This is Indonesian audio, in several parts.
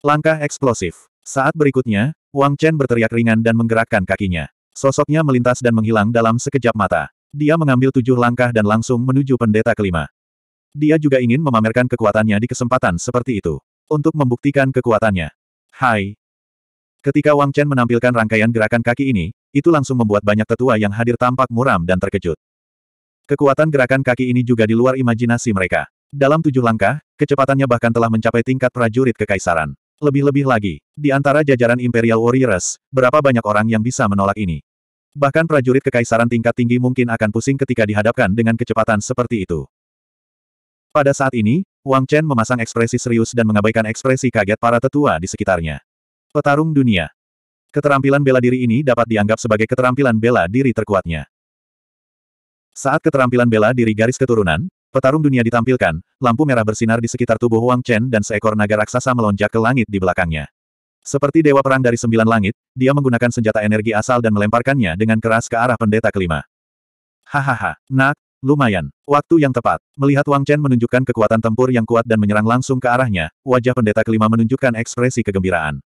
Langkah eksplosif. Saat berikutnya, Wang Chen berteriak ringan dan menggerakkan kakinya. Sosoknya melintas dan menghilang dalam sekejap mata. Dia mengambil tujuh langkah dan langsung menuju pendeta kelima. Dia juga ingin memamerkan kekuatannya di kesempatan seperti itu. Untuk membuktikan kekuatannya. Hai. Ketika Wang Chen menampilkan rangkaian gerakan kaki ini, itu langsung membuat banyak tetua yang hadir tampak muram dan terkejut. Kekuatan gerakan kaki ini juga di luar imajinasi mereka. Dalam tujuh langkah, kecepatannya bahkan telah mencapai tingkat prajurit kekaisaran. Lebih-lebih lagi, di antara jajaran Imperial Warriors, berapa banyak orang yang bisa menolak ini? Bahkan prajurit kekaisaran tingkat tinggi mungkin akan pusing ketika dihadapkan dengan kecepatan seperti itu. Pada saat ini, Wang Chen memasang ekspresi serius dan mengabaikan ekspresi kaget para tetua di sekitarnya. Petarung dunia. Keterampilan bela diri ini dapat dianggap sebagai keterampilan bela diri terkuatnya. Saat keterampilan bela diri garis keturunan, Petarung dunia ditampilkan, lampu merah bersinar di sekitar tubuh Wang Chen dan seekor naga raksasa melonjak ke langit di belakangnya. Seperti dewa perang dari sembilan langit, dia menggunakan senjata energi asal dan melemparkannya dengan keras ke arah pendeta kelima. Hahaha, nak, lumayan. Waktu yang tepat. Melihat Wang Chen menunjukkan kekuatan tempur yang kuat dan menyerang langsung ke arahnya, wajah pendeta kelima menunjukkan ekspresi kegembiraan.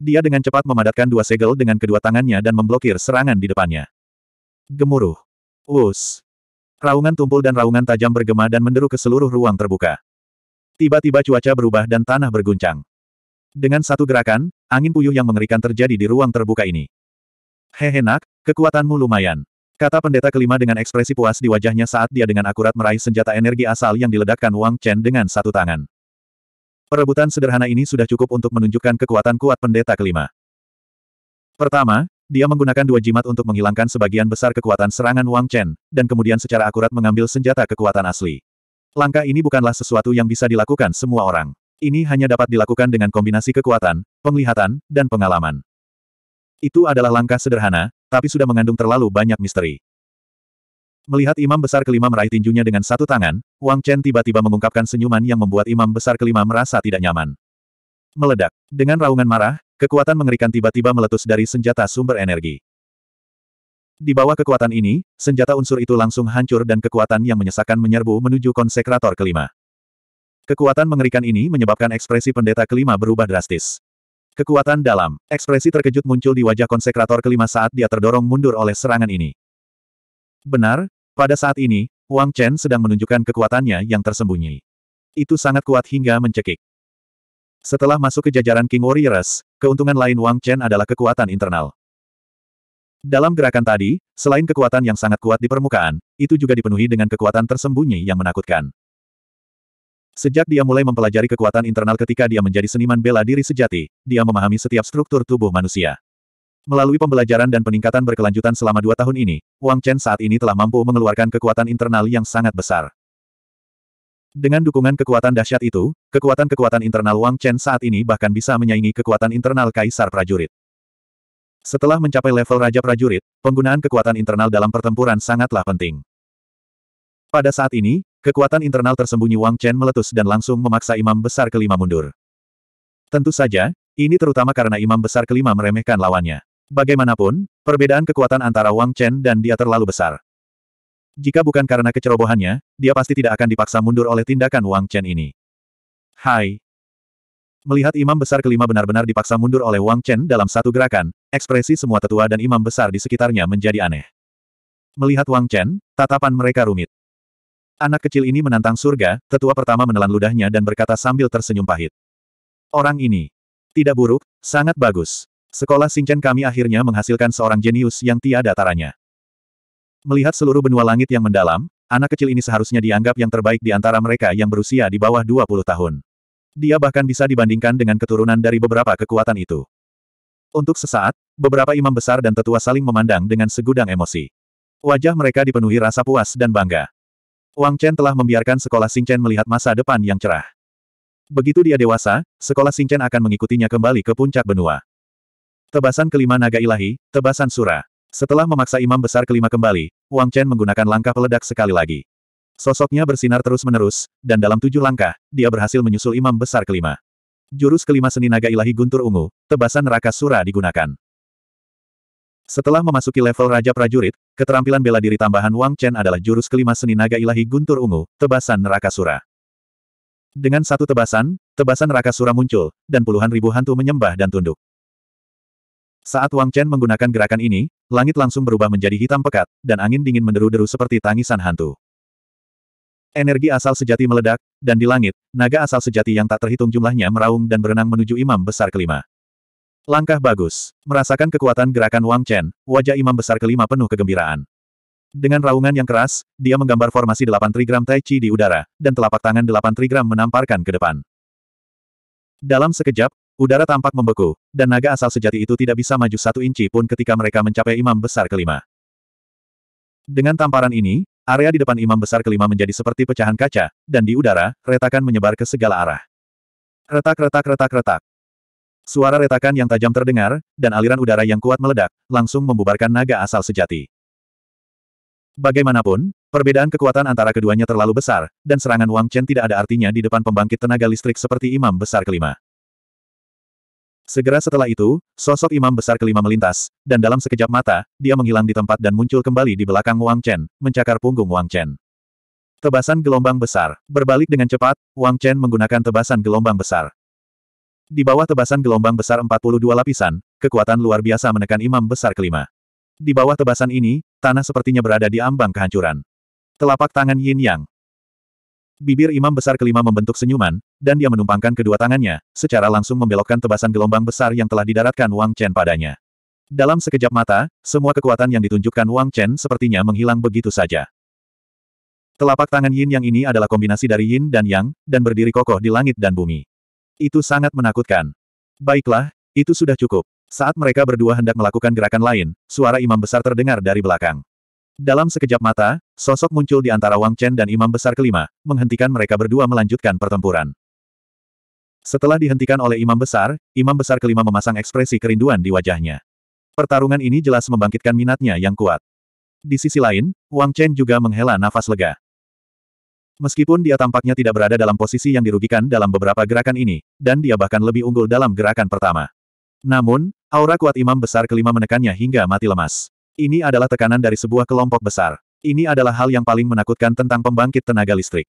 Dia dengan cepat memadatkan dua segel dengan kedua tangannya dan memblokir serangan di depannya. Gemuruh. us. Raungan tumpul dan raungan tajam bergema dan menderu ke seluruh ruang terbuka. Tiba-tiba cuaca berubah dan tanah berguncang. Dengan satu gerakan, angin puyuh yang mengerikan terjadi di ruang terbuka ini. Hehe nak, kekuatanmu lumayan. Kata pendeta kelima dengan ekspresi puas di wajahnya saat dia dengan akurat meraih senjata energi asal yang diledakkan Wang Chen dengan satu tangan. Perebutan sederhana ini sudah cukup untuk menunjukkan kekuatan kuat pendeta kelima. Pertama, dia menggunakan dua jimat untuk menghilangkan sebagian besar kekuatan serangan Wang Chen, dan kemudian secara akurat mengambil senjata kekuatan asli. Langkah ini bukanlah sesuatu yang bisa dilakukan semua orang. Ini hanya dapat dilakukan dengan kombinasi kekuatan, penglihatan, dan pengalaman. Itu adalah langkah sederhana, tapi sudah mengandung terlalu banyak misteri. Melihat imam besar kelima meraih tinjunya dengan satu tangan, Wang Chen tiba-tiba mengungkapkan senyuman yang membuat imam besar kelima merasa tidak nyaman. Meledak. Dengan raungan marah, Kekuatan mengerikan tiba-tiba meletus dari senjata sumber energi. Di bawah kekuatan ini, senjata unsur itu langsung hancur dan kekuatan yang menyesakan menyerbu menuju konsekrator kelima. Kekuatan mengerikan ini menyebabkan ekspresi pendeta kelima berubah drastis. Kekuatan dalam, ekspresi terkejut muncul di wajah konsekrator kelima saat dia terdorong mundur oleh serangan ini. Benar, pada saat ini, Wang Chen sedang menunjukkan kekuatannya yang tersembunyi. Itu sangat kuat hingga mencekik. Setelah masuk ke jajaran King Warriors, keuntungan lain Wang Chen adalah kekuatan internal. Dalam gerakan tadi, selain kekuatan yang sangat kuat di permukaan, itu juga dipenuhi dengan kekuatan tersembunyi yang menakutkan. Sejak dia mulai mempelajari kekuatan internal ketika dia menjadi seniman bela diri sejati, dia memahami setiap struktur tubuh manusia. Melalui pembelajaran dan peningkatan berkelanjutan selama dua tahun ini, Wang Chen saat ini telah mampu mengeluarkan kekuatan internal yang sangat besar. Dengan dukungan kekuatan dahsyat itu, kekuatan-kekuatan internal Wang Chen saat ini bahkan bisa menyaingi kekuatan internal Kaisar Prajurit. Setelah mencapai level Raja Prajurit, penggunaan kekuatan internal dalam pertempuran sangatlah penting. Pada saat ini, kekuatan internal tersembunyi Wang Chen meletus dan langsung memaksa Imam Besar kelima mundur. Tentu saja, ini terutama karena Imam Besar kelima meremehkan lawannya. Bagaimanapun, perbedaan kekuatan antara Wang Chen dan dia terlalu besar. Jika bukan karena kecerobohannya, dia pasti tidak akan dipaksa mundur oleh tindakan Wang Chen ini. Hai. Melihat imam besar kelima benar-benar dipaksa mundur oleh Wang Chen dalam satu gerakan, ekspresi semua tetua dan imam besar di sekitarnya menjadi aneh. Melihat Wang Chen, tatapan mereka rumit. Anak kecil ini menantang surga, tetua pertama menelan ludahnya dan berkata sambil tersenyum pahit. Orang ini. Tidak buruk, sangat bagus. Sekolah Singchen kami akhirnya menghasilkan seorang jenius yang tiada taranya. Melihat seluruh benua langit yang mendalam, anak kecil ini seharusnya dianggap yang terbaik di antara mereka yang berusia di bawah 20 tahun. Dia bahkan bisa dibandingkan dengan keturunan dari beberapa kekuatan itu. Untuk sesaat, beberapa imam besar dan tetua saling memandang dengan segudang emosi. Wajah mereka dipenuhi rasa puas dan bangga. Wang Chen telah membiarkan sekolah Chen melihat masa depan yang cerah. Begitu dia dewasa, sekolah Chen akan mengikutinya kembali ke puncak benua. Tebasan kelima naga ilahi, tebasan surah. Setelah memaksa imam besar kelima kembali, Wang Chen menggunakan langkah peledak sekali lagi. Sosoknya bersinar terus-menerus, dan dalam tujuh langkah, dia berhasil menyusul imam besar kelima. Jurus kelima seni naga ilahi guntur ungu, tebasan neraka sura digunakan. Setelah memasuki level Raja Prajurit, keterampilan bela diri tambahan Wang Chen adalah jurus kelima seni naga ilahi guntur ungu, tebasan neraka sura. Dengan satu tebasan, tebasan neraka sura muncul, dan puluhan ribu hantu menyembah dan tunduk. Saat Wang Chen menggunakan gerakan ini, langit langsung berubah menjadi hitam pekat, dan angin dingin menderu-deru seperti tangisan hantu. Energi asal sejati meledak, dan di langit, naga asal sejati yang tak terhitung jumlahnya meraung dan berenang menuju imam besar kelima. Langkah bagus. Merasakan kekuatan gerakan Wang Chen, wajah imam besar kelima penuh kegembiraan. Dengan raungan yang keras, dia menggambar formasi delapan trigram Tai Chi di udara, dan telapak tangan delapan trigram menamparkan ke depan. Dalam sekejap, Udara tampak membeku, dan naga asal sejati itu tidak bisa maju satu inci pun ketika mereka mencapai imam besar kelima. Dengan tamparan ini, area di depan imam besar kelima menjadi seperti pecahan kaca, dan di udara, retakan menyebar ke segala arah. Retak-retak-retak-retak. Suara retakan yang tajam terdengar, dan aliran udara yang kuat meledak, langsung membubarkan naga asal sejati. Bagaimanapun, perbedaan kekuatan antara keduanya terlalu besar, dan serangan Wang Chen tidak ada artinya di depan pembangkit tenaga listrik seperti imam besar kelima. Segera setelah itu, sosok imam besar kelima melintas, dan dalam sekejap mata, dia menghilang di tempat dan muncul kembali di belakang Wang Chen, mencakar punggung Wang Chen. Tebasan gelombang besar. Berbalik dengan cepat, Wang Chen menggunakan tebasan gelombang besar. Di bawah tebasan gelombang besar 42 lapisan, kekuatan luar biasa menekan imam besar kelima. Di bawah tebasan ini, tanah sepertinya berada di ambang kehancuran. Telapak tangan Yin Yang, Bibir imam besar kelima membentuk senyuman, dan dia menumpangkan kedua tangannya, secara langsung membelokkan tebasan gelombang besar yang telah didaratkan Wang Chen padanya. Dalam sekejap mata, semua kekuatan yang ditunjukkan Wang Chen sepertinya menghilang begitu saja. Telapak tangan yin yang ini adalah kombinasi dari yin dan yang, dan berdiri kokoh di langit dan bumi. Itu sangat menakutkan. Baiklah, itu sudah cukup. Saat mereka berdua hendak melakukan gerakan lain, suara imam besar terdengar dari belakang. Dalam sekejap mata, sosok muncul di antara Wang Chen dan Imam Besar kelima, menghentikan mereka berdua melanjutkan pertempuran. Setelah dihentikan oleh Imam Besar, Imam Besar kelima memasang ekspresi kerinduan di wajahnya. Pertarungan ini jelas membangkitkan minatnya yang kuat. Di sisi lain, Wang Chen juga menghela nafas lega. Meskipun dia tampaknya tidak berada dalam posisi yang dirugikan dalam beberapa gerakan ini, dan dia bahkan lebih unggul dalam gerakan pertama. Namun, aura kuat Imam Besar kelima menekannya hingga mati lemas. Ini adalah tekanan dari sebuah kelompok besar. Ini adalah hal yang paling menakutkan tentang pembangkit tenaga listrik.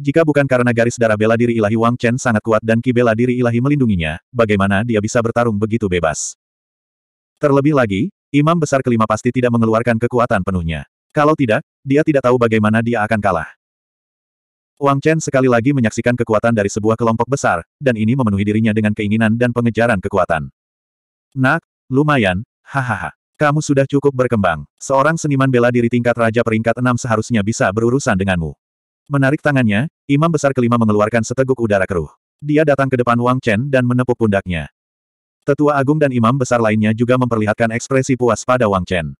Jika bukan karena garis darah bela diri ilahi Wang Chen sangat kuat dan ki bela diri ilahi melindunginya, bagaimana dia bisa bertarung begitu bebas? Terlebih lagi, Imam Besar Kelima pasti tidak mengeluarkan kekuatan penuhnya. Kalau tidak, dia tidak tahu bagaimana dia akan kalah. Wang Chen sekali lagi menyaksikan kekuatan dari sebuah kelompok besar, dan ini memenuhi dirinya dengan keinginan dan pengejaran kekuatan. Nak, lumayan, hahaha. Kamu sudah cukup berkembang. Seorang seniman bela diri tingkat raja peringkat enam seharusnya bisa berurusan denganmu. Menarik tangannya, imam besar kelima mengeluarkan seteguk udara keruh. Dia datang ke depan Wang Chen dan menepuk pundaknya. Tetua agung dan imam besar lainnya juga memperlihatkan ekspresi puas pada Wang Chen.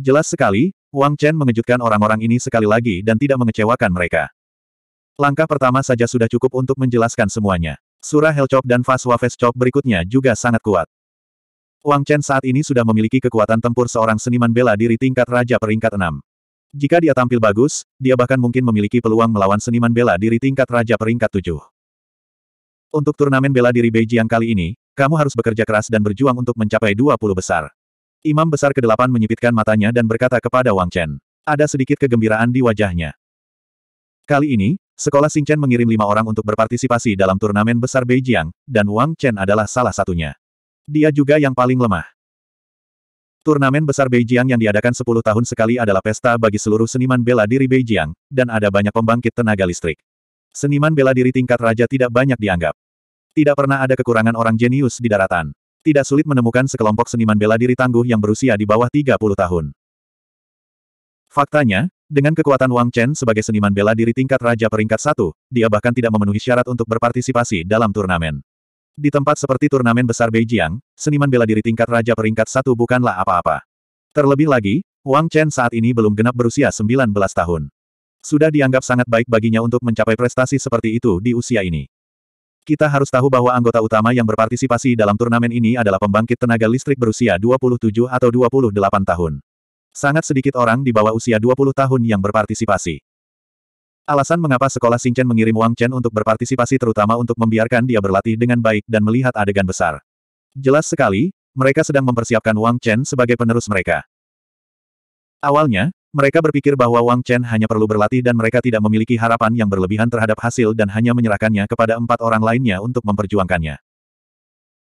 Jelas sekali, Wang Chen mengejutkan orang-orang ini sekali lagi dan tidak mengecewakan mereka. Langkah pertama saja sudah cukup untuk menjelaskan semuanya. Surah Helchop dan Faswa Veschop berikutnya juga sangat kuat. Wang Chen saat ini sudah memiliki kekuatan tempur seorang seniman bela diri tingkat raja peringkat 6. Jika dia tampil bagus, dia bahkan mungkin memiliki peluang melawan seniman bela diri tingkat raja peringkat 7. Untuk turnamen bela diri Beijing kali ini, kamu harus bekerja keras dan berjuang untuk mencapai 20 besar. Imam besar ke-8 menyipitkan matanya dan berkata kepada Wang Chen. Ada sedikit kegembiraan di wajahnya. Kali ini, Sekolah Chen mengirim lima orang untuk berpartisipasi dalam turnamen besar Beijing, dan Wang Chen adalah salah satunya. Dia juga yang paling lemah. Turnamen besar Beijing yang diadakan 10 tahun sekali adalah pesta bagi seluruh seniman bela diri Beijing, dan ada banyak pembangkit tenaga listrik. Seniman bela diri tingkat raja tidak banyak dianggap. Tidak pernah ada kekurangan orang jenius di daratan. Tidak sulit menemukan sekelompok seniman bela diri tangguh yang berusia di bawah 30 tahun. Faktanya, dengan kekuatan Wang Chen sebagai seniman bela diri tingkat raja peringkat satu, dia bahkan tidak memenuhi syarat untuk berpartisipasi dalam turnamen. Di tempat seperti turnamen besar Beijing, seniman bela diri tingkat raja peringkat satu bukanlah apa-apa. Terlebih lagi, Wang Chen saat ini belum genap berusia 19 tahun. Sudah dianggap sangat baik baginya untuk mencapai prestasi seperti itu di usia ini. Kita harus tahu bahwa anggota utama yang berpartisipasi dalam turnamen ini adalah pembangkit tenaga listrik berusia 27 atau 28 tahun. Sangat sedikit orang di bawah usia 20 tahun yang berpartisipasi. Alasan mengapa sekolah Chen mengirim Wang Chen untuk berpartisipasi terutama untuk membiarkan dia berlatih dengan baik dan melihat adegan besar. Jelas sekali, mereka sedang mempersiapkan Wang Chen sebagai penerus mereka. Awalnya, mereka berpikir bahwa Wang Chen hanya perlu berlatih dan mereka tidak memiliki harapan yang berlebihan terhadap hasil dan hanya menyerahkannya kepada empat orang lainnya untuk memperjuangkannya.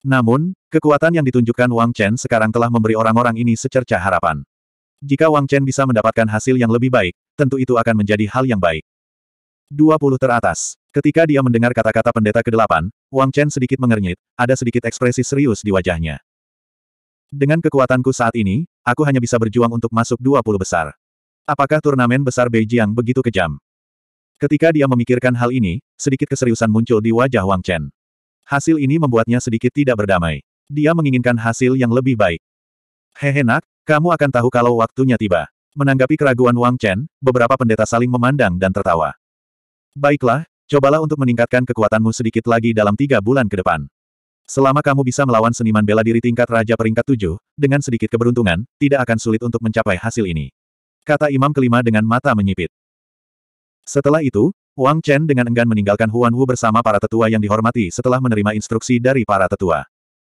Namun, kekuatan yang ditunjukkan Wang Chen sekarang telah memberi orang-orang ini secerca harapan. Jika Wang Chen bisa mendapatkan hasil yang lebih baik, tentu itu akan menjadi hal yang baik. 20 teratas. Ketika dia mendengar kata-kata pendeta ke-8, Wang Chen sedikit mengernyit, ada sedikit ekspresi serius di wajahnya. Dengan kekuatanku saat ini, aku hanya bisa berjuang untuk masuk 20 besar. Apakah turnamen besar Beijing begitu kejam? Ketika dia memikirkan hal ini, sedikit keseriusan muncul di wajah Wang Chen. Hasil ini membuatnya sedikit tidak berdamai. Dia menginginkan hasil yang lebih baik. Hehe nak, kamu akan tahu kalau waktunya tiba. Menanggapi keraguan Wang Chen, beberapa pendeta saling memandang dan tertawa. Baiklah, cobalah untuk meningkatkan kekuatanmu sedikit lagi dalam tiga bulan ke depan. Selama kamu bisa melawan seniman bela diri tingkat raja peringkat tujuh, dengan sedikit keberuntungan, tidak akan sulit untuk mencapai hasil ini. Kata imam kelima dengan mata menyipit. Setelah itu, Wang Chen dengan enggan meninggalkan Huan Wu bersama para tetua yang dihormati setelah menerima instruksi dari para tetua.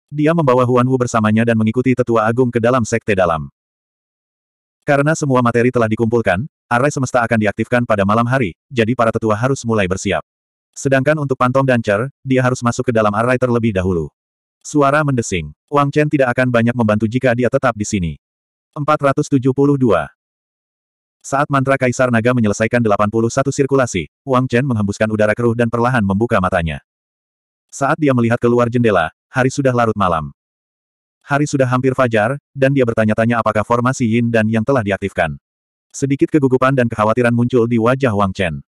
Dia membawa Huan Wu bersamanya dan mengikuti tetua agung ke dalam sekte dalam. Karena semua materi telah dikumpulkan, Array semesta akan diaktifkan pada malam hari, jadi para tetua harus mulai bersiap. Sedangkan untuk Pantom dan Cher, dia harus masuk ke dalam Array terlebih dahulu. Suara mendesing. Wang Chen tidak akan banyak membantu jika dia tetap di sini. 472. Saat mantra Kaisar Naga menyelesaikan 81 sirkulasi, Wang Chen menghembuskan udara keruh dan perlahan membuka matanya. Saat dia melihat keluar jendela, hari sudah larut malam. Hari sudah hampir fajar, dan dia bertanya-tanya apakah formasi Yin dan yang telah diaktifkan. Sedikit kegugupan dan kekhawatiran muncul di wajah Wang Chen.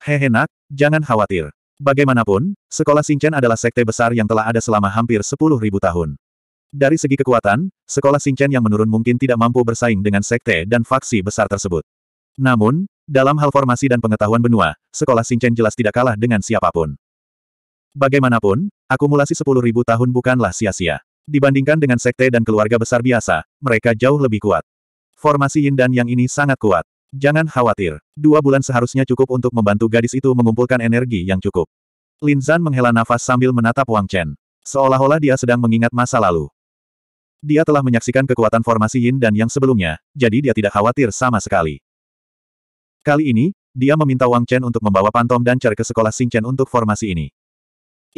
Hehe nak, jangan khawatir. Bagaimanapun, sekolah Chen adalah sekte besar yang telah ada selama hampir 10.000 tahun. Dari segi kekuatan, sekolah Chen yang menurun mungkin tidak mampu bersaing dengan sekte dan faksi besar tersebut. Namun, dalam hal formasi dan pengetahuan benua, sekolah Chen jelas tidak kalah dengan siapapun. Bagaimanapun, akumulasi 10.000 tahun bukanlah sia-sia. Dibandingkan dengan sekte dan keluarga besar biasa, mereka jauh lebih kuat. Formasi Yin dan Yang ini sangat kuat. Jangan khawatir. Dua bulan seharusnya cukup untuk membantu gadis itu mengumpulkan energi yang cukup. Lin Zan menghela nafas sambil menatap Wang Chen. Seolah-olah dia sedang mengingat masa lalu. Dia telah menyaksikan kekuatan formasi Yin dan Yang sebelumnya, jadi dia tidak khawatir sama sekali. Kali ini, dia meminta Wang Chen untuk membawa Pantom dan Cer ke sekolah Xing Chen untuk formasi ini.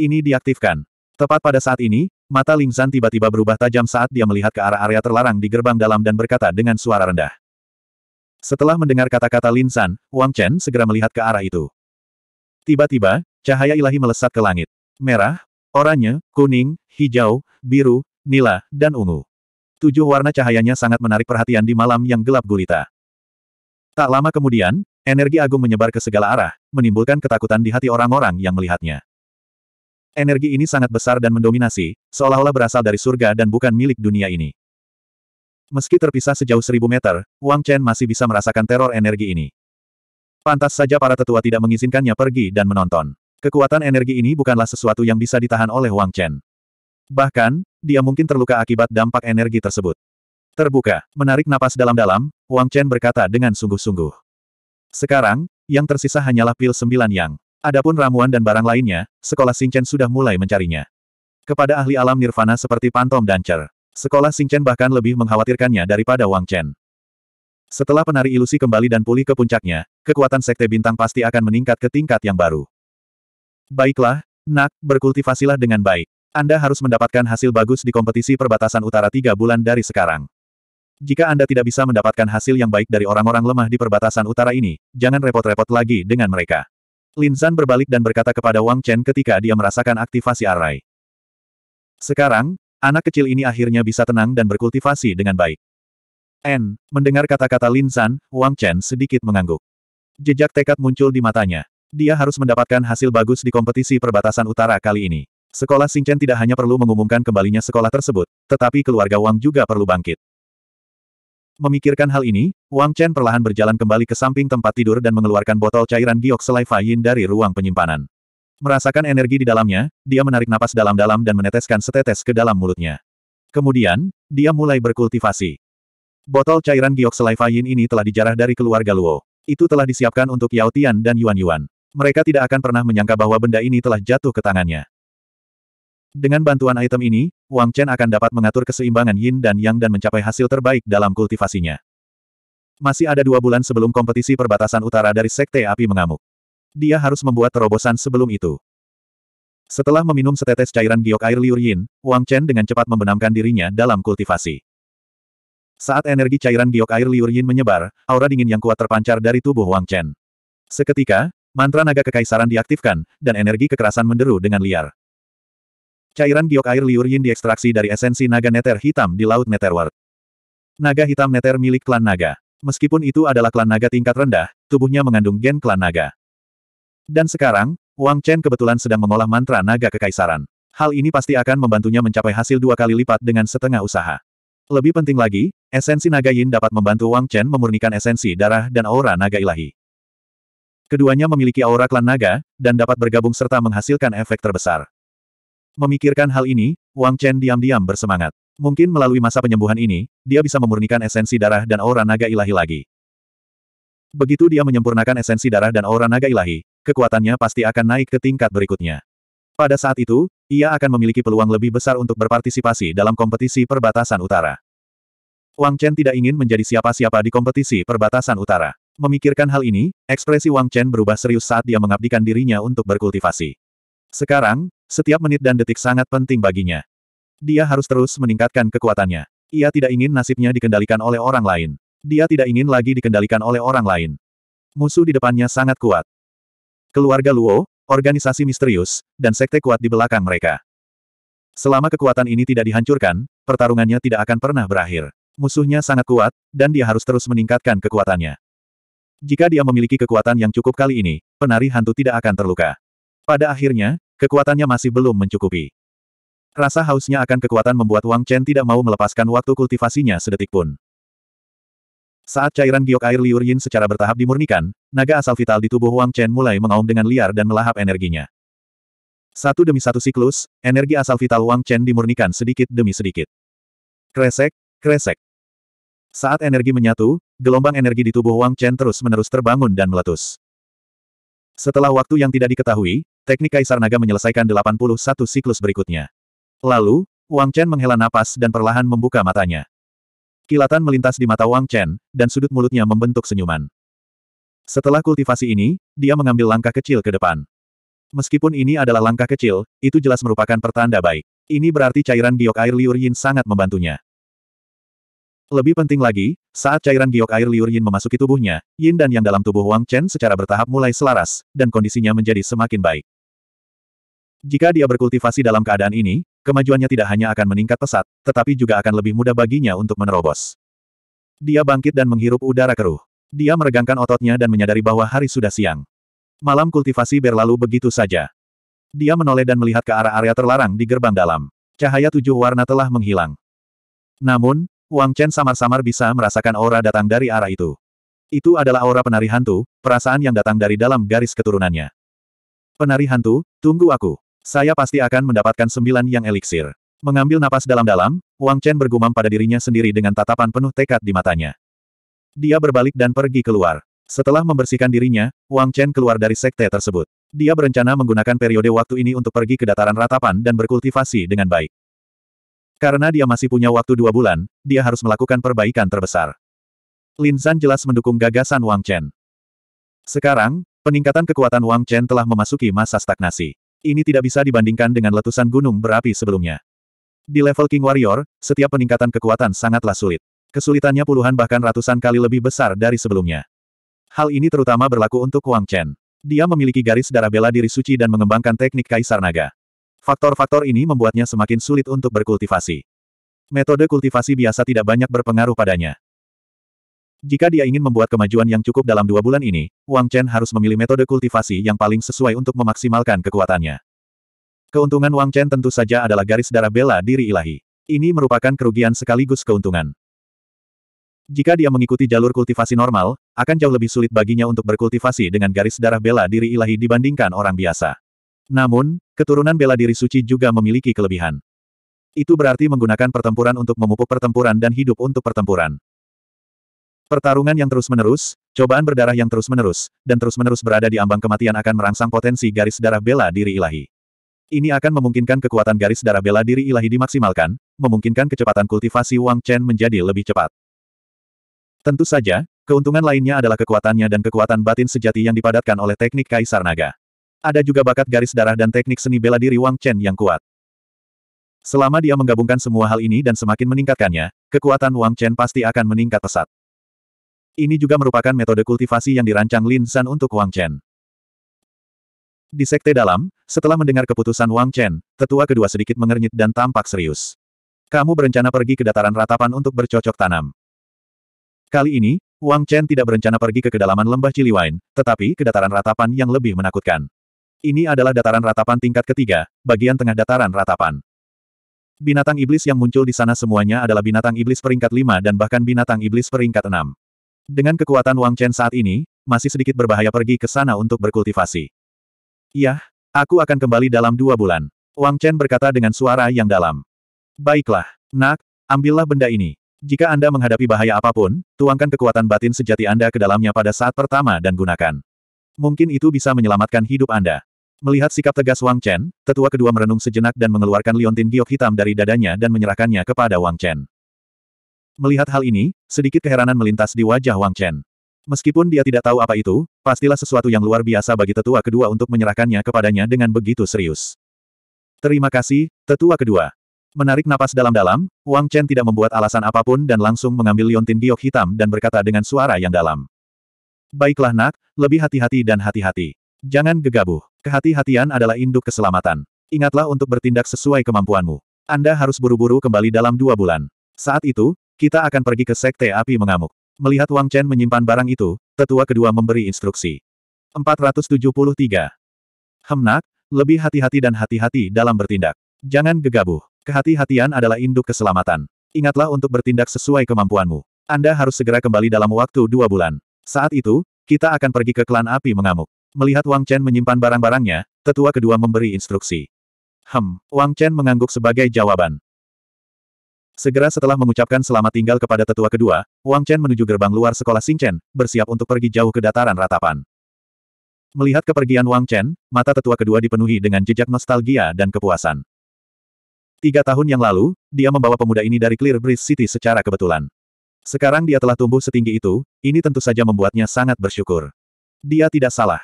Ini diaktifkan. Tepat pada saat ini, mata Ling Zhan tiba-tiba berubah tajam saat dia melihat ke arah area terlarang di gerbang dalam dan berkata dengan suara rendah. Setelah mendengar kata-kata Lin San, Wang Chen segera melihat ke arah itu. Tiba-tiba, cahaya ilahi melesat ke langit. Merah, oranye, kuning, hijau, biru, nila, dan ungu. Tujuh warna cahayanya sangat menarik perhatian di malam yang gelap gulita. Tak lama kemudian, energi agung menyebar ke segala arah, menimbulkan ketakutan di hati orang-orang yang melihatnya. Energi ini sangat besar dan mendominasi, seolah-olah berasal dari surga dan bukan milik dunia ini. Meski terpisah sejauh seribu meter, Wang Chen masih bisa merasakan teror energi ini. Pantas saja para tetua tidak mengizinkannya pergi dan menonton. Kekuatan energi ini bukanlah sesuatu yang bisa ditahan oleh Wang Chen. Bahkan, dia mungkin terluka akibat dampak energi tersebut. Terbuka, menarik napas dalam-dalam, Wang Chen berkata dengan sungguh-sungguh. Sekarang, yang tersisa hanyalah pil sembilan yang. Adapun ramuan dan barang lainnya, sekolah Singchen sudah mulai mencarinya. Kepada ahli alam nirvana seperti Pantom dan Cher, sekolah Singchen bahkan lebih mengkhawatirkannya daripada Wang Chen. Setelah penari ilusi kembali dan pulih ke puncaknya, kekuatan sekte bintang pasti akan meningkat ke tingkat yang baru. Baiklah, nak, berkultivasilah dengan baik. Anda harus mendapatkan hasil bagus di kompetisi perbatasan utara tiga bulan dari sekarang. Jika Anda tidak bisa mendapatkan hasil yang baik dari orang-orang lemah di perbatasan utara ini, jangan repot-repot lagi dengan mereka. Lin Zan berbalik dan berkata kepada Wang Chen ketika dia merasakan aktivasi arai. Sekarang, anak kecil ini akhirnya bisa tenang dan berkultivasi dengan baik. N. Mendengar kata-kata Lin Zan, Wang Chen sedikit mengangguk. Jejak tekad muncul di matanya. Dia harus mendapatkan hasil bagus di kompetisi perbatasan utara kali ini. Sekolah Singchen tidak hanya perlu mengumumkan kembalinya sekolah tersebut, tetapi keluarga Wang juga perlu bangkit. Memikirkan hal ini, Wang Chen perlahan berjalan kembali ke samping tempat tidur dan mengeluarkan botol cairan giokselai fayin dari ruang penyimpanan. Merasakan energi di dalamnya, dia menarik napas dalam-dalam dan meneteskan setetes ke dalam mulutnya. Kemudian, dia mulai berkultivasi. Botol cairan giokselai fayin ini telah dijarah dari keluarga Luo. Itu telah disiapkan untuk Yao Tian dan Yuan Yuan. Mereka tidak akan pernah menyangka bahwa benda ini telah jatuh ke tangannya. Dengan bantuan item ini, Wang Chen akan dapat mengatur keseimbangan yin dan yang dan mencapai hasil terbaik dalam kultivasinya. Masih ada dua bulan sebelum kompetisi perbatasan utara dari Sekte Api mengamuk. Dia harus membuat terobosan sebelum itu. Setelah meminum setetes cairan giok air liur yin, Wang Chen dengan cepat membenamkan dirinya dalam kultivasi. Saat energi cairan giok air liur yin menyebar, aura dingin yang kuat terpancar dari tubuh Wang Chen. Seketika, mantra naga kekaisaran diaktifkan, dan energi kekerasan menderu dengan liar. Cairan giok air liur yin diekstraksi dari esensi naga neter hitam di Laut Neterward. Naga hitam neter milik klan naga. Meskipun itu adalah klan naga tingkat rendah, tubuhnya mengandung gen klan naga. Dan sekarang, Wang Chen kebetulan sedang mengolah mantra naga kekaisaran. Hal ini pasti akan membantunya mencapai hasil dua kali lipat dengan setengah usaha. Lebih penting lagi, esensi naga yin dapat membantu Wang Chen memurnikan esensi darah dan aura naga ilahi. Keduanya memiliki aura klan naga, dan dapat bergabung serta menghasilkan efek terbesar. Memikirkan hal ini, Wang Chen diam-diam bersemangat. Mungkin melalui masa penyembuhan ini, dia bisa memurnikan esensi darah dan aura naga ilahi lagi. Begitu dia menyempurnakan esensi darah dan aura naga ilahi, kekuatannya pasti akan naik ke tingkat berikutnya. Pada saat itu, ia akan memiliki peluang lebih besar untuk berpartisipasi dalam kompetisi perbatasan utara. Wang Chen tidak ingin menjadi siapa-siapa di kompetisi perbatasan utara. Memikirkan hal ini, ekspresi Wang Chen berubah serius saat dia mengabdikan dirinya untuk berkultivasi. Sekarang, setiap menit dan detik sangat penting baginya. Dia harus terus meningkatkan kekuatannya. Ia tidak ingin nasibnya dikendalikan oleh orang lain. Dia tidak ingin lagi dikendalikan oleh orang lain. Musuh di depannya sangat kuat. Keluarga Luo, organisasi misterius, dan sekte kuat di belakang mereka. Selama kekuatan ini tidak dihancurkan, pertarungannya tidak akan pernah berakhir. Musuhnya sangat kuat, dan dia harus terus meningkatkan kekuatannya. Jika dia memiliki kekuatan yang cukup kali ini, penari hantu tidak akan terluka. Pada akhirnya, Kekuatannya masih belum mencukupi. Rasa hausnya akan kekuatan membuat Wang Chen tidak mau melepaskan waktu kultivasinya sedetik pun. Saat cairan giok air liur Yin secara bertahap dimurnikan, naga asal vital di tubuh Wang Chen mulai mengaum dengan liar dan melahap energinya. Satu demi satu siklus, energi asal vital Wang Chen dimurnikan sedikit demi sedikit. Kresek, kresek. Saat energi menyatu, gelombang energi di tubuh Wang Chen terus-menerus terbangun dan meletus. Setelah waktu yang tidak diketahui, teknik Kaisar Naga menyelesaikan 81 siklus berikutnya. Lalu, Wang Chen menghela napas dan perlahan membuka matanya. Kilatan melintas di mata Wang Chen, dan sudut mulutnya membentuk senyuman. Setelah kultivasi ini, dia mengambil langkah kecil ke depan. Meskipun ini adalah langkah kecil, itu jelas merupakan pertanda baik. Ini berarti cairan giok air liur yin sangat membantunya. Lebih penting lagi, saat cairan giok air liur Yin memasuki tubuhnya, yin dan yang dalam tubuh Wang Chen secara bertahap mulai selaras, dan kondisinya menjadi semakin baik. Jika dia berkultivasi dalam keadaan ini, kemajuannya tidak hanya akan meningkat pesat, tetapi juga akan lebih mudah baginya untuk menerobos. Dia bangkit dan menghirup udara keruh. Dia meregangkan ototnya dan menyadari bahwa hari sudah siang. Malam kultivasi berlalu begitu saja. Dia menoleh dan melihat ke arah area terlarang di gerbang dalam. Cahaya tujuh warna telah menghilang. Namun, Wang Chen samar-samar bisa merasakan aura datang dari arah itu. Itu adalah aura penari hantu, perasaan yang datang dari dalam garis keturunannya. Penari hantu, tunggu aku. Saya pasti akan mendapatkan sembilan yang eliksir. Mengambil napas dalam-dalam, Wang Chen bergumam pada dirinya sendiri dengan tatapan penuh tekad di matanya. Dia berbalik dan pergi keluar. Setelah membersihkan dirinya, Wang Chen keluar dari sekte tersebut. Dia berencana menggunakan periode waktu ini untuk pergi ke dataran ratapan dan berkultivasi dengan baik. Karena dia masih punya waktu dua bulan, dia harus melakukan perbaikan terbesar. Lin Zhan jelas mendukung gagasan Wang Chen. Sekarang, peningkatan kekuatan Wang Chen telah memasuki masa stagnasi. Ini tidak bisa dibandingkan dengan letusan gunung berapi sebelumnya. Di level King Warrior, setiap peningkatan kekuatan sangatlah sulit. Kesulitannya puluhan bahkan ratusan kali lebih besar dari sebelumnya. Hal ini terutama berlaku untuk Wang Chen. Dia memiliki garis darah bela diri suci dan mengembangkan teknik kaisar naga. Faktor-faktor ini membuatnya semakin sulit untuk berkultivasi. Metode kultivasi biasa tidak banyak berpengaruh padanya. Jika dia ingin membuat kemajuan yang cukup dalam dua bulan ini, Wang Chen harus memilih metode kultivasi yang paling sesuai untuk memaksimalkan kekuatannya. Keuntungan Wang Chen tentu saja adalah garis darah bela diri ilahi. Ini merupakan kerugian sekaligus keuntungan. Jika dia mengikuti jalur kultivasi normal, akan jauh lebih sulit baginya untuk berkultivasi dengan garis darah bela diri ilahi dibandingkan orang biasa. Namun, keturunan bela diri suci juga memiliki kelebihan. Itu berarti menggunakan pertempuran untuk memupuk pertempuran dan hidup untuk pertempuran. Pertarungan yang terus-menerus, cobaan berdarah yang terus-menerus, dan terus-menerus berada di ambang kematian akan merangsang potensi garis darah bela diri ilahi. Ini akan memungkinkan kekuatan garis darah bela diri ilahi dimaksimalkan, memungkinkan kecepatan kultivasi Wang Chen menjadi lebih cepat. Tentu saja, keuntungan lainnya adalah kekuatannya dan kekuatan batin sejati yang dipadatkan oleh teknik Kaisar Naga. Ada juga bakat garis darah dan teknik seni bela diri Wang Chen yang kuat. Selama dia menggabungkan semua hal ini dan semakin meningkatkannya, kekuatan Wang Chen pasti akan meningkat pesat. Ini juga merupakan metode kultivasi yang dirancang Lin San untuk Wang Chen. Di sekte dalam, setelah mendengar keputusan Wang Chen, tetua kedua sedikit mengernyit dan tampak serius. Kamu berencana pergi ke dataran ratapan untuk bercocok tanam. Kali ini, Wang Chen tidak berencana pergi ke kedalaman lembah Ciliwain, tetapi ke dataran ratapan yang lebih menakutkan. Ini adalah dataran ratapan tingkat ketiga, bagian tengah dataran ratapan. Binatang iblis yang muncul di sana semuanya adalah binatang iblis peringkat lima dan bahkan binatang iblis peringkat enam. Dengan kekuatan Wang Chen saat ini, masih sedikit berbahaya pergi ke sana untuk berkultivasi. Yah, aku akan kembali dalam dua bulan. Wang Chen berkata dengan suara yang dalam. Baiklah, nak, ambillah benda ini. Jika Anda menghadapi bahaya apapun, tuangkan kekuatan batin sejati Anda ke dalamnya pada saat pertama dan gunakan. Mungkin itu bisa menyelamatkan hidup Anda. Melihat sikap tegas Wang Chen, tetua kedua merenung sejenak dan mengeluarkan liontin giok hitam dari dadanya dan menyerahkannya kepada Wang Chen. Melihat hal ini, sedikit keheranan melintas di wajah Wang Chen. Meskipun dia tidak tahu apa itu, pastilah sesuatu yang luar biasa bagi tetua kedua untuk menyerahkannya kepadanya dengan begitu serius. Terima kasih, tetua kedua. Menarik napas dalam-dalam, Wang Chen tidak membuat alasan apapun dan langsung mengambil liontin giok hitam dan berkata dengan suara yang dalam. Baiklah nak, lebih hati-hati dan hati-hati. Jangan gegabah. Kehati-hatian adalah induk keselamatan. Ingatlah untuk bertindak sesuai kemampuanmu. Anda harus buru-buru kembali dalam dua bulan. Saat itu, kita akan pergi ke Sekte Api Mengamuk. Melihat Wang Chen menyimpan barang itu, tetua kedua memberi instruksi. 473. Hemnak, lebih hati-hati dan hati-hati dalam bertindak. Jangan gegabah. Kehati-hatian adalah induk keselamatan. Ingatlah untuk bertindak sesuai kemampuanmu. Anda harus segera kembali dalam waktu dua bulan. Saat itu, kita akan pergi ke klan api mengamuk. Melihat Wang Chen menyimpan barang-barangnya, tetua kedua memberi instruksi. Hem, Wang Chen mengangguk sebagai jawaban. Segera setelah mengucapkan selamat tinggal kepada tetua kedua, Wang Chen menuju gerbang luar sekolah Chen, bersiap untuk pergi jauh ke dataran ratapan. Melihat kepergian Wang Chen, mata tetua kedua dipenuhi dengan jejak nostalgia dan kepuasan. Tiga tahun yang lalu, dia membawa pemuda ini dari Clear Breeze City secara kebetulan. Sekarang dia telah tumbuh setinggi itu, ini tentu saja membuatnya sangat bersyukur. Dia tidak salah.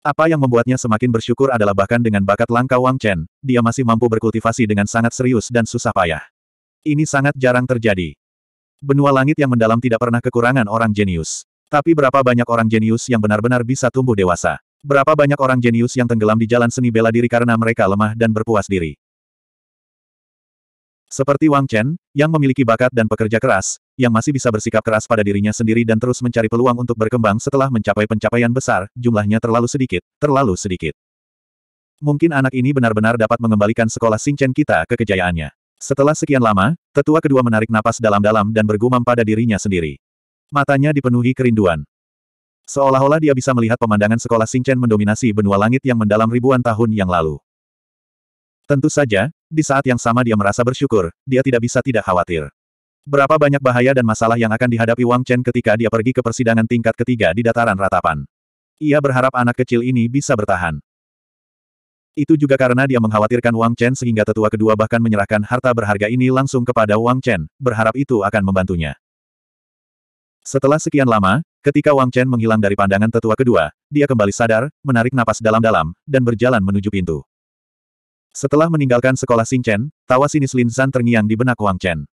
Apa yang membuatnya semakin bersyukur adalah bahkan dengan bakat langka Wang Chen, dia masih mampu berkultivasi dengan sangat serius dan susah payah. Ini sangat jarang terjadi. Benua langit yang mendalam tidak pernah kekurangan orang jenius. Tapi berapa banyak orang jenius yang benar-benar bisa tumbuh dewasa? Berapa banyak orang jenius yang tenggelam di jalan seni bela diri karena mereka lemah dan berpuas diri? Seperti Wang Chen, yang memiliki bakat dan pekerja keras, yang masih bisa bersikap keras pada dirinya sendiri dan terus mencari peluang untuk berkembang setelah mencapai pencapaian besar, jumlahnya terlalu sedikit, terlalu sedikit. Mungkin anak ini benar-benar dapat mengembalikan sekolah Singchen kita ke kejayaannya. Setelah sekian lama, tetua kedua menarik napas dalam-dalam dan bergumam pada dirinya sendiri. Matanya dipenuhi kerinduan. Seolah-olah dia bisa melihat pemandangan sekolah Singchen mendominasi benua langit yang mendalam ribuan tahun yang lalu. Tentu saja, di saat yang sama dia merasa bersyukur, dia tidak bisa tidak khawatir. Berapa banyak bahaya dan masalah yang akan dihadapi Wang Chen ketika dia pergi ke persidangan tingkat ketiga di dataran ratapan. Ia berharap anak kecil ini bisa bertahan. Itu juga karena dia mengkhawatirkan Wang Chen sehingga tetua kedua bahkan menyerahkan harta berharga ini langsung kepada Wang Chen, berharap itu akan membantunya. Setelah sekian lama, ketika Wang Chen menghilang dari pandangan tetua kedua, dia kembali sadar, menarik napas dalam-dalam, dan berjalan menuju pintu. Setelah meninggalkan sekolah Xing Chen, tawa sinis Lin San terngiang di benak Wang Chen.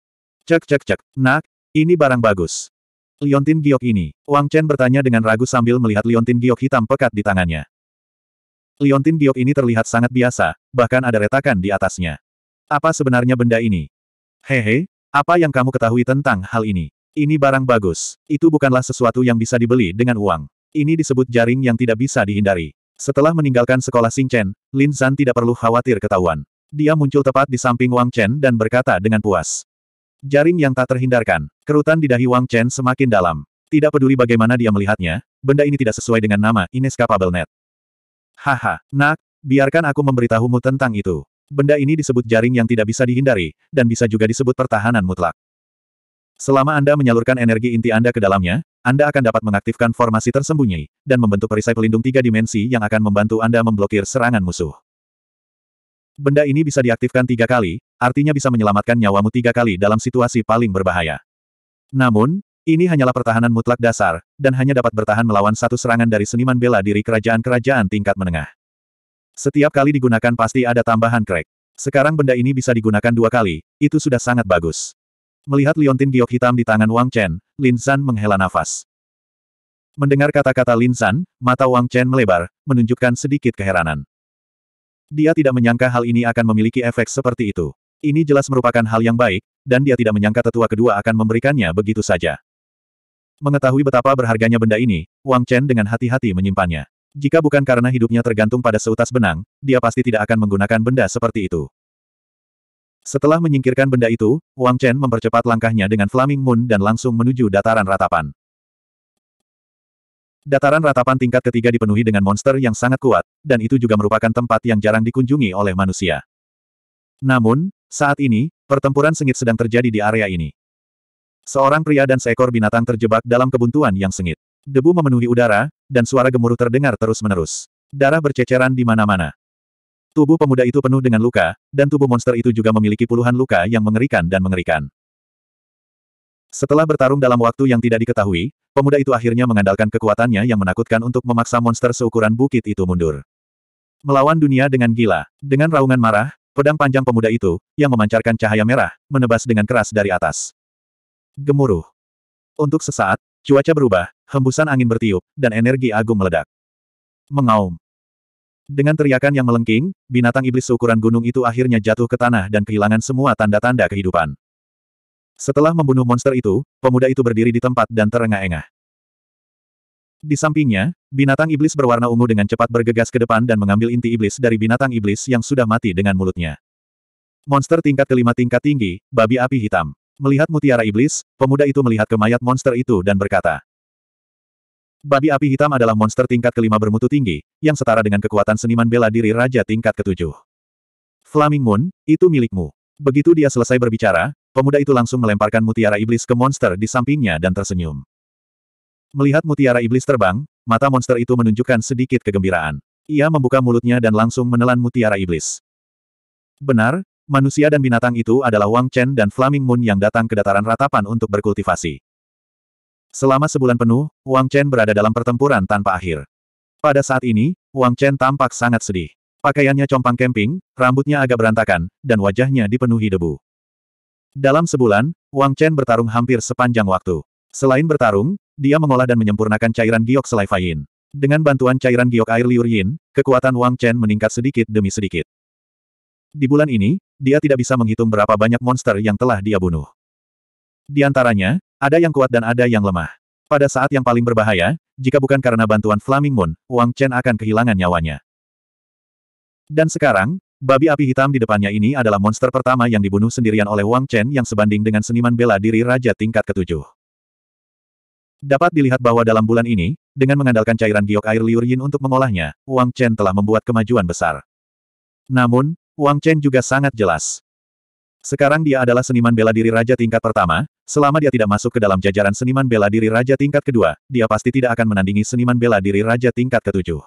Cek cek cek, nak, ini barang bagus. Liontin giok ini, Wang Chen bertanya dengan ragu sambil melihat liontin giok hitam pekat di tangannya. Liontin giok ini terlihat sangat biasa, bahkan ada retakan di atasnya. Apa sebenarnya benda ini? Hehe, apa yang kamu ketahui tentang hal ini? Ini barang bagus. Itu bukanlah sesuatu yang bisa dibeli dengan uang. Ini disebut jaring yang tidak bisa dihindari. Setelah meninggalkan sekolah Chen, Lin Zan tidak perlu khawatir ketahuan. Dia muncul tepat di samping Wang Chen dan berkata dengan puas. Jaring yang tak terhindarkan. Kerutan di dahi Wang Chen semakin dalam. Tidak peduli bagaimana dia melihatnya, benda ini tidak sesuai dengan nama Inescapable Net. Haha, nak, biarkan aku memberitahumu tentang itu. Benda ini disebut jaring yang tidak bisa dihindari, dan bisa juga disebut pertahanan mutlak. Selama Anda menyalurkan energi inti Anda ke dalamnya, Anda akan dapat mengaktifkan formasi tersembunyi, dan membentuk perisai pelindung tiga dimensi yang akan membantu Anda memblokir serangan musuh. Benda ini bisa diaktifkan tiga kali, artinya bisa menyelamatkan nyawamu tiga kali dalam situasi paling berbahaya. Namun, ini hanyalah pertahanan mutlak dasar, dan hanya dapat bertahan melawan satu serangan dari seniman bela diri kerajaan-kerajaan tingkat menengah. Setiap kali digunakan pasti ada tambahan crack. Sekarang benda ini bisa digunakan dua kali, itu sudah sangat bagus. Melihat liontin giok hitam di tangan Wang Chen, Lin San menghela nafas. Mendengar kata-kata Lin San, mata Wang Chen melebar, menunjukkan sedikit keheranan. Dia tidak menyangka hal ini akan memiliki efek seperti itu. Ini jelas merupakan hal yang baik, dan dia tidak menyangka tetua kedua akan memberikannya begitu saja. Mengetahui betapa berharganya benda ini, Wang Chen dengan hati-hati menyimpannya. Jika bukan karena hidupnya tergantung pada seutas benang, dia pasti tidak akan menggunakan benda seperti itu. Setelah menyingkirkan benda itu, Wang Chen mempercepat langkahnya dengan Flaming Moon dan langsung menuju dataran ratapan. Dataran ratapan tingkat ketiga dipenuhi dengan monster yang sangat kuat, dan itu juga merupakan tempat yang jarang dikunjungi oleh manusia. Namun, saat ini, pertempuran sengit sedang terjadi di area ini. Seorang pria dan seekor binatang terjebak dalam kebuntuan yang sengit. Debu memenuhi udara, dan suara gemuruh terdengar terus-menerus. Darah berceceran di mana-mana. Tubuh pemuda itu penuh dengan luka, dan tubuh monster itu juga memiliki puluhan luka yang mengerikan dan mengerikan. Setelah bertarung dalam waktu yang tidak diketahui, pemuda itu akhirnya mengandalkan kekuatannya yang menakutkan untuk memaksa monster seukuran bukit itu mundur. Melawan dunia dengan gila, dengan raungan marah, pedang panjang pemuda itu, yang memancarkan cahaya merah, menebas dengan keras dari atas. Gemuruh. Untuk sesaat, cuaca berubah, hembusan angin bertiup, dan energi agung meledak. Mengaum. Dengan teriakan yang melengking, binatang iblis seukuran gunung itu akhirnya jatuh ke tanah dan kehilangan semua tanda-tanda kehidupan. Setelah membunuh monster itu, pemuda itu berdiri di tempat dan terengah-engah. Di sampingnya, binatang iblis berwarna ungu dengan cepat bergegas ke depan dan mengambil inti iblis dari binatang iblis yang sudah mati dengan mulutnya. Monster tingkat kelima tingkat tinggi, babi api hitam. Melihat mutiara iblis, pemuda itu melihat ke mayat monster itu dan berkata, Babi api hitam adalah monster tingkat kelima bermutu tinggi, yang setara dengan kekuatan seniman bela diri Raja tingkat ketujuh. Flaming Moon, itu milikmu. Begitu dia selesai berbicara, Pemuda itu langsung melemparkan mutiara iblis ke monster di sampingnya dan tersenyum. Melihat mutiara iblis terbang, mata monster itu menunjukkan sedikit kegembiraan. Ia membuka mulutnya dan langsung menelan mutiara iblis. Benar, manusia dan binatang itu adalah Wang Chen dan Flaming Moon yang datang ke dataran ratapan untuk berkultivasi. Selama sebulan penuh, Wang Chen berada dalam pertempuran tanpa akhir. Pada saat ini, Wang Chen tampak sangat sedih. Pakaiannya compang camping, rambutnya agak berantakan, dan wajahnya dipenuhi debu. Dalam sebulan, Wang Chen bertarung hampir sepanjang waktu. Selain bertarung, dia mengolah dan menyempurnakan cairan giok selai selaifayin. Dengan bantuan cairan giok air liur yin, kekuatan Wang Chen meningkat sedikit demi sedikit. Di bulan ini, dia tidak bisa menghitung berapa banyak monster yang telah dia bunuh. Di antaranya, ada yang kuat dan ada yang lemah. Pada saat yang paling berbahaya, jika bukan karena bantuan Flaming Moon, Wang Chen akan kehilangan nyawanya. Dan sekarang, Babi api hitam di depannya ini adalah monster pertama yang dibunuh sendirian oleh Wang Chen yang sebanding dengan seniman bela diri Raja tingkat ketujuh. Dapat dilihat bahwa dalam bulan ini, dengan mengandalkan cairan giok air liur yin untuk mengolahnya, Wang Chen telah membuat kemajuan besar. Namun, Wang Chen juga sangat jelas. Sekarang dia adalah seniman bela diri Raja tingkat pertama, selama dia tidak masuk ke dalam jajaran seniman bela diri Raja tingkat kedua, dia pasti tidak akan menandingi seniman bela diri Raja tingkat ketujuh.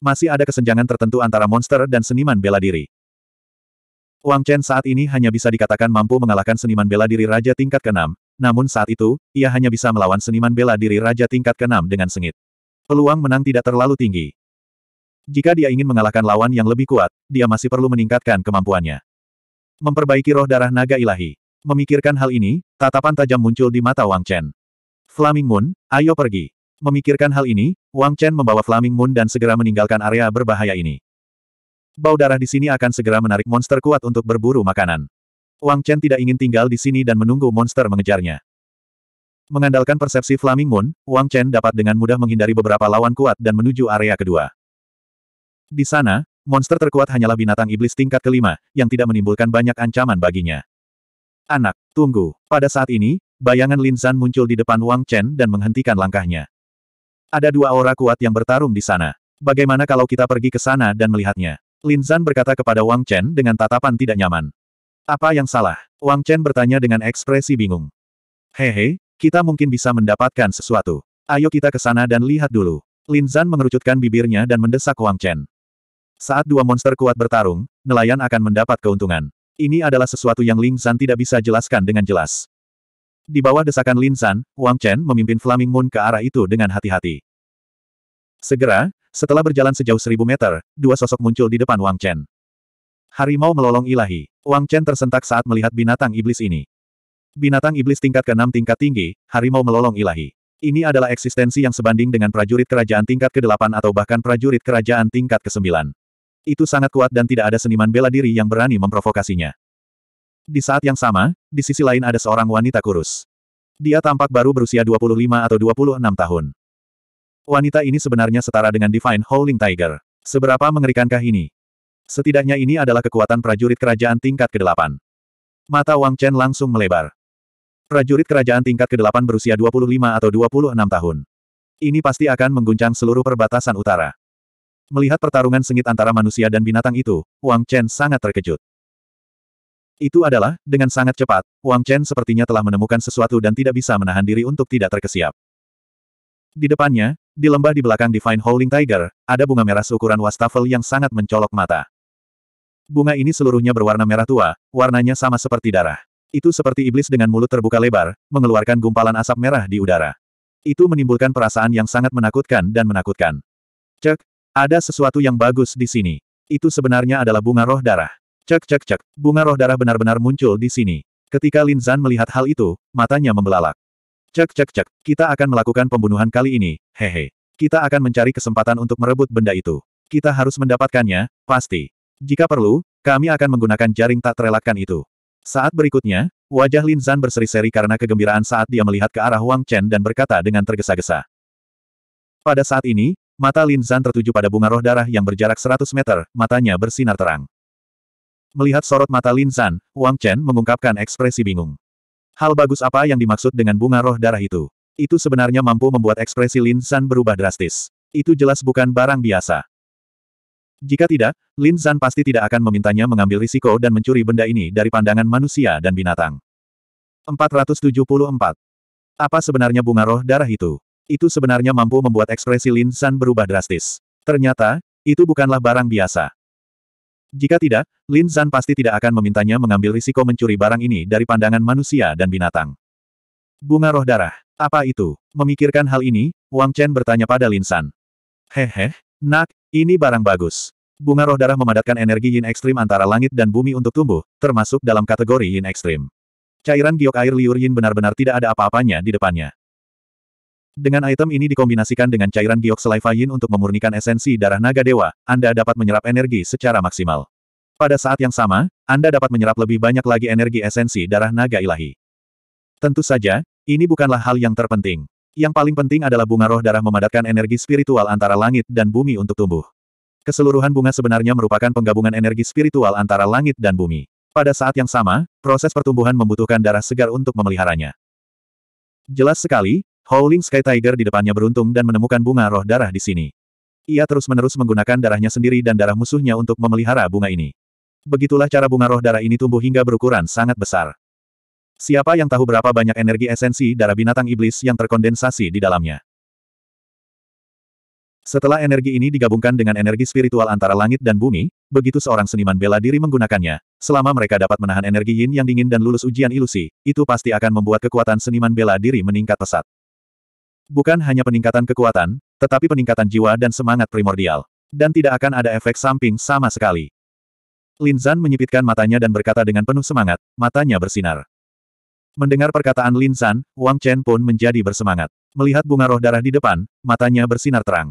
Masih ada kesenjangan tertentu antara monster dan seniman bela diri. Wang Chen saat ini hanya bisa dikatakan mampu mengalahkan seniman bela diri Raja tingkat ke-6, namun saat itu, ia hanya bisa melawan seniman bela diri Raja tingkat ke-6 dengan sengit. Peluang menang tidak terlalu tinggi. Jika dia ingin mengalahkan lawan yang lebih kuat, dia masih perlu meningkatkan kemampuannya. Memperbaiki roh darah naga ilahi. Memikirkan hal ini, tatapan tajam muncul di mata Wang Chen. Flaming Moon, ayo pergi. Memikirkan hal ini, Wang Chen membawa Flaming Moon dan segera meninggalkan area berbahaya ini. Bau darah di sini akan segera menarik monster kuat untuk berburu makanan. Wang Chen tidak ingin tinggal di sini dan menunggu monster mengejarnya. Mengandalkan persepsi Flaming Moon, Wang Chen dapat dengan mudah menghindari beberapa lawan kuat dan menuju area kedua. Di sana, monster terkuat hanyalah binatang iblis tingkat kelima, yang tidak menimbulkan banyak ancaman baginya. Anak, tunggu. Pada saat ini, bayangan Lin San muncul di depan Wang Chen dan menghentikan langkahnya. Ada dua aura kuat yang bertarung di sana. Bagaimana kalau kita pergi ke sana dan melihatnya? Lin Zan berkata kepada Wang Chen dengan tatapan tidak nyaman. Apa yang salah? Wang Chen bertanya dengan ekspresi bingung. Hehe, kita mungkin bisa mendapatkan sesuatu. Ayo kita ke sana dan lihat dulu. Lin Zan mengerucutkan bibirnya dan mendesak Wang Chen. Saat dua monster kuat bertarung, nelayan akan mendapat keuntungan. Ini adalah sesuatu yang Lin Zan tidak bisa jelaskan dengan jelas. Di bawah desakan Lin San, Wang Chen memimpin Flaming Moon ke arah itu dengan hati-hati. Segera, setelah berjalan sejauh seribu meter, dua sosok muncul di depan Wang Chen. Harimau melolong ilahi. Wang Chen tersentak saat melihat binatang iblis ini. Binatang iblis tingkat ke-6 tingkat tinggi, harimau melolong ilahi. Ini adalah eksistensi yang sebanding dengan prajurit kerajaan tingkat ke-8 atau bahkan prajurit kerajaan tingkat ke-9. Itu sangat kuat dan tidak ada seniman bela diri yang berani memprovokasinya. Di saat yang sama, di sisi lain ada seorang wanita kurus. Dia tampak baru berusia 25 atau 26 tahun. Wanita ini sebenarnya setara dengan Divine Howling Tiger. Seberapa mengerikankah ini? Setidaknya ini adalah kekuatan prajurit kerajaan tingkat ke-8. Mata Wang Chen langsung melebar. Prajurit kerajaan tingkat ke-8 berusia 25 atau 26 tahun. Ini pasti akan mengguncang seluruh perbatasan utara. Melihat pertarungan sengit antara manusia dan binatang itu, Wang Chen sangat terkejut. Itu adalah, dengan sangat cepat, Wang Chen sepertinya telah menemukan sesuatu dan tidak bisa menahan diri untuk tidak terkesiap. Di depannya, di lembah di belakang Divine Howling Tiger, ada bunga merah seukuran wastafel yang sangat mencolok mata. Bunga ini seluruhnya berwarna merah tua, warnanya sama seperti darah. Itu seperti iblis dengan mulut terbuka lebar, mengeluarkan gumpalan asap merah di udara. Itu menimbulkan perasaan yang sangat menakutkan dan menakutkan. Cek, ada sesuatu yang bagus di sini. Itu sebenarnya adalah bunga roh darah. Cek cek cek, bunga roh darah benar-benar muncul di sini. Ketika Lin Zan melihat hal itu, matanya membelalak. Cek cek cek, kita akan melakukan pembunuhan kali ini, hehe. Kita akan mencari kesempatan untuk merebut benda itu. Kita harus mendapatkannya, pasti. Jika perlu, kami akan menggunakan jaring tak terelakkan itu. Saat berikutnya, wajah Lin Zan berseri-seri karena kegembiraan saat dia melihat ke arah Wang Chen dan berkata dengan tergesa-gesa. Pada saat ini, mata Lin Zan tertuju pada bunga roh darah yang berjarak 100 meter, matanya bersinar terang. Melihat sorot mata Lin San, Wang Chen mengungkapkan ekspresi bingung. Hal bagus apa yang dimaksud dengan bunga roh darah itu? Itu sebenarnya mampu membuat ekspresi Lin San berubah drastis. Itu jelas bukan barang biasa. Jika tidak, Lin San pasti tidak akan memintanya mengambil risiko dan mencuri benda ini dari pandangan manusia dan binatang. 474. Apa sebenarnya bunga roh darah itu? Itu sebenarnya mampu membuat ekspresi Lin San berubah drastis. Ternyata, itu bukanlah barang biasa. Jika tidak, Lin Zan pasti tidak akan memintanya mengambil risiko mencuri barang ini dari pandangan manusia dan binatang. Bunga roh darah. Apa itu? Memikirkan hal ini, Wang Chen bertanya pada Lin San. Hehe, nak, ini barang bagus. Bunga roh darah memadatkan energi yin ekstrim antara langit dan bumi untuk tumbuh, termasuk dalam kategori yin ekstrim. Cairan giok air liur yin benar-benar tidak ada apa-apanya di depannya. Dengan item ini dikombinasikan dengan cairan giok Yin untuk memurnikan esensi darah naga dewa, Anda dapat menyerap energi secara maksimal. Pada saat yang sama, Anda dapat menyerap lebih banyak lagi energi esensi darah naga ilahi. Tentu saja, ini bukanlah hal yang terpenting. Yang paling penting adalah bunga roh darah memadatkan energi spiritual antara langit dan bumi untuk tumbuh. Keseluruhan bunga sebenarnya merupakan penggabungan energi spiritual antara langit dan bumi. Pada saat yang sama, proses pertumbuhan membutuhkan darah segar untuk memeliharanya. Jelas sekali, Howling Sky Tiger di depannya beruntung dan menemukan bunga roh darah di sini. Ia terus-menerus menggunakan darahnya sendiri dan darah musuhnya untuk memelihara bunga ini. Begitulah cara bunga roh darah ini tumbuh hingga berukuran sangat besar. Siapa yang tahu berapa banyak energi esensi darah binatang iblis yang terkondensasi di dalamnya? Setelah energi ini digabungkan dengan energi spiritual antara langit dan bumi, begitu seorang seniman bela diri menggunakannya, selama mereka dapat menahan energi yin yang dingin dan lulus ujian ilusi, itu pasti akan membuat kekuatan seniman bela diri meningkat pesat. Bukan hanya peningkatan kekuatan, tetapi peningkatan jiwa dan semangat primordial. Dan tidak akan ada efek samping sama sekali. Lin Zan menyipitkan matanya dan berkata dengan penuh semangat, matanya bersinar. Mendengar perkataan Lin Zan, Wang Chen pun menjadi bersemangat. Melihat bunga roh darah di depan, matanya bersinar terang.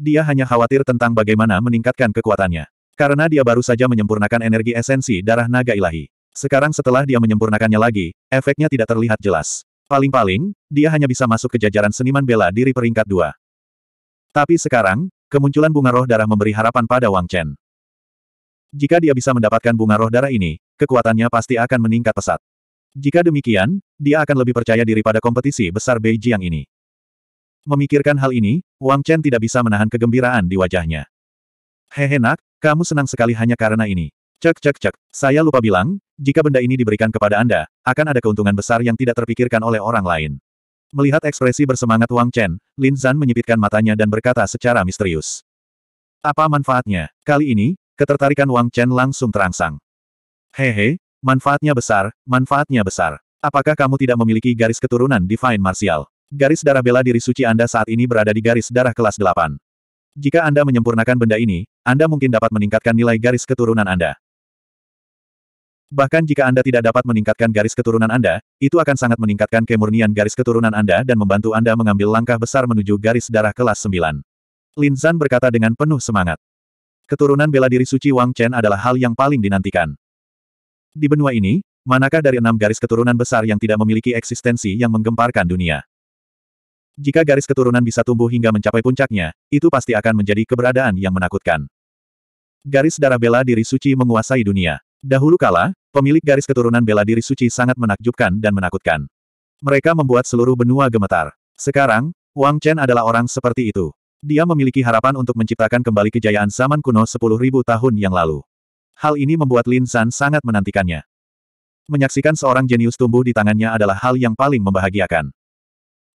Dia hanya khawatir tentang bagaimana meningkatkan kekuatannya. Karena dia baru saja menyempurnakan energi esensi darah naga ilahi. Sekarang setelah dia menyempurnakannya lagi, efeknya tidak terlihat jelas. Paling-paling, dia hanya bisa masuk ke jajaran seniman bela diri peringkat dua. Tapi sekarang, kemunculan bunga roh darah memberi harapan pada Wang Chen. Jika dia bisa mendapatkan bunga roh darah ini, kekuatannya pasti akan meningkat pesat. Jika demikian, dia akan lebih percaya diri pada kompetisi besar Beijing ini. Memikirkan hal ini, Wang Chen tidak bisa menahan kegembiraan di wajahnya. Hehe nak, kamu senang sekali hanya karena ini. Cek cek cek, saya lupa bilang, jika benda ini diberikan kepada Anda, akan ada keuntungan besar yang tidak terpikirkan oleh orang lain. Melihat ekspresi bersemangat Wang Chen, Lin Zan menyipitkan matanya dan berkata secara misterius. Apa manfaatnya? Kali ini, ketertarikan Wang Chen langsung terangsang. Hehe, manfaatnya besar, manfaatnya besar. Apakah kamu tidak memiliki garis keturunan Divine Martial? Garis darah bela diri suci Anda saat ini berada di garis darah kelas 8. Jika Anda menyempurnakan benda ini, Anda mungkin dapat meningkatkan nilai garis keturunan Anda. Bahkan jika Anda tidak dapat meningkatkan garis keturunan Anda, itu akan sangat meningkatkan kemurnian garis keturunan Anda dan membantu Anda mengambil langkah besar menuju garis darah kelas 9. Lin Zan berkata dengan penuh semangat. Keturunan bela diri suci Wang Chen adalah hal yang paling dinantikan. Di benua ini, manakah dari enam garis keturunan besar yang tidak memiliki eksistensi yang menggemparkan dunia? Jika garis keturunan bisa tumbuh hingga mencapai puncaknya, itu pasti akan menjadi keberadaan yang menakutkan. Garis darah bela diri suci menguasai dunia. Dahulu kala, Pemilik garis keturunan bela diri suci sangat menakjubkan dan menakutkan. Mereka membuat seluruh benua gemetar. Sekarang, Wang Chen adalah orang seperti itu. Dia memiliki harapan untuk menciptakan kembali kejayaan zaman kuno 10.000 tahun yang lalu. Hal ini membuat Lin San sangat menantikannya. Menyaksikan seorang jenius tumbuh di tangannya adalah hal yang paling membahagiakan.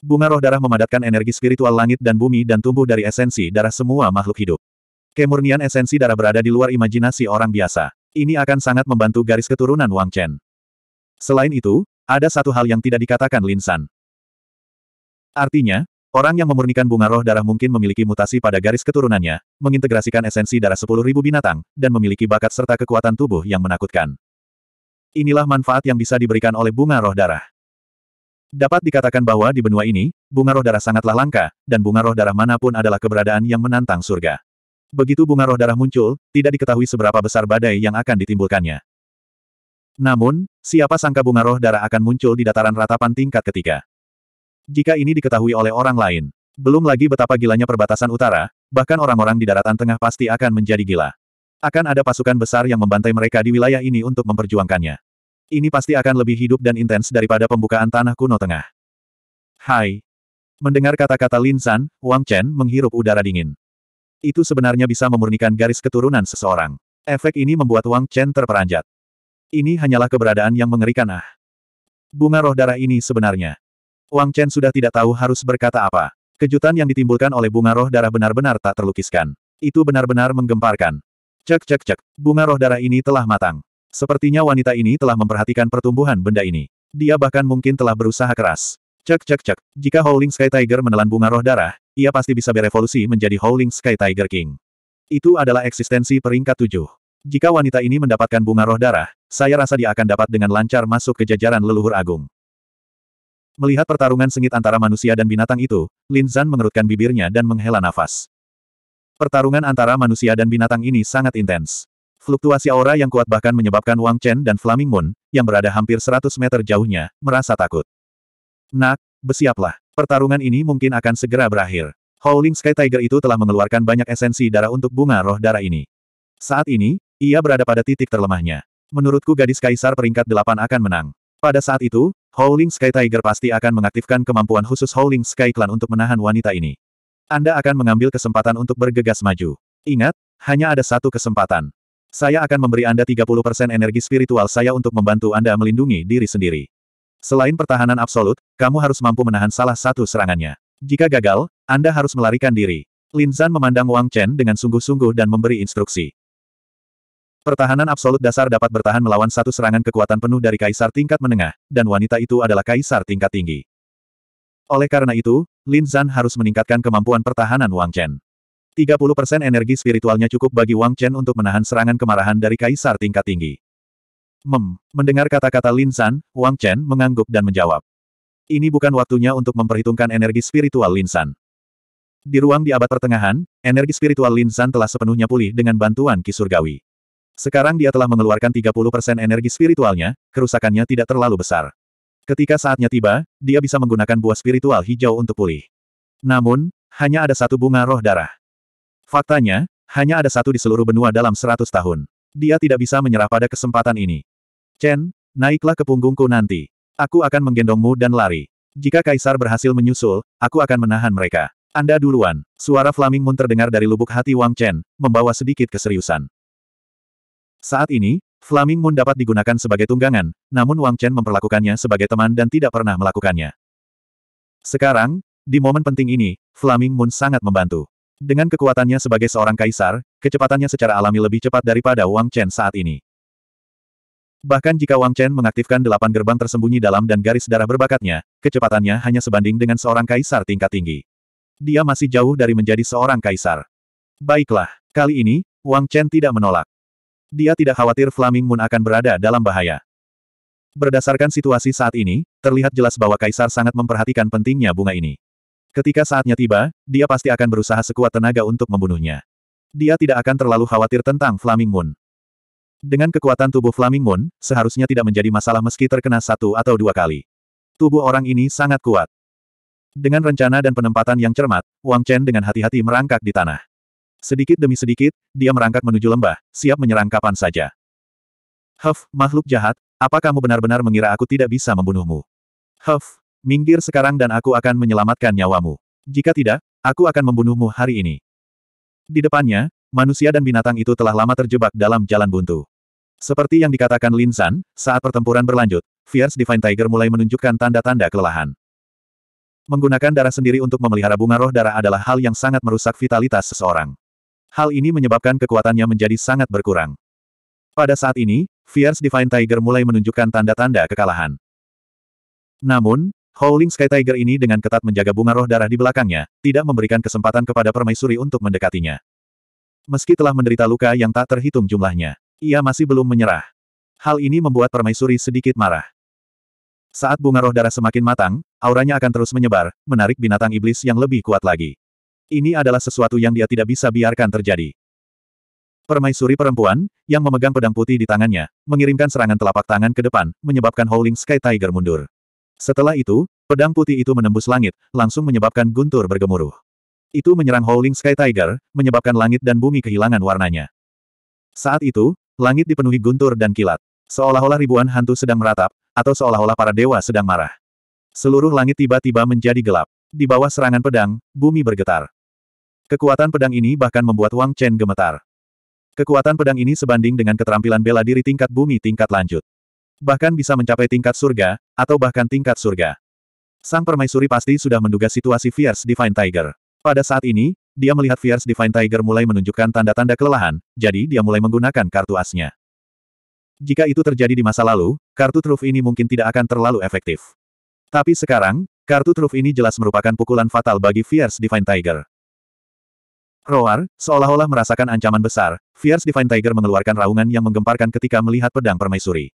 Bunga roh darah memadatkan energi spiritual langit dan bumi dan tumbuh dari esensi darah semua makhluk hidup. Kemurnian esensi darah berada di luar imajinasi orang biasa. Ini akan sangat membantu garis keturunan Wang Chen. Selain itu, ada satu hal yang tidak dikatakan Lin San. Artinya, orang yang memurnikan bunga roh darah mungkin memiliki mutasi pada garis keturunannya, mengintegrasikan esensi darah sepuluh ribu binatang, dan memiliki bakat serta kekuatan tubuh yang menakutkan. Inilah manfaat yang bisa diberikan oleh bunga roh darah. Dapat dikatakan bahwa di benua ini, bunga roh darah sangatlah langka, dan bunga roh darah manapun adalah keberadaan yang menantang surga. Begitu bunga roh darah muncul, tidak diketahui seberapa besar badai yang akan ditimbulkannya. Namun, siapa sangka bunga roh darah akan muncul di dataran ratapan tingkat ketiga. Jika ini diketahui oleh orang lain, belum lagi betapa gilanya perbatasan utara, bahkan orang-orang di daratan tengah pasti akan menjadi gila. Akan ada pasukan besar yang membantai mereka di wilayah ini untuk memperjuangkannya. Ini pasti akan lebih hidup dan intens daripada pembukaan tanah kuno tengah. Hai. Mendengar kata-kata Lin San, Wang Chen menghirup udara dingin. Itu sebenarnya bisa memurnikan garis keturunan seseorang. Efek ini membuat Wang Chen terperanjat. Ini hanyalah keberadaan yang mengerikan ah. Bunga roh darah ini sebenarnya. Wang Chen sudah tidak tahu harus berkata apa. Kejutan yang ditimbulkan oleh bunga roh darah benar-benar tak terlukiskan. Itu benar-benar menggemparkan. Cek cek cek, bunga roh darah ini telah matang. Sepertinya wanita ini telah memperhatikan pertumbuhan benda ini. Dia bahkan mungkin telah berusaha keras. Cek cek cek, jika Howling Sky Tiger menelan bunga roh darah, ia pasti bisa berevolusi menjadi Howling Sky Tiger King. Itu adalah eksistensi peringkat tujuh. Jika wanita ini mendapatkan bunga roh darah, saya rasa dia akan dapat dengan lancar masuk ke jajaran leluhur agung. Melihat pertarungan sengit antara manusia dan binatang itu, Lin Zan mengerutkan bibirnya dan menghela nafas. Pertarungan antara manusia dan binatang ini sangat intens. Fluktuasi aura yang kuat bahkan menyebabkan Wang Chen dan Flaming Moon, yang berada hampir 100 meter jauhnya, merasa takut. Nak, bersiaplah. Pertarungan ini mungkin akan segera berakhir. Howling Sky Tiger itu telah mengeluarkan banyak esensi darah untuk bunga roh darah ini. Saat ini, ia berada pada titik terlemahnya. Menurutku gadis kaisar peringkat delapan akan menang. Pada saat itu, Howling Sky Tiger pasti akan mengaktifkan kemampuan khusus Howling Sky Clan untuk menahan wanita ini. Anda akan mengambil kesempatan untuk bergegas maju. Ingat, hanya ada satu kesempatan. Saya akan memberi Anda 30% energi spiritual saya untuk membantu Anda melindungi diri sendiri. Selain pertahanan absolut, kamu harus mampu menahan salah satu serangannya. Jika gagal, Anda harus melarikan diri. Lin Zan memandang Wang Chen dengan sungguh-sungguh dan memberi instruksi. Pertahanan absolut dasar dapat bertahan melawan satu serangan kekuatan penuh dari kaisar tingkat menengah, dan wanita itu adalah kaisar tingkat tinggi. Oleh karena itu, Lin Zan harus meningkatkan kemampuan pertahanan Wang Chen. 30% energi spiritualnya cukup bagi Wang Chen untuk menahan serangan kemarahan dari kaisar tingkat tinggi. Mem. Mendengar kata-kata Lin San, Wang Chen mengangguk dan menjawab. Ini bukan waktunya untuk memperhitungkan energi spiritual Lin San. Di ruang di abad pertengahan, energi spiritual Lin San telah sepenuhnya pulih dengan bantuan kisurgawi. Sekarang dia telah mengeluarkan 30% energi spiritualnya, kerusakannya tidak terlalu besar. Ketika saatnya tiba, dia bisa menggunakan buah spiritual hijau untuk pulih. Namun, hanya ada satu bunga roh darah. Faktanya, hanya ada satu di seluruh benua dalam seratus tahun. Dia tidak bisa menyerah pada kesempatan ini. Chen, naiklah ke punggungku nanti. Aku akan menggendongmu dan lari. Jika Kaisar berhasil menyusul, aku akan menahan mereka. Anda duluan. Suara Flaming Moon terdengar dari lubuk hati Wang Chen, membawa sedikit keseriusan. Saat ini, Flaming Moon dapat digunakan sebagai tunggangan, namun Wang Chen memperlakukannya sebagai teman dan tidak pernah melakukannya. Sekarang, di momen penting ini, Flaming Moon sangat membantu. Dengan kekuatannya sebagai seorang kaisar, kecepatannya secara alami lebih cepat daripada Wang Chen saat ini. Bahkan jika Wang Chen mengaktifkan delapan gerbang tersembunyi dalam dan garis darah berbakatnya, kecepatannya hanya sebanding dengan seorang kaisar tingkat tinggi. Dia masih jauh dari menjadi seorang kaisar. Baiklah, kali ini, Wang Chen tidak menolak. Dia tidak khawatir Flaming Moon akan berada dalam bahaya. Berdasarkan situasi saat ini, terlihat jelas bahwa kaisar sangat memperhatikan pentingnya bunga ini. Ketika saatnya tiba, dia pasti akan berusaha sekuat tenaga untuk membunuhnya. Dia tidak akan terlalu khawatir tentang Flaming Moon. Dengan kekuatan tubuh Flaming Moon, seharusnya tidak menjadi masalah meski terkena satu atau dua kali. Tubuh orang ini sangat kuat. Dengan rencana dan penempatan yang cermat, Wang Chen dengan hati-hati merangkak di tanah. Sedikit demi sedikit, dia merangkak menuju lembah, siap menyerang kapan saja. Huff, makhluk jahat, apa kamu benar-benar mengira aku tidak bisa membunuhmu? Huff, minggir sekarang dan aku akan menyelamatkan nyawamu. Jika tidak, aku akan membunuhmu hari ini. Di depannya, manusia dan binatang itu telah lama terjebak dalam jalan buntu. Seperti yang dikatakan Lin San, saat pertempuran berlanjut, Fierce Divine Tiger mulai menunjukkan tanda-tanda kelelahan. Menggunakan darah sendiri untuk memelihara bunga roh darah adalah hal yang sangat merusak vitalitas seseorang. Hal ini menyebabkan kekuatannya menjadi sangat berkurang. Pada saat ini, Fierce Divine Tiger mulai menunjukkan tanda-tanda kekalahan. Namun, Howling Sky Tiger ini dengan ketat menjaga bunga roh darah di belakangnya, tidak memberikan kesempatan kepada permaisuri untuk mendekatinya. Meski telah menderita luka yang tak terhitung jumlahnya. Ia masih belum menyerah. Hal ini membuat permaisuri sedikit marah. Saat bunga roh darah semakin matang, auranya akan terus menyebar, menarik binatang iblis yang lebih kuat lagi. Ini adalah sesuatu yang dia tidak bisa biarkan terjadi. Permaisuri perempuan, yang memegang pedang putih di tangannya, mengirimkan serangan telapak tangan ke depan, menyebabkan Howling Sky Tiger mundur. Setelah itu, pedang putih itu menembus langit, langsung menyebabkan guntur bergemuruh. Itu menyerang Howling Sky Tiger, menyebabkan langit dan bumi kehilangan warnanya. Saat itu, Langit dipenuhi guntur dan kilat. Seolah-olah ribuan hantu sedang meratap, atau seolah-olah para dewa sedang marah. Seluruh langit tiba-tiba menjadi gelap. Di bawah serangan pedang, bumi bergetar. Kekuatan pedang ini bahkan membuat Wang Chen gemetar. Kekuatan pedang ini sebanding dengan keterampilan bela diri tingkat bumi tingkat lanjut. Bahkan bisa mencapai tingkat surga, atau bahkan tingkat surga. Sang permaisuri pasti sudah menduga situasi Fierce Divine Tiger. Pada saat ini, dia melihat Fierce Divine Tiger mulai menunjukkan tanda-tanda kelelahan, jadi dia mulai menggunakan kartu asnya. Jika itu terjadi di masa lalu, kartu truf ini mungkin tidak akan terlalu efektif. Tapi sekarang, kartu truf ini jelas merupakan pukulan fatal bagi Fierce Divine Tiger. Roar, seolah-olah merasakan ancaman besar, Fierce Divine Tiger mengeluarkan raungan yang menggemparkan ketika melihat pedang permaisuri.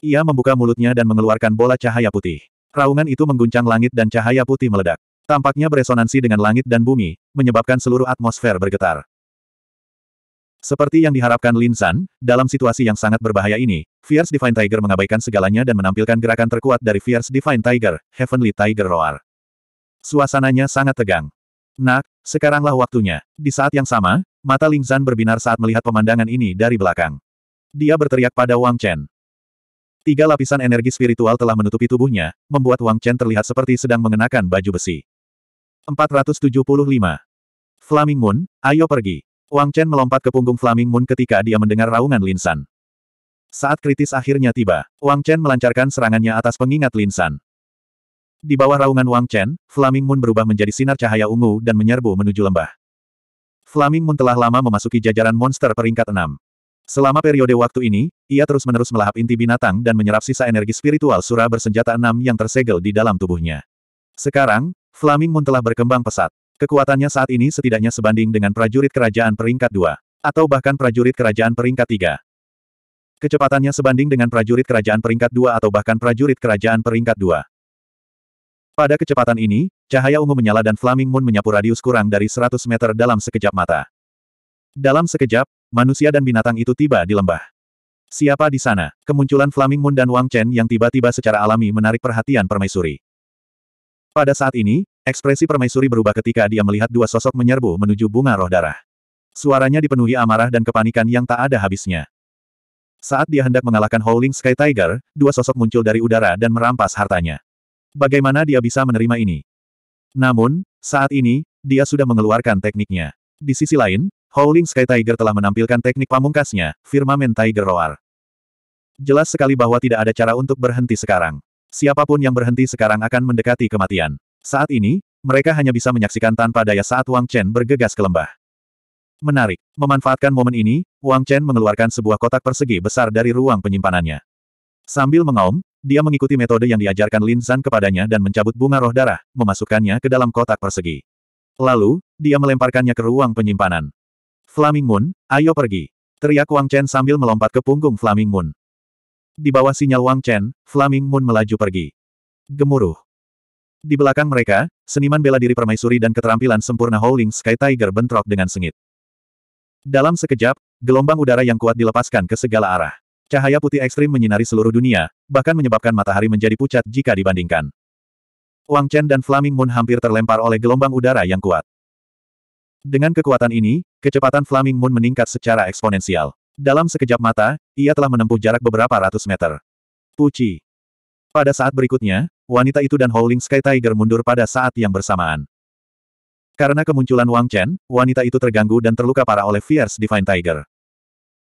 Ia membuka mulutnya dan mengeluarkan bola cahaya putih. Raungan itu mengguncang langit dan cahaya putih meledak tampaknya beresonansi dengan langit dan bumi, menyebabkan seluruh atmosfer bergetar. Seperti yang diharapkan Lin San, dalam situasi yang sangat berbahaya ini, Fierce Divine Tiger mengabaikan segalanya dan menampilkan gerakan terkuat dari Fierce Divine Tiger, Heavenly Tiger Roar. Suasananya sangat tegang. Nak, sekaranglah waktunya. Di saat yang sama, mata Lin San berbinar saat melihat pemandangan ini dari belakang. Dia berteriak pada Wang Chen. Tiga lapisan energi spiritual telah menutupi tubuhnya, membuat Wang Chen terlihat seperti sedang mengenakan baju besi. 475. Flaming Moon, ayo pergi. Wang Chen melompat ke punggung Flaming Moon ketika dia mendengar raungan Linsan. Saat kritis akhirnya tiba, Wang Chen melancarkan serangannya atas pengingat Linsan. Di bawah raungan Wang Chen, Flaming Moon berubah menjadi sinar cahaya ungu dan menyerbu menuju lembah. Flaming Moon telah lama memasuki jajaran monster peringkat 6. Selama periode waktu ini, ia terus-menerus melahap inti binatang dan menyerap sisa energi spiritual sura bersenjata enam yang tersegel di dalam tubuhnya. Sekarang, Flaming Moon telah berkembang pesat. Kekuatannya saat ini setidaknya sebanding dengan prajurit kerajaan peringkat 2, atau bahkan prajurit kerajaan peringkat 3. Kecepatannya sebanding dengan prajurit kerajaan peringkat 2 atau bahkan prajurit kerajaan peringkat 2. Pada kecepatan ini, cahaya ungu menyala dan Flaming Moon menyapu radius kurang dari 100 meter dalam sekejap mata. Dalam sekejap, manusia dan binatang itu tiba di lembah. Siapa di sana? Kemunculan Flaming Moon dan Wang Chen yang tiba-tiba secara alami menarik perhatian permaisuri. Pada saat ini, ekspresi permaisuri berubah ketika dia melihat dua sosok menyerbu menuju bunga roh darah. Suaranya dipenuhi amarah dan kepanikan yang tak ada habisnya. Saat dia hendak mengalahkan Howling Sky Tiger, dua sosok muncul dari udara dan merampas hartanya. Bagaimana dia bisa menerima ini? Namun, saat ini, dia sudah mengeluarkan tekniknya. Di sisi lain, Howling Sky Tiger telah menampilkan teknik pamungkasnya, Firman Tiger Roar. Jelas sekali bahwa tidak ada cara untuk berhenti sekarang. Siapapun yang berhenti sekarang akan mendekati kematian. Saat ini, mereka hanya bisa menyaksikan tanpa daya saat Wang Chen bergegas ke lembah. Menarik. Memanfaatkan momen ini, Wang Chen mengeluarkan sebuah kotak persegi besar dari ruang penyimpanannya. Sambil mengaum, dia mengikuti metode yang diajarkan Lin Zan kepadanya dan mencabut bunga roh darah, memasukkannya ke dalam kotak persegi. Lalu, dia melemparkannya ke ruang penyimpanan. Flaming Moon, ayo pergi. Teriak Wang Chen sambil melompat ke punggung Flaming Moon. Di bawah sinyal Wang Chen, Flaming Moon melaju pergi. Gemuruh. Di belakang mereka, seniman bela diri permaisuri dan keterampilan sempurna Howling Sky Tiger bentrok dengan sengit. Dalam sekejap, gelombang udara yang kuat dilepaskan ke segala arah. Cahaya putih ekstrim menyinari seluruh dunia, bahkan menyebabkan matahari menjadi pucat jika dibandingkan. Wang Chen dan Flaming Moon hampir terlempar oleh gelombang udara yang kuat. Dengan kekuatan ini, kecepatan Flaming Moon meningkat secara eksponensial. Dalam sekejap mata, ia telah menempuh jarak beberapa ratus meter. Puci. Pada saat berikutnya, wanita itu dan Howling Sky Tiger mundur pada saat yang bersamaan. Karena kemunculan Wang Chen, wanita itu terganggu dan terluka parah oleh Fierce Divine Tiger.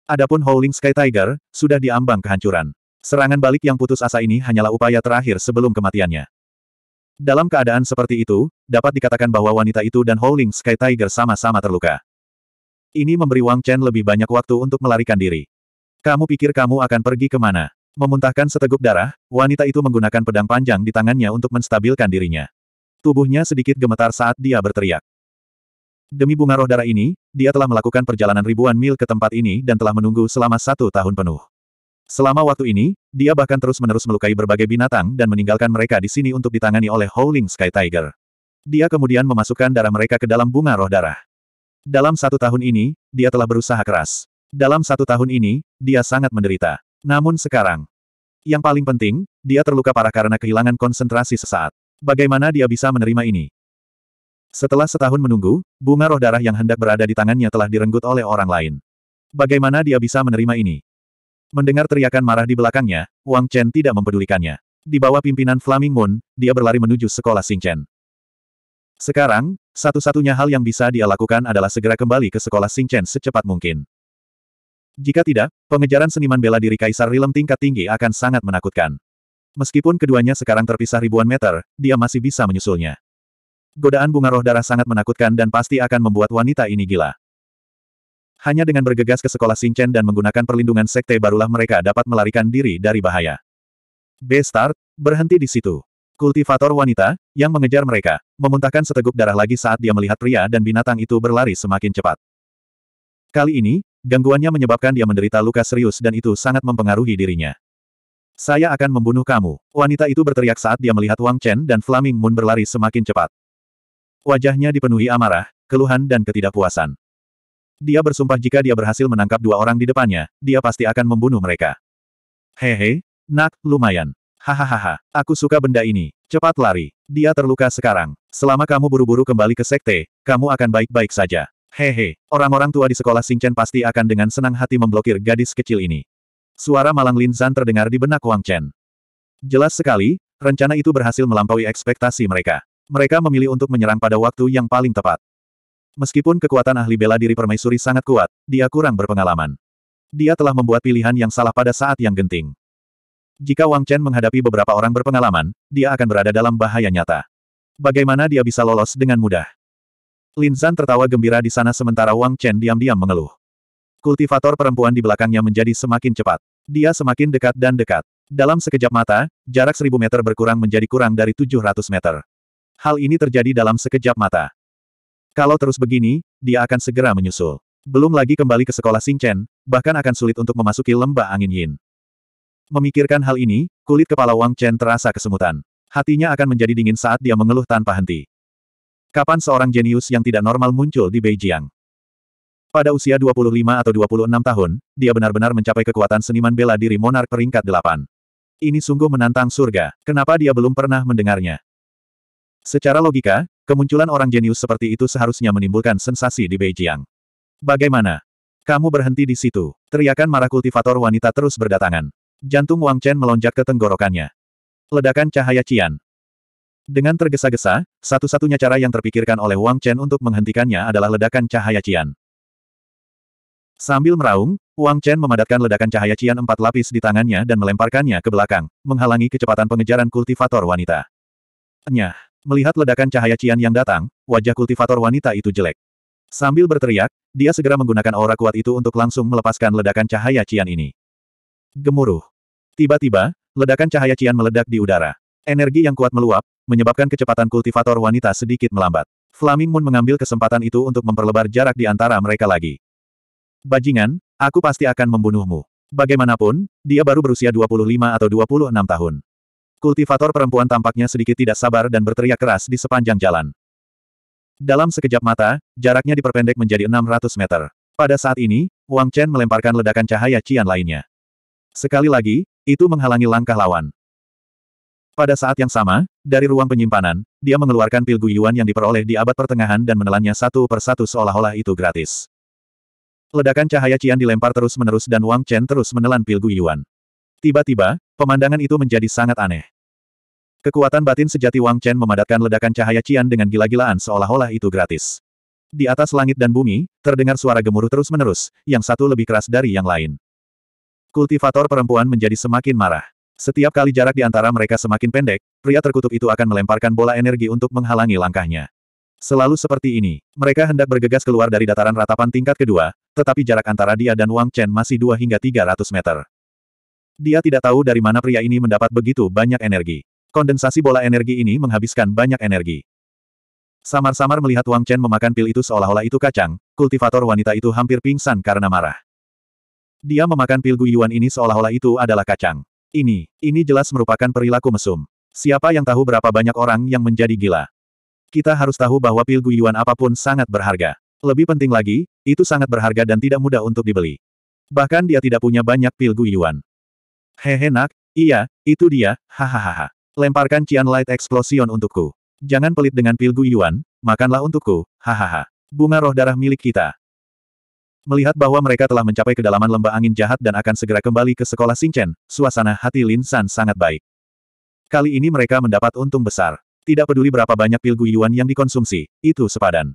Adapun Howling Sky Tiger, sudah diambang kehancuran. Serangan balik yang putus asa ini hanyalah upaya terakhir sebelum kematiannya. Dalam keadaan seperti itu, dapat dikatakan bahwa wanita itu dan Howling Sky Tiger sama-sama terluka. Ini memberi Wang Chen lebih banyak waktu untuk melarikan diri. Kamu pikir kamu akan pergi kemana? Memuntahkan seteguk darah, wanita itu menggunakan pedang panjang di tangannya untuk menstabilkan dirinya. Tubuhnya sedikit gemetar saat dia berteriak. Demi bunga roh darah ini, dia telah melakukan perjalanan ribuan mil ke tempat ini dan telah menunggu selama satu tahun penuh. Selama waktu ini, dia bahkan terus-menerus melukai berbagai binatang dan meninggalkan mereka di sini untuk ditangani oleh Howling Sky Tiger. Dia kemudian memasukkan darah mereka ke dalam bunga roh darah. Dalam satu tahun ini, dia telah berusaha keras. Dalam satu tahun ini, dia sangat menderita. Namun sekarang, yang paling penting, dia terluka parah karena kehilangan konsentrasi sesaat. Bagaimana dia bisa menerima ini? Setelah setahun menunggu, bunga roh darah yang hendak berada di tangannya telah direnggut oleh orang lain. Bagaimana dia bisa menerima ini? Mendengar teriakan marah di belakangnya, Wang Chen tidak mempedulikannya. Di bawah pimpinan Flaming Moon, dia berlari menuju sekolah Xing Chen. Sekarang, satu-satunya hal yang bisa dia lakukan adalah segera kembali ke sekolah Singchen secepat mungkin. Jika tidak, pengejaran seniman bela diri Kaisar Rilem tingkat tinggi akan sangat menakutkan. Meskipun keduanya sekarang terpisah ribuan meter, dia masih bisa menyusulnya. Godaan bunga roh darah sangat menakutkan dan pasti akan membuat wanita ini gila. Hanya dengan bergegas ke sekolah Singchen dan menggunakan perlindungan sekte barulah mereka dapat melarikan diri dari bahaya. B-Start, berhenti di situ. Kultivator wanita, yang mengejar mereka, memuntahkan seteguk darah lagi saat dia melihat pria dan binatang itu berlari semakin cepat. Kali ini, gangguannya menyebabkan dia menderita luka serius dan itu sangat mempengaruhi dirinya. Saya akan membunuh kamu. Wanita itu berteriak saat dia melihat Wang Chen dan Flaming Moon berlari semakin cepat. Wajahnya dipenuhi amarah, keluhan dan ketidakpuasan. Dia bersumpah jika dia berhasil menangkap dua orang di depannya, dia pasti akan membunuh mereka. Hehe, nak, lumayan. Hahaha, aku suka benda ini. Cepat lari. Dia terluka sekarang. Selama kamu buru-buru kembali ke sekte, kamu akan baik-baik saja. Hehe, orang-orang tua di sekolah Singchen pasti akan dengan senang hati memblokir gadis kecil ini. Suara malang Lin Zan terdengar di benak Wang Chen. Jelas sekali, rencana itu berhasil melampaui ekspektasi mereka. Mereka memilih untuk menyerang pada waktu yang paling tepat. Meskipun kekuatan ahli bela diri permaisuri sangat kuat, dia kurang berpengalaman. Dia telah membuat pilihan yang salah pada saat yang genting. Jika Wang Chen menghadapi beberapa orang berpengalaman, dia akan berada dalam bahaya nyata. Bagaimana dia bisa lolos dengan mudah? Lin Zhan tertawa gembira di sana sementara Wang Chen diam-diam mengeluh. Kultivator perempuan di belakangnya menjadi semakin cepat. Dia semakin dekat dan dekat. Dalam sekejap mata, jarak seribu meter berkurang menjadi kurang dari tujuh ratus meter. Hal ini terjadi dalam sekejap mata. Kalau terus begini, dia akan segera menyusul. Belum lagi kembali ke sekolah Chen, bahkan akan sulit untuk memasuki lembah angin Yin. Memikirkan hal ini, kulit kepala Wang Chen terasa kesemutan. Hatinya akan menjadi dingin saat dia mengeluh tanpa henti. Kapan seorang jenius yang tidak normal muncul di Beijing? Pada usia 25 atau 26 tahun, dia benar-benar mencapai kekuatan seniman bela diri monark peringkat 8. Ini sungguh menantang surga, kenapa dia belum pernah mendengarnya? Secara logika, kemunculan orang jenius seperti itu seharusnya menimbulkan sensasi di Beijing. Bagaimana? Kamu berhenti di situ. Teriakan marah kultivator wanita terus berdatangan. Jantung Wang Chen melonjak ke tenggorokannya. Ledakan cahaya Cian. Dengan tergesa-gesa, satu-satunya cara yang terpikirkan oleh Wang Chen untuk menghentikannya adalah ledakan cahaya Cian. Sambil meraung, Wang Chen memadatkan ledakan cahaya Cian empat lapis di tangannya dan melemparkannya ke belakang, menghalangi kecepatan pengejaran kultivator wanita. Nyah! Melihat ledakan cahaya Cian yang datang, wajah kultivator wanita itu jelek. Sambil berteriak, dia segera menggunakan aura kuat itu untuk langsung melepaskan ledakan cahaya Cian ini. Gemuruh. Tiba-tiba, ledakan cahaya Cian meledak di udara. Energi yang kuat meluap, menyebabkan kecepatan kultivator wanita sedikit melambat. Flaming Moon mengambil kesempatan itu untuk memperlebar jarak di antara mereka lagi. Bajingan, aku pasti akan membunuhmu. Bagaimanapun, dia baru berusia 25 atau 26 tahun. Kultivator perempuan tampaknya sedikit tidak sabar dan berteriak keras di sepanjang jalan. Dalam sekejap mata, jaraknya diperpendek menjadi 600 meter. Pada saat ini, Wang Chen melemparkan ledakan cahaya Cian lainnya. Sekali lagi, itu menghalangi langkah lawan. Pada saat yang sama, dari ruang penyimpanan, dia mengeluarkan pil guyuan yang diperoleh di abad pertengahan dan menelannya satu persatu seolah-olah itu gratis. Ledakan cahaya Cian dilempar terus-menerus dan Wang Chen terus menelan pil guyuan. Tiba-tiba, pemandangan itu menjadi sangat aneh. Kekuatan batin sejati Wang Chen memadatkan ledakan cahaya Cian dengan gila-gilaan seolah-olah itu gratis. Di atas langit dan bumi, terdengar suara gemuruh terus-menerus, yang satu lebih keras dari yang lain. Kultivator perempuan menjadi semakin marah. Setiap kali jarak di antara mereka semakin pendek, pria terkutuk itu akan melemparkan bola energi untuk menghalangi langkahnya. Selalu seperti ini, mereka hendak bergegas keluar dari dataran ratapan tingkat kedua, tetapi jarak antara dia dan Wang Chen masih 2 hingga 300 meter. Dia tidak tahu dari mana pria ini mendapat begitu banyak energi. Kondensasi bola energi ini menghabiskan banyak energi. Samar-samar melihat Wang Chen memakan pil itu seolah-olah itu kacang, kultivator wanita itu hampir pingsan karena marah. Dia memakan pil guyuan ini seolah-olah itu adalah kacang. Ini, ini jelas merupakan perilaku mesum. Siapa yang tahu berapa banyak orang yang menjadi gila? Kita harus tahu bahwa pil guyuan apapun sangat berharga. Lebih penting lagi, itu sangat berharga dan tidak mudah untuk dibeli. Bahkan dia tidak punya banyak pil guyuan. Hehe nak, iya, itu dia, hahaha. Lemparkan Cian Light Explosion untukku. Jangan pelit dengan pil guyuan, makanlah untukku, hahaha. Bunga roh darah milik kita. Melihat bahwa mereka telah mencapai kedalaman lembah angin jahat dan akan segera kembali ke sekolah Xingchen, suasana hati Lin San sangat baik. Kali ini mereka mendapat untung besar. Tidak peduli berapa banyak pil guyuan yang dikonsumsi, itu sepadan.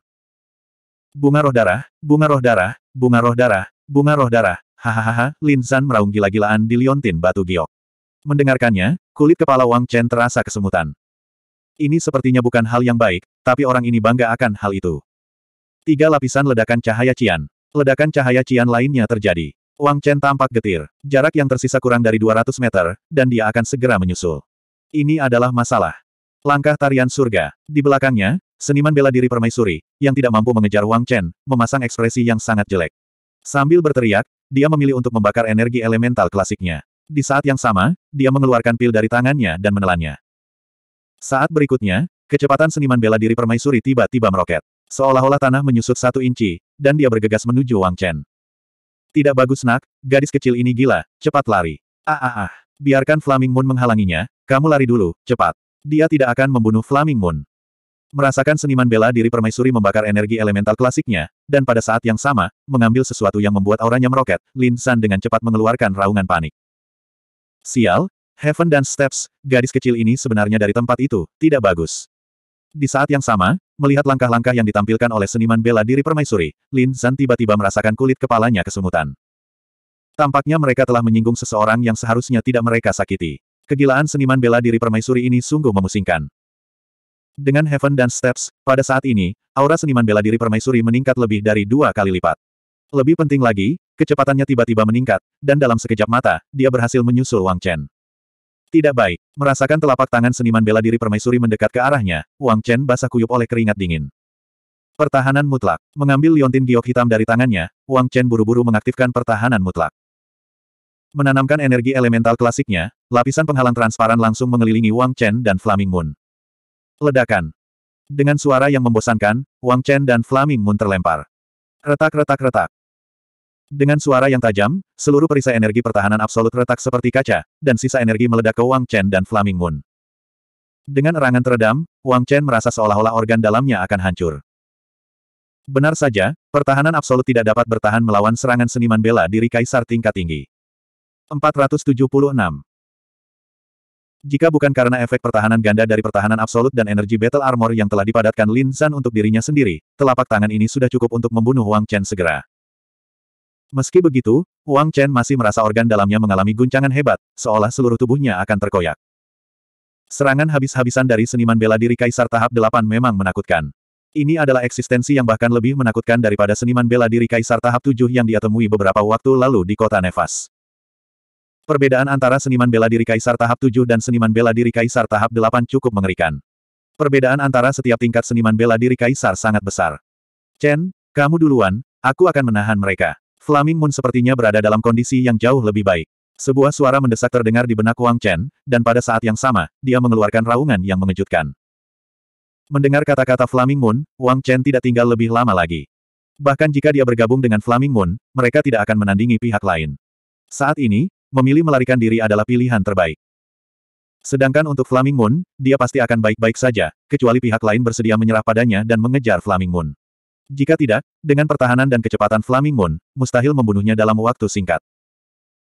Bunga roh darah, bunga roh darah, bunga roh darah, bunga roh darah, hahaha, Lin San meraung gila-gilaan di liontin batu giok. Mendengarkannya, kulit kepala Wang Chen terasa kesemutan. Ini sepertinya bukan hal yang baik, tapi orang ini bangga akan hal itu. Tiga lapisan ledakan cahaya cian. Ledakan cahaya Cian lainnya terjadi. Wang Chen tampak getir. Jarak yang tersisa kurang dari 200 meter, dan dia akan segera menyusul. Ini adalah masalah. Langkah tarian surga. Di belakangnya, seniman bela diri permaisuri, yang tidak mampu mengejar Wang Chen, memasang ekspresi yang sangat jelek. Sambil berteriak, dia memilih untuk membakar energi elemental klasiknya. Di saat yang sama, dia mengeluarkan pil dari tangannya dan menelannya. Saat berikutnya, kecepatan seniman bela diri permaisuri tiba-tiba meroket. Seolah-olah tanah menyusut satu inci, dan dia bergegas menuju Wang Chen. Tidak bagus nak, gadis kecil ini gila, cepat lari. Ah ah ah, biarkan Flaming Moon menghalanginya, kamu lari dulu, cepat. Dia tidak akan membunuh Flaming Moon. Merasakan seniman bela diri permaisuri membakar energi elemental klasiknya, dan pada saat yang sama, mengambil sesuatu yang membuat auranya meroket, Lin San dengan cepat mengeluarkan raungan panik. Sial, Heaven dan Steps, gadis kecil ini sebenarnya dari tempat itu, tidak bagus. Di saat yang sama, Melihat langkah-langkah yang ditampilkan oleh seniman bela diri permaisuri, Lin Zan tiba-tiba merasakan kulit kepalanya kesemutan. Tampaknya mereka telah menyinggung seseorang yang seharusnya tidak mereka sakiti. Kegilaan seniman bela diri permaisuri ini sungguh memusingkan. Dengan Heaven dan Steps, pada saat ini, aura seniman bela diri permaisuri meningkat lebih dari dua kali lipat. Lebih penting lagi, kecepatannya tiba-tiba meningkat, dan dalam sekejap mata, dia berhasil menyusul Wang Chen. Tidak baik. Merasakan telapak tangan seniman bela diri permaisuri mendekat ke arahnya, Wang Chen basah kuyup oleh keringat dingin. Pertahanan mutlak. Mengambil liontin giok hitam dari tangannya, Wang Chen buru-buru mengaktifkan pertahanan mutlak. Menanamkan energi elemental klasiknya, lapisan penghalang transparan langsung mengelilingi Wang Chen dan Flaming Moon. Ledakan. Dengan suara yang membosankan, Wang Chen dan Flaming Moon terlempar. Retak-retak-retak. Dengan suara yang tajam, seluruh perisai energi pertahanan absolut retak seperti kaca, dan sisa energi meledak ke Wang Chen dan Flaming Moon. Dengan erangan teredam, Wang Chen merasa seolah-olah organ dalamnya akan hancur. Benar saja, pertahanan absolut tidak dapat bertahan melawan serangan seniman bela diri kaisar tingkat tinggi. 476. Jika bukan karena efek pertahanan ganda dari pertahanan absolut dan energi battle armor yang telah dipadatkan Lin San untuk dirinya sendiri, telapak tangan ini sudah cukup untuk membunuh Wang Chen segera. Meski begitu, Wang Chen masih merasa organ dalamnya mengalami guncangan hebat, seolah seluruh tubuhnya akan terkoyak. Serangan habis-habisan dari seniman bela diri Kaisar tahap 8 memang menakutkan. Ini adalah eksistensi yang bahkan lebih menakutkan daripada seniman bela diri Kaisar tahap 7 yang dia temui beberapa waktu lalu di kota Nevas. Perbedaan antara seniman bela diri Kaisar tahap 7 dan seniman bela diri Kaisar tahap 8 cukup mengerikan. Perbedaan antara setiap tingkat seniman bela diri Kaisar sangat besar. Chen, kamu duluan, aku akan menahan mereka. Flaming Moon sepertinya berada dalam kondisi yang jauh lebih baik. Sebuah suara mendesak terdengar di benak Wang Chen, dan pada saat yang sama, dia mengeluarkan raungan yang mengejutkan. Mendengar kata-kata Flaming Moon, Wang Chen tidak tinggal lebih lama lagi. Bahkan jika dia bergabung dengan Flaming Moon, mereka tidak akan menandingi pihak lain. Saat ini, memilih melarikan diri adalah pilihan terbaik. Sedangkan untuk Flaming Moon, dia pasti akan baik-baik saja, kecuali pihak lain bersedia menyerah padanya dan mengejar Flaming Moon. Jika tidak, dengan pertahanan dan kecepatan Flaming Moon, mustahil membunuhnya dalam waktu singkat.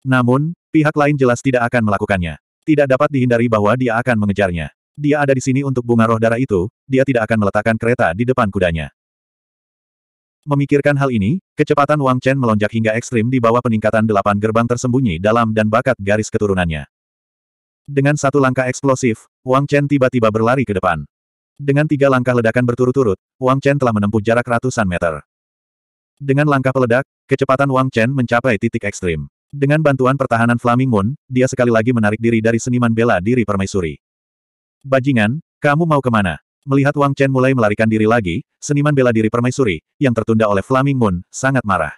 Namun, pihak lain jelas tidak akan melakukannya. Tidak dapat dihindari bahwa dia akan mengejarnya. Dia ada di sini untuk bunga roh darah itu, dia tidak akan meletakkan kereta di depan kudanya. Memikirkan hal ini, kecepatan Wang Chen melonjak hingga ekstrim di bawah peningkatan delapan gerbang tersembunyi dalam dan bakat garis keturunannya. Dengan satu langkah eksplosif, Wang Chen tiba-tiba berlari ke depan. Dengan tiga langkah ledakan berturut-turut, Wang Chen telah menempuh jarak ratusan meter. Dengan langkah peledak, kecepatan Wang Chen mencapai titik ekstrim. Dengan bantuan pertahanan Flaming Moon, dia sekali lagi menarik diri dari seniman bela diri permaisuri. Bajingan, kamu mau kemana? Melihat Wang Chen mulai melarikan diri lagi, seniman bela diri permaisuri, yang tertunda oleh Flaming Moon, sangat marah.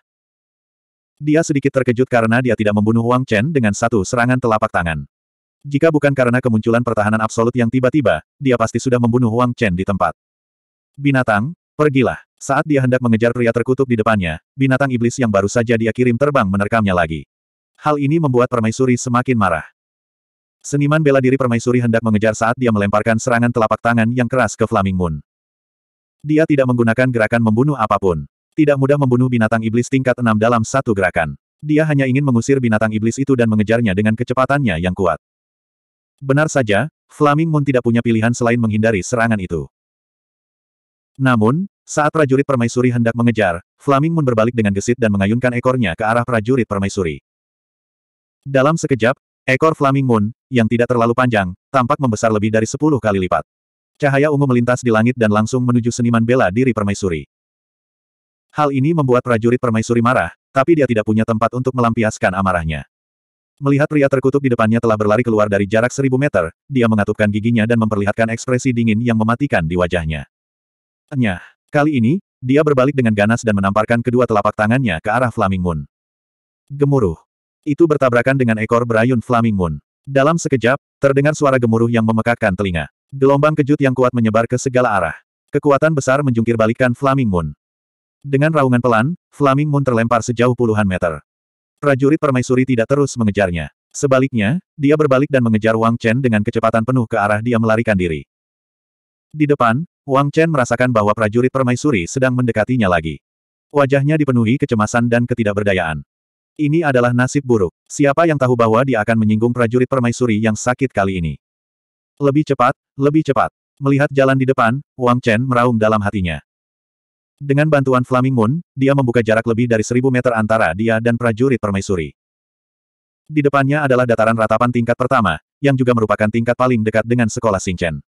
Dia sedikit terkejut karena dia tidak membunuh Wang Chen dengan satu serangan telapak tangan. Jika bukan karena kemunculan pertahanan absolut yang tiba-tiba, dia pasti sudah membunuh Wang Chen di tempat. Binatang, pergilah. Saat dia hendak mengejar pria terkutuk di depannya, binatang iblis yang baru saja dia kirim terbang menerkamnya lagi. Hal ini membuat permaisuri semakin marah. Seniman bela diri permaisuri hendak mengejar saat dia melemparkan serangan telapak tangan yang keras ke Flaming Moon. Dia tidak menggunakan gerakan membunuh apapun. Tidak mudah membunuh binatang iblis tingkat 6 dalam satu gerakan. Dia hanya ingin mengusir binatang iblis itu dan mengejarnya dengan kecepatannya yang kuat. Benar saja, Flaming Moon tidak punya pilihan selain menghindari serangan itu. Namun, saat prajurit permaisuri hendak mengejar, Flaming Moon berbalik dengan gesit dan mengayunkan ekornya ke arah prajurit permaisuri. Dalam sekejap, ekor Flaming Moon, yang tidak terlalu panjang, tampak membesar lebih dari 10 kali lipat. Cahaya ungu melintas di langit dan langsung menuju seniman bela diri permaisuri. Hal ini membuat prajurit permaisuri marah, tapi dia tidak punya tempat untuk melampiaskan amarahnya. Melihat pria terkutuk di depannya telah berlari keluar dari jarak seribu meter, dia mengatupkan giginya dan memperlihatkan ekspresi dingin yang mematikan di wajahnya. Nyah. Kali ini, dia berbalik dengan ganas dan menamparkan kedua telapak tangannya ke arah Flaming Moon. Gemuruh. Itu bertabrakan dengan ekor berayun Flaming Moon. Dalam sekejap, terdengar suara gemuruh yang memekakkan telinga. Gelombang kejut yang kuat menyebar ke segala arah. Kekuatan besar menjungkir balikan Flaming Moon. Dengan raungan pelan, Flaming Moon terlempar sejauh puluhan meter prajurit permaisuri tidak terus mengejarnya. Sebaliknya, dia berbalik dan mengejar Wang Chen dengan kecepatan penuh ke arah dia melarikan diri. Di depan, Wang Chen merasakan bahwa prajurit permaisuri sedang mendekatinya lagi. Wajahnya dipenuhi kecemasan dan ketidakberdayaan. Ini adalah nasib buruk. Siapa yang tahu bahwa dia akan menyinggung prajurit permaisuri yang sakit kali ini? Lebih cepat, lebih cepat. Melihat jalan di depan, Wang Chen meraung dalam hatinya. Dengan bantuan Flaming Moon, dia membuka jarak lebih dari seribu meter antara dia dan prajurit permaisuri. Di depannya adalah dataran ratapan tingkat pertama, yang juga merupakan tingkat paling dekat dengan sekolah Xingchen.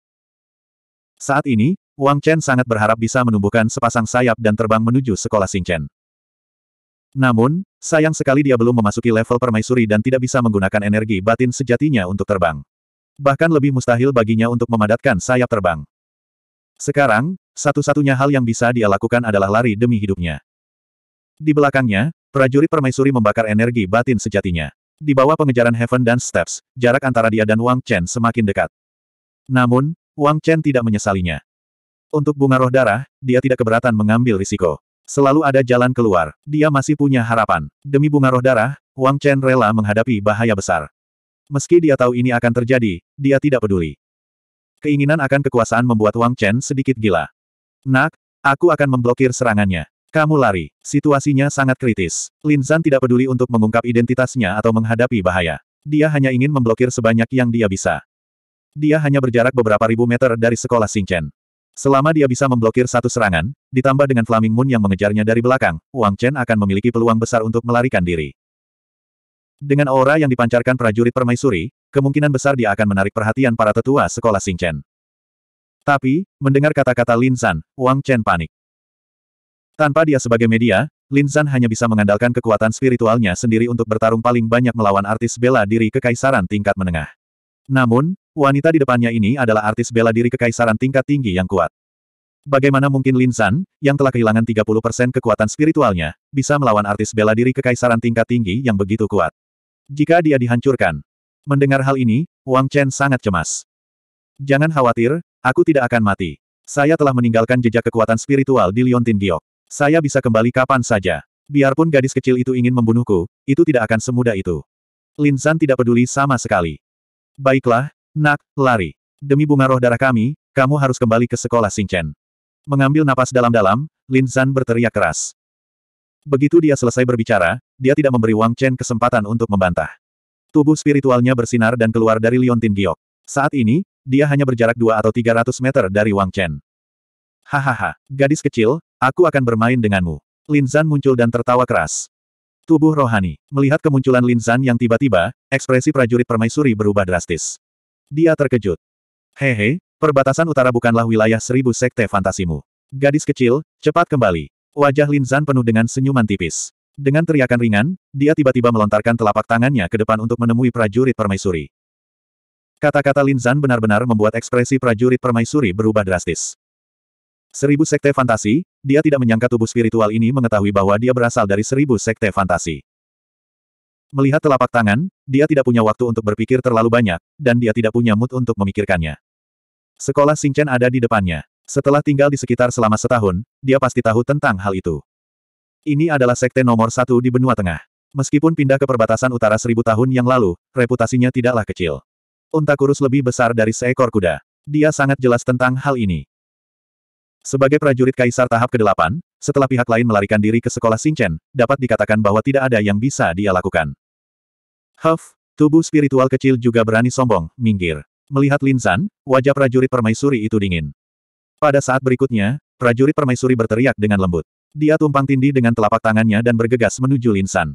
Saat ini, Wang Chen sangat berharap bisa menumbuhkan sepasang sayap dan terbang menuju sekolah Xingchen. Namun, sayang sekali dia belum memasuki level permaisuri dan tidak bisa menggunakan energi batin sejatinya untuk terbang. Bahkan lebih mustahil baginya untuk memadatkan sayap terbang. Sekarang, satu-satunya hal yang bisa dia lakukan adalah lari demi hidupnya. Di belakangnya, prajurit permaisuri membakar energi batin sejatinya. Di bawah pengejaran Heaven dan Steps, jarak antara dia dan Wang Chen semakin dekat. Namun, Wang Chen tidak menyesalinya. Untuk bunga roh darah, dia tidak keberatan mengambil risiko. Selalu ada jalan keluar, dia masih punya harapan. Demi bunga roh darah, Wang Chen rela menghadapi bahaya besar. Meski dia tahu ini akan terjadi, dia tidak peduli. Keinginan akan kekuasaan membuat Wang Chen sedikit gila. Nak, aku akan memblokir serangannya. Kamu lari. Situasinya sangat kritis. Lin Linzan tidak peduli untuk mengungkap identitasnya atau menghadapi bahaya. Dia hanya ingin memblokir sebanyak yang dia bisa. Dia hanya berjarak beberapa ribu meter dari sekolah Singchen. Selama dia bisa memblokir satu serangan, ditambah dengan Flaming Moon yang mengejarnya dari belakang, Wang Chen akan memiliki peluang besar untuk melarikan diri. Dengan aura yang dipancarkan prajurit permaisuri, kemungkinan besar dia akan menarik perhatian para tetua sekolah Singchen. Tapi, mendengar kata-kata Lin San, Wang Chen panik. Tanpa dia sebagai media, Lin San hanya bisa mengandalkan kekuatan spiritualnya sendiri untuk bertarung paling banyak melawan artis bela diri kekaisaran tingkat menengah. Namun, wanita di depannya ini adalah artis bela diri kekaisaran tingkat tinggi yang kuat. Bagaimana mungkin Lin San, yang telah kehilangan 30% kekuatan spiritualnya, bisa melawan artis bela diri kekaisaran tingkat tinggi yang begitu kuat? Jika dia dihancurkan. Mendengar hal ini, Wang Chen sangat cemas. Jangan khawatir, Aku tidak akan mati. Saya telah meninggalkan jejak kekuatan spiritual di Liontin Giok. Saya bisa kembali kapan saja. Biarpun gadis kecil itu ingin membunuhku, itu tidak akan semudah itu. Lin San tidak peduli sama sekali. Baiklah, nak, lari. Demi bunga roh darah kami, kamu harus kembali ke sekolah Sing Chen. Mengambil napas dalam-dalam, Lin San berteriak keras. Begitu dia selesai berbicara, dia tidak memberi Wang Chen kesempatan untuk membantah. Tubuh spiritualnya bersinar dan keluar dari Liontin Giok. Saat ini, dia hanya berjarak dua atau tiga ratus meter dari Wang Chen. Hahaha, gadis kecil, aku akan bermain denganmu. Lin Zan muncul dan tertawa keras. Tubuh rohani. Melihat kemunculan Lin Zan yang tiba-tiba, ekspresi prajurit permaisuri berubah drastis. Dia terkejut. Hehe, perbatasan utara bukanlah wilayah seribu sekte fantasimu. Gadis kecil, cepat kembali. Wajah Lin Zan penuh dengan senyuman tipis. Dengan teriakan ringan, dia tiba-tiba melontarkan telapak tangannya ke depan untuk menemui prajurit permaisuri. Kata-kata Lin Zan benar-benar membuat ekspresi prajurit permaisuri berubah drastis. Seribu sekte fantasi, dia tidak menyangka tubuh spiritual ini mengetahui bahwa dia berasal dari seribu sekte fantasi. Melihat telapak tangan, dia tidak punya waktu untuk berpikir terlalu banyak, dan dia tidak punya mood untuk memikirkannya. Sekolah Singchen ada di depannya. Setelah tinggal di sekitar selama setahun, dia pasti tahu tentang hal itu. Ini adalah sekte nomor satu di benua tengah. Meskipun pindah ke perbatasan utara seribu tahun yang lalu, reputasinya tidaklah kecil unta kurus lebih besar dari seekor kuda. Dia sangat jelas tentang hal ini. Sebagai prajurit kaisar tahap ke-8, setelah pihak lain melarikan diri ke sekolah Sinchen, dapat dikatakan bahwa tidak ada yang bisa dia lakukan. Huff, tubuh spiritual kecil juga berani sombong, minggir. Melihat Zan, wajah prajurit permaisuri itu dingin. Pada saat berikutnya, prajurit permaisuri berteriak dengan lembut. Dia tumpang tindih dengan telapak tangannya dan bergegas menuju Linsan.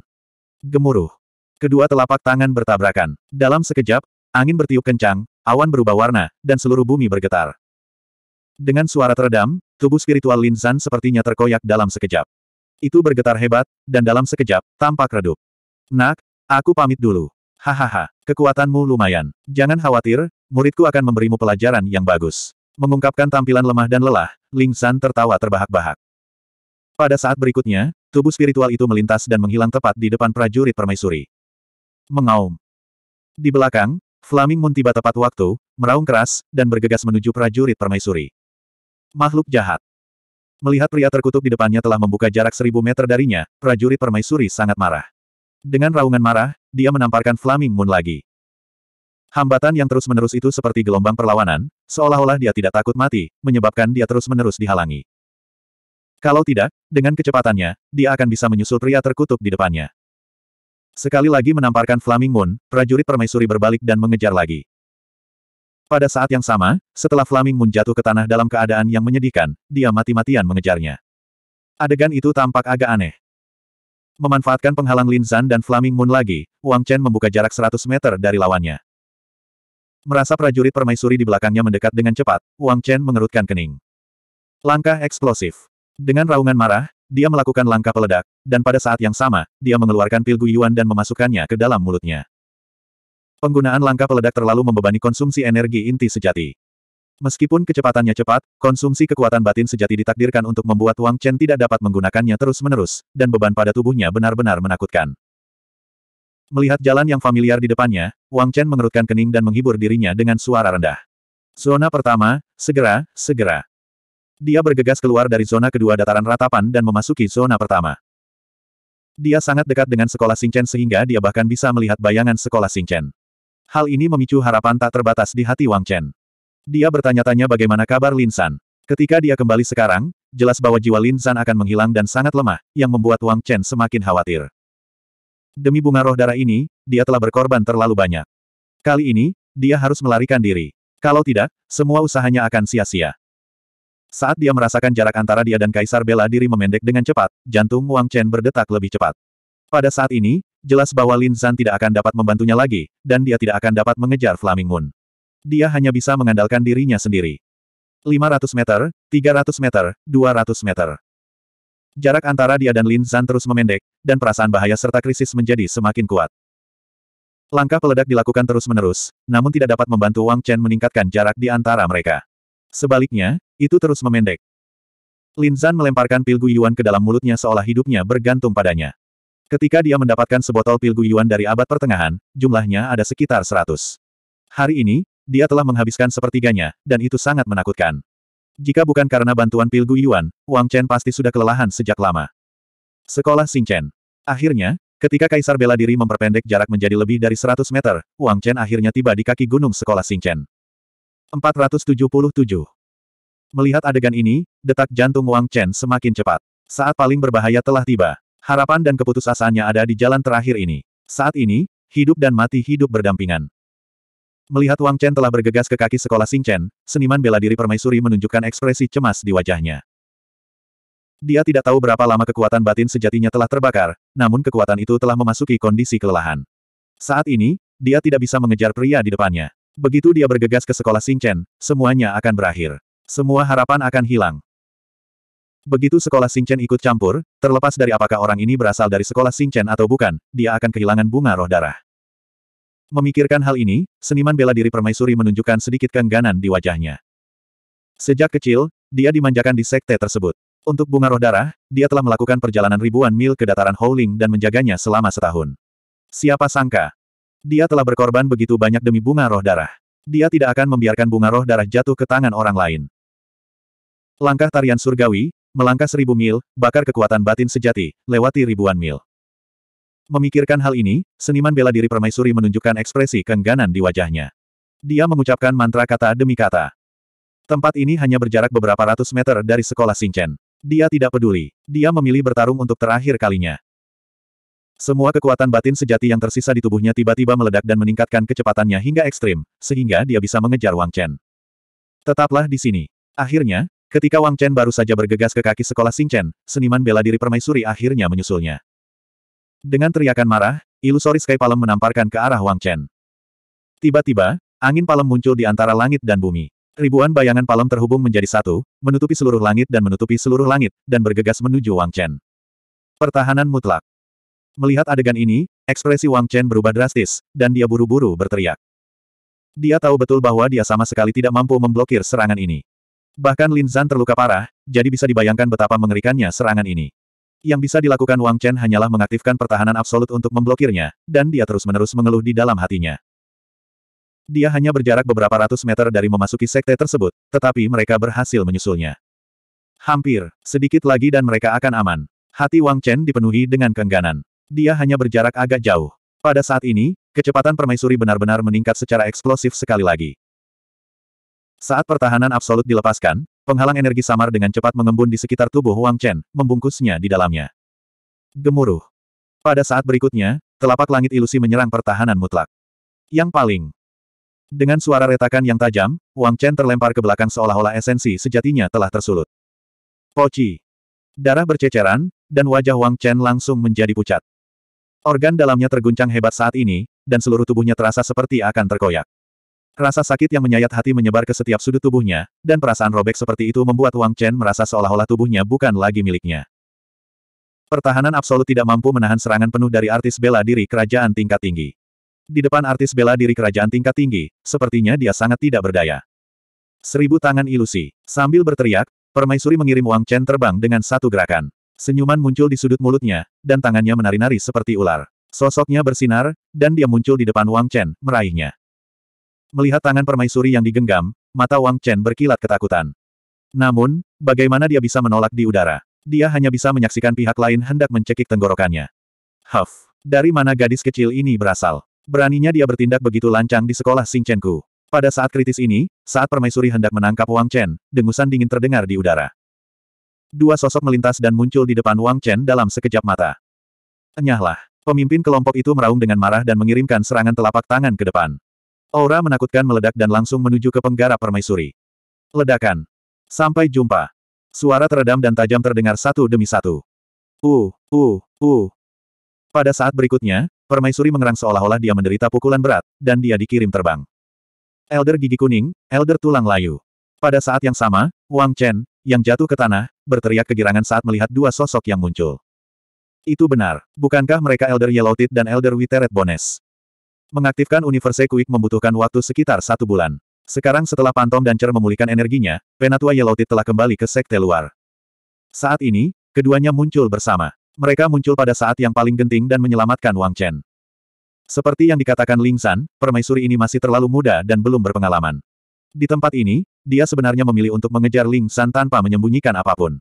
Gemuruh. Kedua telapak tangan bertabrakan. Dalam sekejap, Angin bertiup kencang, awan berubah warna, dan seluruh bumi bergetar. Dengan suara teredam, tubuh spiritual Lin Zan sepertinya terkoyak dalam sekejap. Itu bergetar hebat, dan dalam sekejap, tampak redup. Nak, aku pamit dulu. Hahaha, kekuatanmu lumayan. Jangan khawatir, muridku akan memberimu pelajaran yang bagus. Mengungkapkan tampilan lemah dan lelah, San tertawa terbahak-bahak. Pada saat berikutnya, tubuh spiritual itu melintas dan menghilang tepat di depan prajurit permaisuri. Mengaum. Di belakang, Flaming Moon tiba tepat waktu, meraung keras, dan bergegas menuju prajurit permaisuri. Makhluk jahat. Melihat pria terkutuk di depannya telah membuka jarak seribu meter darinya, prajurit permaisuri sangat marah. Dengan raungan marah, dia menamparkan Flaming Moon lagi. Hambatan yang terus-menerus itu seperti gelombang perlawanan, seolah-olah dia tidak takut mati, menyebabkan dia terus-menerus dihalangi. Kalau tidak, dengan kecepatannya, dia akan bisa menyusul pria terkutuk di depannya. Sekali lagi menamparkan Flaming Moon, prajurit permaisuri berbalik dan mengejar lagi. Pada saat yang sama, setelah Flaming Moon jatuh ke tanah dalam keadaan yang menyedihkan, dia mati-matian mengejarnya. Adegan itu tampak agak aneh. Memanfaatkan penghalang Linzan dan Flaming Moon lagi, Wang Chen membuka jarak 100 meter dari lawannya. Merasa prajurit permaisuri di belakangnya mendekat dengan cepat, Wang Chen mengerutkan kening. Langkah eksplosif. Dengan raungan marah, dia melakukan langkah peledak, dan pada saat yang sama, dia mengeluarkan pil Guyuan dan memasukkannya ke dalam mulutnya. Penggunaan langkah peledak terlalu membebani konsumsi energi inti sejati. Meskipun kecepatannya cepat, konsumsi kekuatan batin sejati ditakdirkan untuk membuat Wang Chen tidak dapat menggunakannya terus-menerus, dan beban pada tubuhnya benar-benar menakutkan. Melihat jalan yang familiar di depannya, Wang Chen mengerutkan kening dan menghibur dirinya dengan suara rendah. Zona pertama, segera, segera. Dia bergegas keluar dari zona kedua dataran ratapan dan memasuki zona pertama. Dia sangat dekat dengan sekolah Singchen sehingga dia bahkan bisa melihat bayangan sekolah Singchen. Hal ini memicu harapan tak terbatas di hati Wang Chen. Dia bertanya-tanya bagaimana kabar Lin San. Ketika dia kembali sekarang, jelas bahwa jiwa Lin San akan menghilang dan sangat lemah, yang membuat Wang Chen semakin khawatir. Demi bunga roh darah ini, dia telah berkorban terlalu banyak. Kali ini, dia harus melarikan diri. Kalau tidak, semua usahanya akan sia-sia. Saat dia merasakan jarak antara dia dan Kaisar bela diri memendek dengan cepat, jantung Wang Chen berdetak lebih cepat. Pada saat ini, jelas bahwa Lin Zan tidak akan dapat membantunya lagi, dan dia tidak akan dapat mengejar Flaming Moon. Dia hanya bisa mengandalkan dirinya sendiri. 500 meter, 300 meter, 200 meter. Jarak antara dia dan Lin Zan terus memendek, dan perasaan bahaya serta krisis menjadi semakin kuat. Langkah peledak dilakukan terus-menerus, namun tidak dapat membantu Wang Chen meningkatkan jarak di antara mereka. Sebaliknya, itu terus memendek. Lin Zan melemparkan pil Guyuan ke dalam mulutnya seolah hidupnya bergantung padanya. Ketika dia mendapatkan sebotol pil Guyuan dari abad pertengahan, jumlahnya ada sekitar seratus. Hari ini, dia telah menghabiskan sepertiganya, dan itu sangat menakutkan. Jika bukan karena bantuan pil Guyuan, Wang Chen pasti sudah kelelahan sejak lama. Sekolah Chen. Akhirnya, ketika Kaisar bela diri memperpendek jarak menjadi lebih dari 100 meter, Wang Chen akhirnya tiba di kaki gunung sekolah Chen. 477 Melihat adegan ini, detak jantung Wang Chen semakin cepat. Saat paling berbahaya telah tiba. Harapan dan keputusasaannya ada di jalan terakhir ini. Saat ini, hidup dan mati hidup berdampingan. Melihat Wang Chen telah bergegas ke kaki sekolah Xing Chen, seniman bela diri permaisuri menunjukkan ekspresi cemas di wajahnya. Dia tidak tahu berapa lama kekuatan batin sejatinya telah terbakar, namun kekuatan itu telah memasuki kondisi kelelahan. Saat ini, dia tidak bisa mengejar pria di depannya. Begitu dia bergegas ke sekolah Xing Chen, semuanya akan berakhir. Semua harapan akan hilang. Begitu sekolah Singchen ikut campur, terlepas dari apakah orang ini berasal dari sekolah Singchen atau bukan, dia akan kehilangan bunga roh darah. Memikirkan hal ini, seniman bela diri permaisuri menunjukkan sedikit kengganan di wajahnya. Sejak kecil, dia dimanjakan di sekte tersebut. Untuk bunga roh darah, dia telah melakukan perjalanan ribuan mil ke dataran Howling dan menjaganya selama setahun. Siapa sangka? Dia telah berkorban begitu banyak demi bunga roh darah. Dia tidak akan membiarkan bunga roh darah jatuh ke tangan orang lain. Langkah tarian surgawi, melangkah seribu mil, bakar kekuatan batin sejati, lewati ribuan mil. Memikirkan hal ini, seniman bela diri permaisuri menunjukkan ekspresi kengganan di wajahnya. Dia mengucapkan mantra kata demi kata. Tempat ini hanya berjarak beberapa ratus meter dari sekolah Sinchen. Dia tidak peduli. Dia memilih bertarung untuk terakhir kalinya. Semua kekuatan batin sejati yang tersisa di tubuhnya tiba-tiba meledak dan meningkatkan kecepatannya hingga ekstrim, sehingga dia bisa mengejar Wang Chen. Tetaplah di sini. Akhirnya, Ketika Wang Chen baru saja bergegas ke kaki sekolah Xing Chen, seniman bela diri permaisuri akhirnya menyusulnya. Dengan teriakan marah, ilusori Sky Palem menamparkan ke arah Wang Chen. Tiba-tiba, angin palem muncul di antara langit dan bumi. Ribuan bayangan palem terhubung menjadi satu, menutupi seluruh langit dan menutupi seluruh langit, dan bergegas menuju Wang Chen. Pertahanan mutlak. Melihat adegan ini, ekspresi Wang Chen berubah drastis, dan dia buru-buru berteriak. Dia tahu betul bahwa dia sama sekali tidak mampu memblokir serangan ini. Bahkan Lin Zhan terluka parah, jadi bisa dibayangkan betapa mengerikannya serangan ini. Yang bisa dilakukan Wang Chen hanyalah mengaktifkan pertahanan absolut untuk memblokirnya, dan dia terus-menerus mengeluh di dalam hatinya. Dia hanya berjarak beberapa ratus meter dari memasuki sekte tersebut, tetapi mereka berhasil menyusulnya. Hampir, sedikit lagi dan mereka akan aman. Hati Wang Chen dipenuhi dengan kengganan. Dia hanya berjarak agak jauh. Pada saat ini, kecepatan permaisuri benar-benar meningkat secara eksplosif sekali lagi. Saat pertahanan absolut dilepaskan, penghalang energi samar dengan cepat mengembun di sekitar tubuh Wang Chen, membungkusnya di dalamnya. Gemuruh. Pada saat berikutnya, telapak langit ilusi menyerang pertahanan mutlak. Yang paling. Dengan suara retakan yang tajam, Wang Chen terlempar ke belakang seolah-olah esensi sejatinya telah tersulut. Poci. Darah berceceran, dan wajah Wang Chen langsung menjadi pucat. Organ dalamnya terguncang hebat saat ini, dan seluruh tubuhnya terasa seperti akan terkoyak. Rasa sakit yang menyayat hati menyebar ke setiap sudut tubuhnya, dan perasaan robek seperti itu membuat Wang Chen merasa seolah-olah tubuhnya bukan lagi miliknya. Pertahanan absolut tidak mampu menahan serangan penuh dari artis bela diri kerajaan tingkat tinggi. Di depan artis bela diri kerajaan tingkat tinggi, sepertinya dia sangat tidak berdaya. Seribu tangan ilusi. Sambil berteriak, permaisuri mengirim Wang Chen terbang dengan satu gerakan. Senyuman muncul di sudut mulutnya, dan tangannya menari-nari seperti ular. Sosoknya bersinar, dan dia muncul di depan Wang Chen, meraihnya. Melihat tangan permaisuri yang digenggam, mata Wang Chen berkilat ketakutan. Namun, bagaimana dia bisa menolak di udara? Dia hanya bisa menyaksikan pihak lain hendak mencekik tenggorokannya. Huff, dari mana gadis kecil ini berasal? Beraninya dia bertindak begitu lancang di sekolah Singchenku. Pada saat kritis ini, saat permaisuri hendak menangkap Wang Chen, dengusan dingin terdengar di udara. Dua sosok melintas dan muncul di depan Wang Chen dalam sekejap mata. Enyahlah, pemimpin kelompok itu meraung dengan marah dan mengirimkan serangan telapak tangan ke depan. Aura menakutkan meledak dan langsung menuju ke penggarap permaisuri. Ledakan. Sampai jumpa. Suara teredam dan tajam terdengar satu demi satu. Uh, uh, uh. Pada saat berikutnya, permaisuri mengerang seolah-olah dia menderita pukulan berat, dan dia dikirim terbang. Elder gigi kuning, Elder tulang layu. Pada saat yang sama, Wang Chen, yang jatuh ke tanah, berteriak kegirangan saat melihat dua sosok yang muncul. Itu benar. Bukankah mereka Elder Yellow Tit dan Elder Witeret Bones? Mengaktifkan Universe Quick membutuhkan waktu sekitar satu bulan. Sekarang setelah Pantom dan Cer memulihkan energinya, Penatua Yellowtit telah kembali ke Sekte luar. Saat ini, keduanya muncul bersama. Mereka muncul pada saat yang paling genting dan menyelamatkan Wang Chen. Seperti yang dikatakan Ling San, permaisuri ini masih terlalu muda dan belum berpengalaman. Di tempat ini, dia sebenarnya memilih untuk mengejar Ling San tanpa menyembunyikan apapun.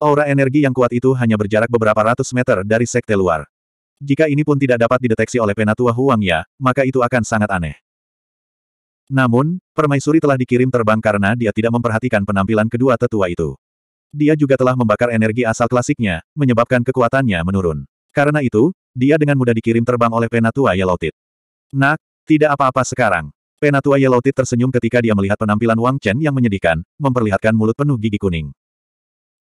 Aura energi yang kuat itu hanya berjarak beberapa ratus meter dari sekte luar. Jika ini pun tidak dapat dideteksi oleh Penatua Huang Ya, maka itu akan sangat aneh. Namun, permaisuri telah dikirim terbang karena dia tidak memperhatikan penampilan kedua tetua itu. Dia juga telah membakar energi asal klasiknya, menyebabkan kekuatannya menurun. Karena itu, dia dengan mudah dikirim terbang oleh Penatua Yelotit. Nak, tidak apa-apa sekarang. Penatua Yelotit tersenyum ketika dia melihat penampilan Wang Chen yang menyedihkan, memperlihatkan mulut penuh gigi kuning.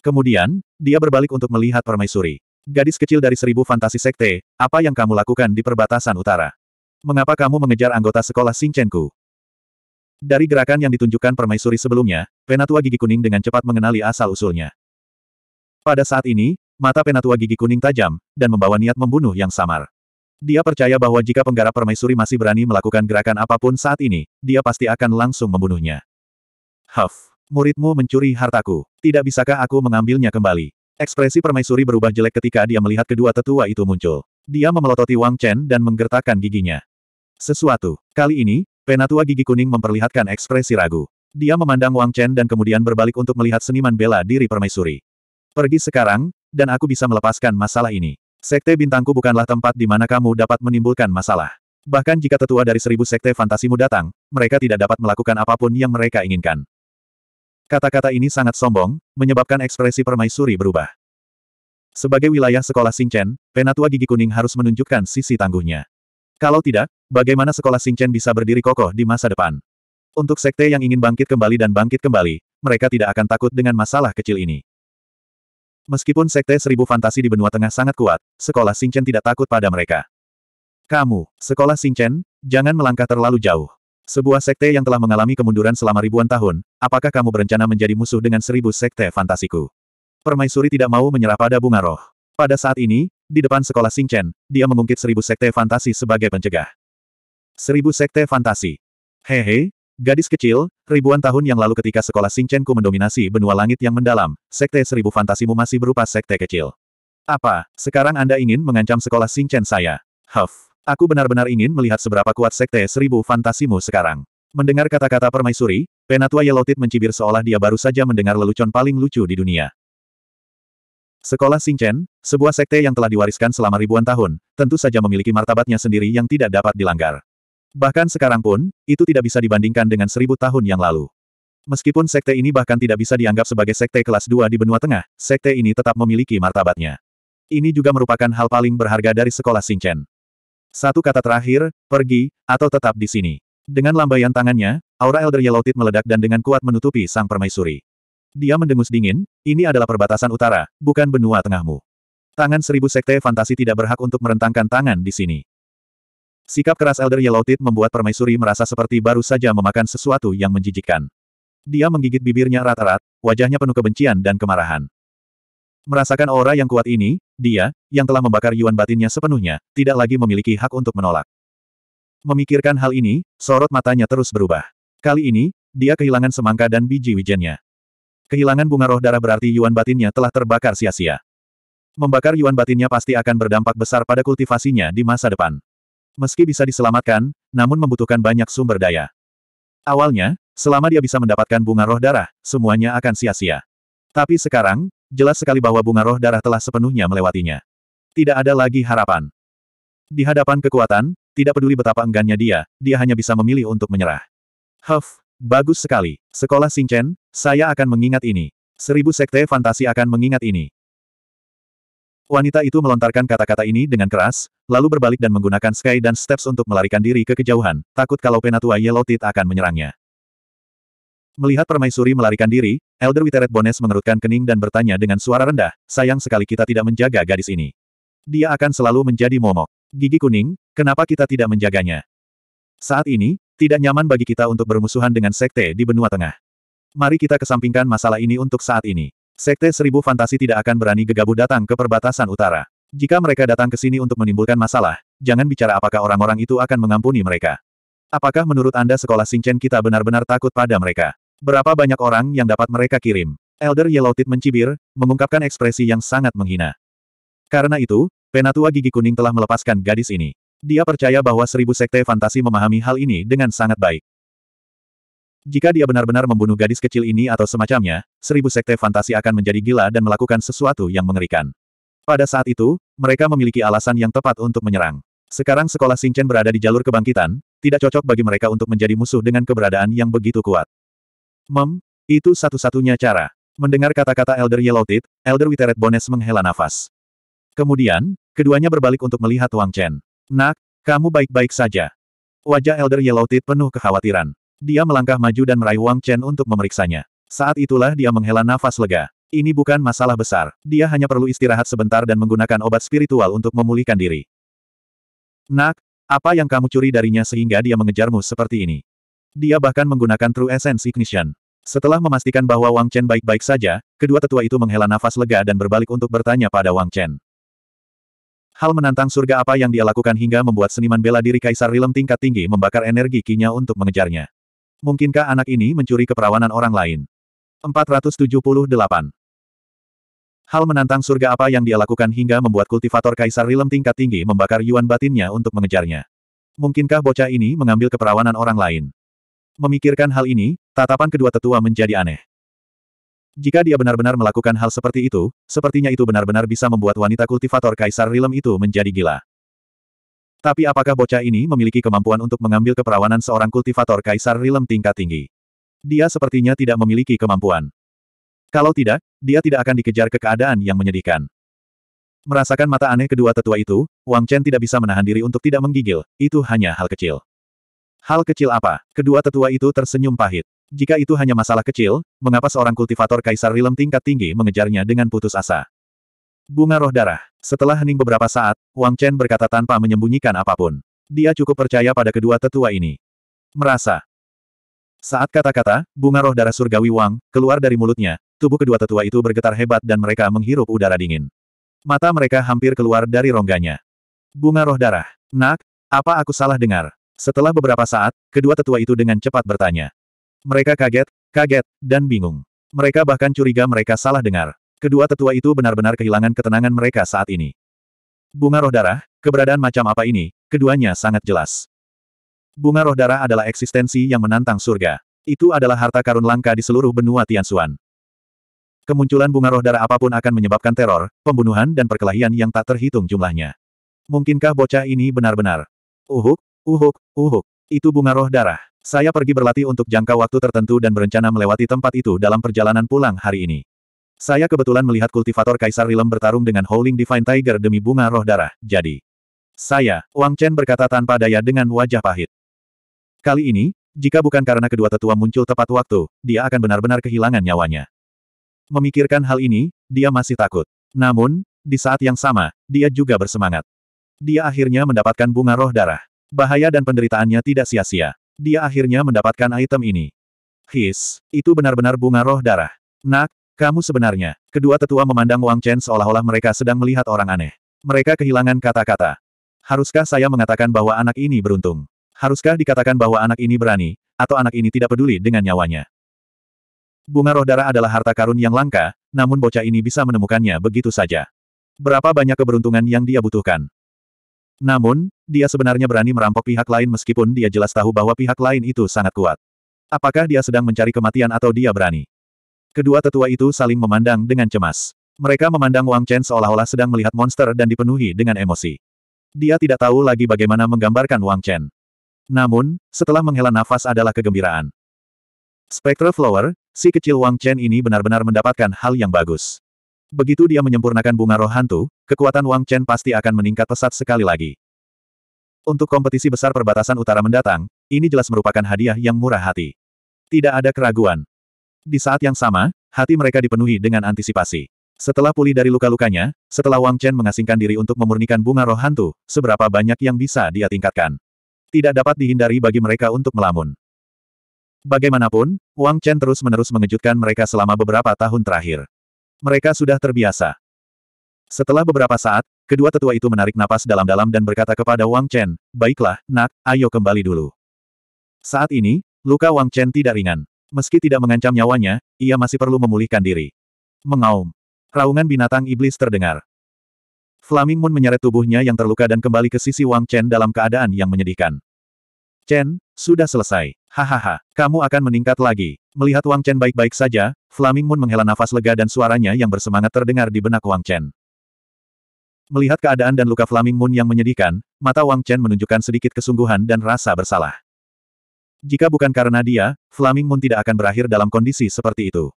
Kemudian, dia berbalik untuk melihat permaisuri. Gadis kecil dari seribu fantasi sekte, apa yang kamu lakukan di perbatasan utara? Mengapa kamu mengejar anggota sekolah Singchenku? Dari gerakan yang ditunjukkan permaisuri sebelumnya, penatua gigi kuning dengan cepat mengenali asal-usulnya. Pada saat ini, mata penatua gigi kuning tajam, dan membawa niat membunuh yang samar. Dia percaya bahwa jika penggarap permaisuri masih berani melakukan gerakan apapun saat ini, dia pasti akan langsung membunuhnya. Huff, muridmu mencuri hartaku. Tidak bisakah aku mengambilnya kembali? Ekspresi permaisuri berubah jelek ketika dia melihat kedua tetua itu muncul. Dia memelototi Wang Chen dan menggertakkan giginya. Sesuatu. Kali ini, penatua gigi kuning memperlihatkan ekspresi ragu. Dia memandang Wang Chen dan kemudian berbalik untuk melihat seniman bela diri permaisuri. Pergi sekarang, dan aku bisa melepaskan masalah ini. Sekte bintangku bukanlah tempat di mana kamu dapat menimbulkan masalah. Bahkan jika tetua dari seribu sekte fantasimu datang, mereka tidak dapat melakukan apapun yang mereka inginkan. Kata-kata ini sangat sombong, menyebabkan ekspresi permaisuri berubah. Sebagai wilayah sekolah Singchen, Penatua Gigi Kuning harus menunjukkan sisi tangguhnya. Kalau tidak, bagaimana sekolah Singchen bisa berdiri kokoh di masa depan? Untuk sekte yang ingin bangkit kembali dan bangkit kembali, mereka tidak akan takut dengan masalah kecil ini. Meskipun sekte seribu fantasi di benua tengah sangat kuat, sekolah Singchen tidak takut pada mereka. Kamu, sekolah Singchen, jangan melangkah terlalu jauh. Sebuah sekte yang telah mengalami kemunduran selama ribuan tahun, apakah kamu berencana menjadi musuh dengan seribu sekte fantasiku? Permaisuri tidak mau menyerah pada bunga roh. Pada saat ini, di depan sekolah Singchen, dia mengungkit seribu sekte fantasi sebagai pencegah. Seribu sekte fantasi. Hehe, gadis kecil, ribuan tahun yang lalu ketika sekolah ku mendominasi benua langit yang mendalam, sekte seribu fantasimu masih berupa sekte kecil. Apa, sekarang Anda ingin mengancam sekolah Singchen saya? Huff. Aku benar-benar ingin melihat seberapa kuat Sekte Seribu Fantasimu sekarang. Mendengar kata-kata permaisuri, Penatua Yelotit mencibir seolah dia baru saja mendengar lelucon paling lucu di dunia. Sekolah Singchen, sebuah sekte yang telah diwariskan selama ribuan tahun, tentu saja memiliki martabatnya sendiri yang tidak dapat dilanggar. Bahkan sekarang pun, itu tidak bisa dibandingkan dengan seribu tahun yang lalu. Meskipun sekte ini bahkan tidak bisa dianggap sebagai sekte kelas 2 di benua tengah, sekte ini tetap memiliki martabatnya. Ini juga merupakan hal paling berharga dari sekolah Singchen. Satu kata terakhir, pergi, atau tetap di sini. Dengan lambaian tangannya, aura Elder Yellow Tit meledak dan dengan kuat menutupi sang permaisuri. Dia mendengus dingin, ini adalah perbatasan utara, bukan benua tengahmu. Tangan seribu sekte fantasi tidak berhak untuk merentangkan tangan di sini. Sikap keras Elder Yellow Tit membuat permaisuri merasa seperti baru saja memakan sesuatu yang menjijikkan. Dia menggigit bibirnya rata rata wajahnya penuh kebencian dan kemarahan. Merasakan aura yang kuat ini, dia, yang telah membakar yuan batinnya sepenuhnya, tidak lagi memiliki hak untuk menolak. Memikirkan hal ini, sorot matanya terus berubah. Kali ini, dia kehilangan semangka dan biji wijennya. Kehilangan bunga roh darah berarti yuan batinnya telah terbakar sia-sia. Membakar yuan batinnya pasti akan berdampak besar pada kultivasinya di masa depan. Meski bisa diselamatkan, namun membutuhkan banyak sumber daya. Awalnya, selama dia bisa mendapatkan bunga roh darah, semuanya akan sia-sia. Tapi sekarang, jelas sekali bahwa bunga roh darah telah sepenuhnya melewatinya. Tidak ada lagi harapan. Di hadapan kekuatan, tidak peduli betapa enggannya dia, dia hanya bisa memilih untuk menyerah. Huff, bagus sekali. Sekolah Singchen, saya akan mengingat ini. Seribu sekte fantasi akan mengingat ini. Wanita itu melontarkan kata-kata ini dengan keras, lalu berbalik dan menggunakan Sky dan Steps untuk melarikan diri ke kejauhan, takut kalau Penatua Yellow Teeth akan menyerangnya. Melihat permaisuri melarikan diri, Elder Witeret Bones mengerutkan kening dan bertanya dengan suara rendah, sayang sekali kita tidak menjaga gadis ini. Dia akan selalu menjadi momok. Gigi kuning, kenapa kita tidak menjaganya? Saat ini, tidak nyaman bagi kita untuk bermusuhan dengan sekte di benua tengah. Mari kita kesampingkan masalah ini untuk saat ini. Sekte Seribu Fantasi tidak akan berani gegabah datang ke perbatasan utara. Jika mereka datang ke sini untuk menimbulkan masalah, jangan bicara apakah orang-orang itu akan mengampuni mereka. Apakah menurut Anda sekolah Singchen kita benar-benar takut pada mereka? Berapa banyak orang yang dapat mereka kirim? Elder Yellow Tit mencibir, mengungkapkan ekspresi yang sangat menghina. Karena itu, Penatua Gigi Kuning telah melepaskan gadis ini. Dia percaya bahwa seribu sekte fantasi memahami hal ini dengan sangat baik. Jika dia benar-benar membunuh gadis kecil ini atau semacamnya, seribu sekte fantasi akan menjadi gila dan melakukan sesuatu yang mengerikan. Pada saat itu, mereka memiliki alasan yang tepat untuk menyerang. Sekarang sekolah Sinchen berada di jalur kebangkitan, tidak cocok bagi mereka untuk menjadi musuh dengan keberadaan yang begitu kuat. Mem, itu satu-satunya cara. Mendengar kata-kata Elder Yellow Tit, Elder Witeret Bones menghela nafas. Kemudian, keduanya berbalik untuk melihat Wang Chen. Nak, kamu baik-baik saja. Wajah Elder Yellow Tit penuh kekhawatiran. Dia melangkah maju dan meraih Wang Chen untuk memeriksanya. Saat itulah dia menghela nafas lega. Ini bukan masalah besar. Dia hanya perlu istirahat sebentar dan menggunakan obat spiritual untuk memulihkan diri. Nak, apa yang kamu curi darinya sehingga dia mengejarmu seperti ini? Dia bahkan menggunakan True Essence Ignition. Setelah memastikan bahwa Wang Chen baik-baik saja, kedua tetua itu menghela nafas lega dan berbalik untuk bertanya pada Wang Chen. Hal menantang surga apa yang dia lakukan hingga membuat seniman bela diri Kaisar Rilem tingkat tinggi membakar energi kinya untuk mengejarnya. Mungkinkah anak ini mencuri keperawanan orang lain? 478. Hal menantang surga apa yang dia lakukan hingga membuat kultivator Kaisar Rilem tingkat tinggi membakar yuan batinnya untuk mengejarnya. Mungkinkah bocah ini mengambil keperawanan orang lain? Memikirkan hal ini, tatapan kedua tetua menjadi aneh. Jika dia benar-benar melakukan hal seperti itu, sepertinya itu benar-benar bisa membuat wanita kultivator kaisar Rilem itu menjadi gila. Tapi apakah bocah ini memiliki kemampuan untuk mengambil keperawanan seorang kultivator kaisar Rilem tingkat tinggi? Dia sepertinya tidak memiliki kemampuan. Kalau tidak, dia tidak akan dikejar ke keadaan yang menyedihkan. Merasakan mata aneh kedua tetua itu, Wang Chen tidak bisa menahan diri untuk tidak menggigil, itu hanya hal kecil. Hal kecil apa? Kedua tetua itu tersenyum pahit. Jika itu hanya masalah kecil, mengapa seorang kultivator kaisar rilem tingkat tinggi mengejarnya dengan putus asa? Bunga roh darah. Setelah hening beberapa saat, Wang Chen berkata tanpa menyembunyikan apapun. Dia cukup percaya pada kedua tetua ini. Merasa. Saat kata-kata, bunga roh darah surgawi Wang, keluar dari mulutnya, tubuh kedua tetua itu bergetar hebat dan mereka menghirup udara dingin. Mata mereka hampir keluar dari rongganya. Bunga roh darah. Nak, apa aku salah dengar? Setelah beberapa saat, kedua tetua itu dengan cepat bertanya. Mereka kaget, kaget, dan bingung. Mereka bahkan curiga mereka salah dengar. Kedua tetua itu benar-benar kehilangan ketenangan mereka saat ini. Bunga roh darah, keberadaan macam apa ini, keduanya sangat jelas. Bunga roh darah adalah eksistensi yang menantang surga. Itu adalah harta karun langka di seluruh benua Tianxuan. Kemunculan bunga roh darah apapun akan menyebabkan teror, pembunuhan dan perkelahian yang tak terhitung jumlahnya. Mungkinkah bocah ini benar-benar? Uhuk, Uhuk, uhuk. Itu bunga roh darah. Saya pergi berlatih untuk jangka waktu tertentu dan berencana melewati tempat itu dalam perjalanan pulang hari ini. Saya kebetulan melihat kultivator Kaisar Rilem bertarung dengan Howling Divine Tiger demi bunga roh darah, jadi... Saya, Wang Chen berkata tanpa daya dengan wajah pahit. Kali ini, jika bukan karena kedua tetua muncul tepat waktu, dia akan benar-benar kehilangan nyawanya. Memikirkan hal ini, dia masih takut. Namun, di saat yang sama, dia juga bersemangat. Dia akhirnya mendapatkan bunga roh darah. Bahaya dan penderitaannya tidak sia-sia. Dia akhirnya mendapatkan item ini. His, itu benar-benar bunga roh darah. Nak, kamu sebenarnya. Kedua tetua memandang Wang Chen seolah-olah mereka sedang melihat orang aneh. Mereka kehilangan kata-kata. Haruskah saya mengatakan bahwa anak ini beruntung? Haruskah dikatakan bahwa anak ini berani, atau anak ini tidak peduli dengan nyawanya? Bunga roh darah adalah harta karun yang langka, namun bocah ini bisa menemukannya begitu saja. Berapa banyak keberuntungan yang dia butuhkan? Namun, dia sebenarnya berani merampok pihak lain meskipun dia jelas tahu bahwa pihak lain itu sangat kuat. Apakah dia sedang mencari kematian atau dia berani? Kedua tetua itu saling memandang dengan cemas. Mereka memandang Wang Chen seolah-olah sedang melihat monster dan dipenuhi dengan emosi. Dia tidak tahu lagi bagaimana menggambarkan Wang Chen. Namun, setelah menghela nafas adalah kegembiraan. Spectre Flower, si kecil Wang Chen ini benar-benar mendapatkan hal yang bagus. Begitu dia menyempurnakan bunga roh hantu, kekuatan Wang Chen pasti akan meningkat pesat sekali lagi. Untuk kompetisi besar perbatasan utara mendatang, ini jelas merupakan hadiah yang murah hati. Tidak ada keraguan. Di saat yang sama, hati mereka dipenuhi dengan antisipasi. Setelah pulih dari luka-lukanya, setelah Wang Chen mengasingkan diri untuk memurnikan bunga roh hantu, seberapa banyak yang bisa dia tingkatkan. Tidak dapat dihindari bagi mereka untuk melamun. Bagaimanapun, Wang Chen terus-menerus mengejutkan mereka selama beberapa tahun terakhir. Mereka sudah terbiasa. Setelah beberapa saat, kedua tetua itu menarik napas dalam-dalam dan berkata kepada Wang Chen, Baiklah, nak, ayo kembali dulu. Saat ini, luka Wang Chen tidak ringan. Meski tidak mengancam nyawanya, ia masih perlu memulihkan diri. Mengaum. Raungan binatang iblis terdengar. Flaming Moon menyeret tubuhnya yang terluka dan kembali ke sisi Wang Chen dalam keadaan yang menyedihkan. Chen, sudah selesai. Hahaha, kamu akan meningkat lagi. Melihat Wang Chen baik-baik saja, Flaming Moon menghela nafas lega dan suaranya yang bersemangat terdengar di benak Wang Chen. Melihat keadaan dan luka Flaming Moon yang menyedihkan, mata Wang Chen menunjukkan sedikit kesungguhan dan rasa bersalah. Jika bukan karena dia, Flaming Moon tidak akan berakhir dalam kondisi seperti itu.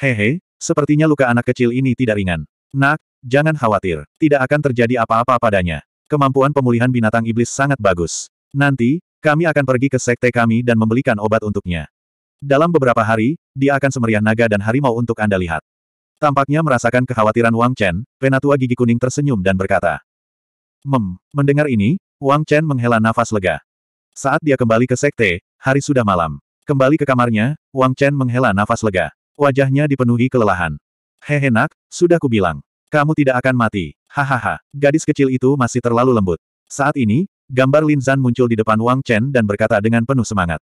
Hehe, sepertinya luka anak kecil ini tidak ringan. Nak, jangan khawatir, tidak akan terjadi apa-apa padanya. Kemampuan pemulihan binatang iblis sangat bagus. Nanti, kami akan pergi ke sekte kami dan membelikan obat untuknya. Dalam beberapa hari, dia akan semeriah naga dan harimau untuk Anda lihat. Tampaknya merasakan kekhawatiran Wang Chen, penatua gigi kuning tersenyum dan berkata. Mem, mendengar ini, Wang Chen menghela nafas lega. Saat dia kembali ke sekte, hari sudah malam. Kembali ke kamarnya, Wang Chen menghela nafas lega. Wajahnya dipenuhi kelelahan. Hehe nak, sudah kubilang. Kamu tidak akan mati. Hahaha, gadis kecil itu masih terlalu lembut. Saat ini, gambar Lin Zan muncul di depan Wang Chen dan berkata dengan penuh semangat.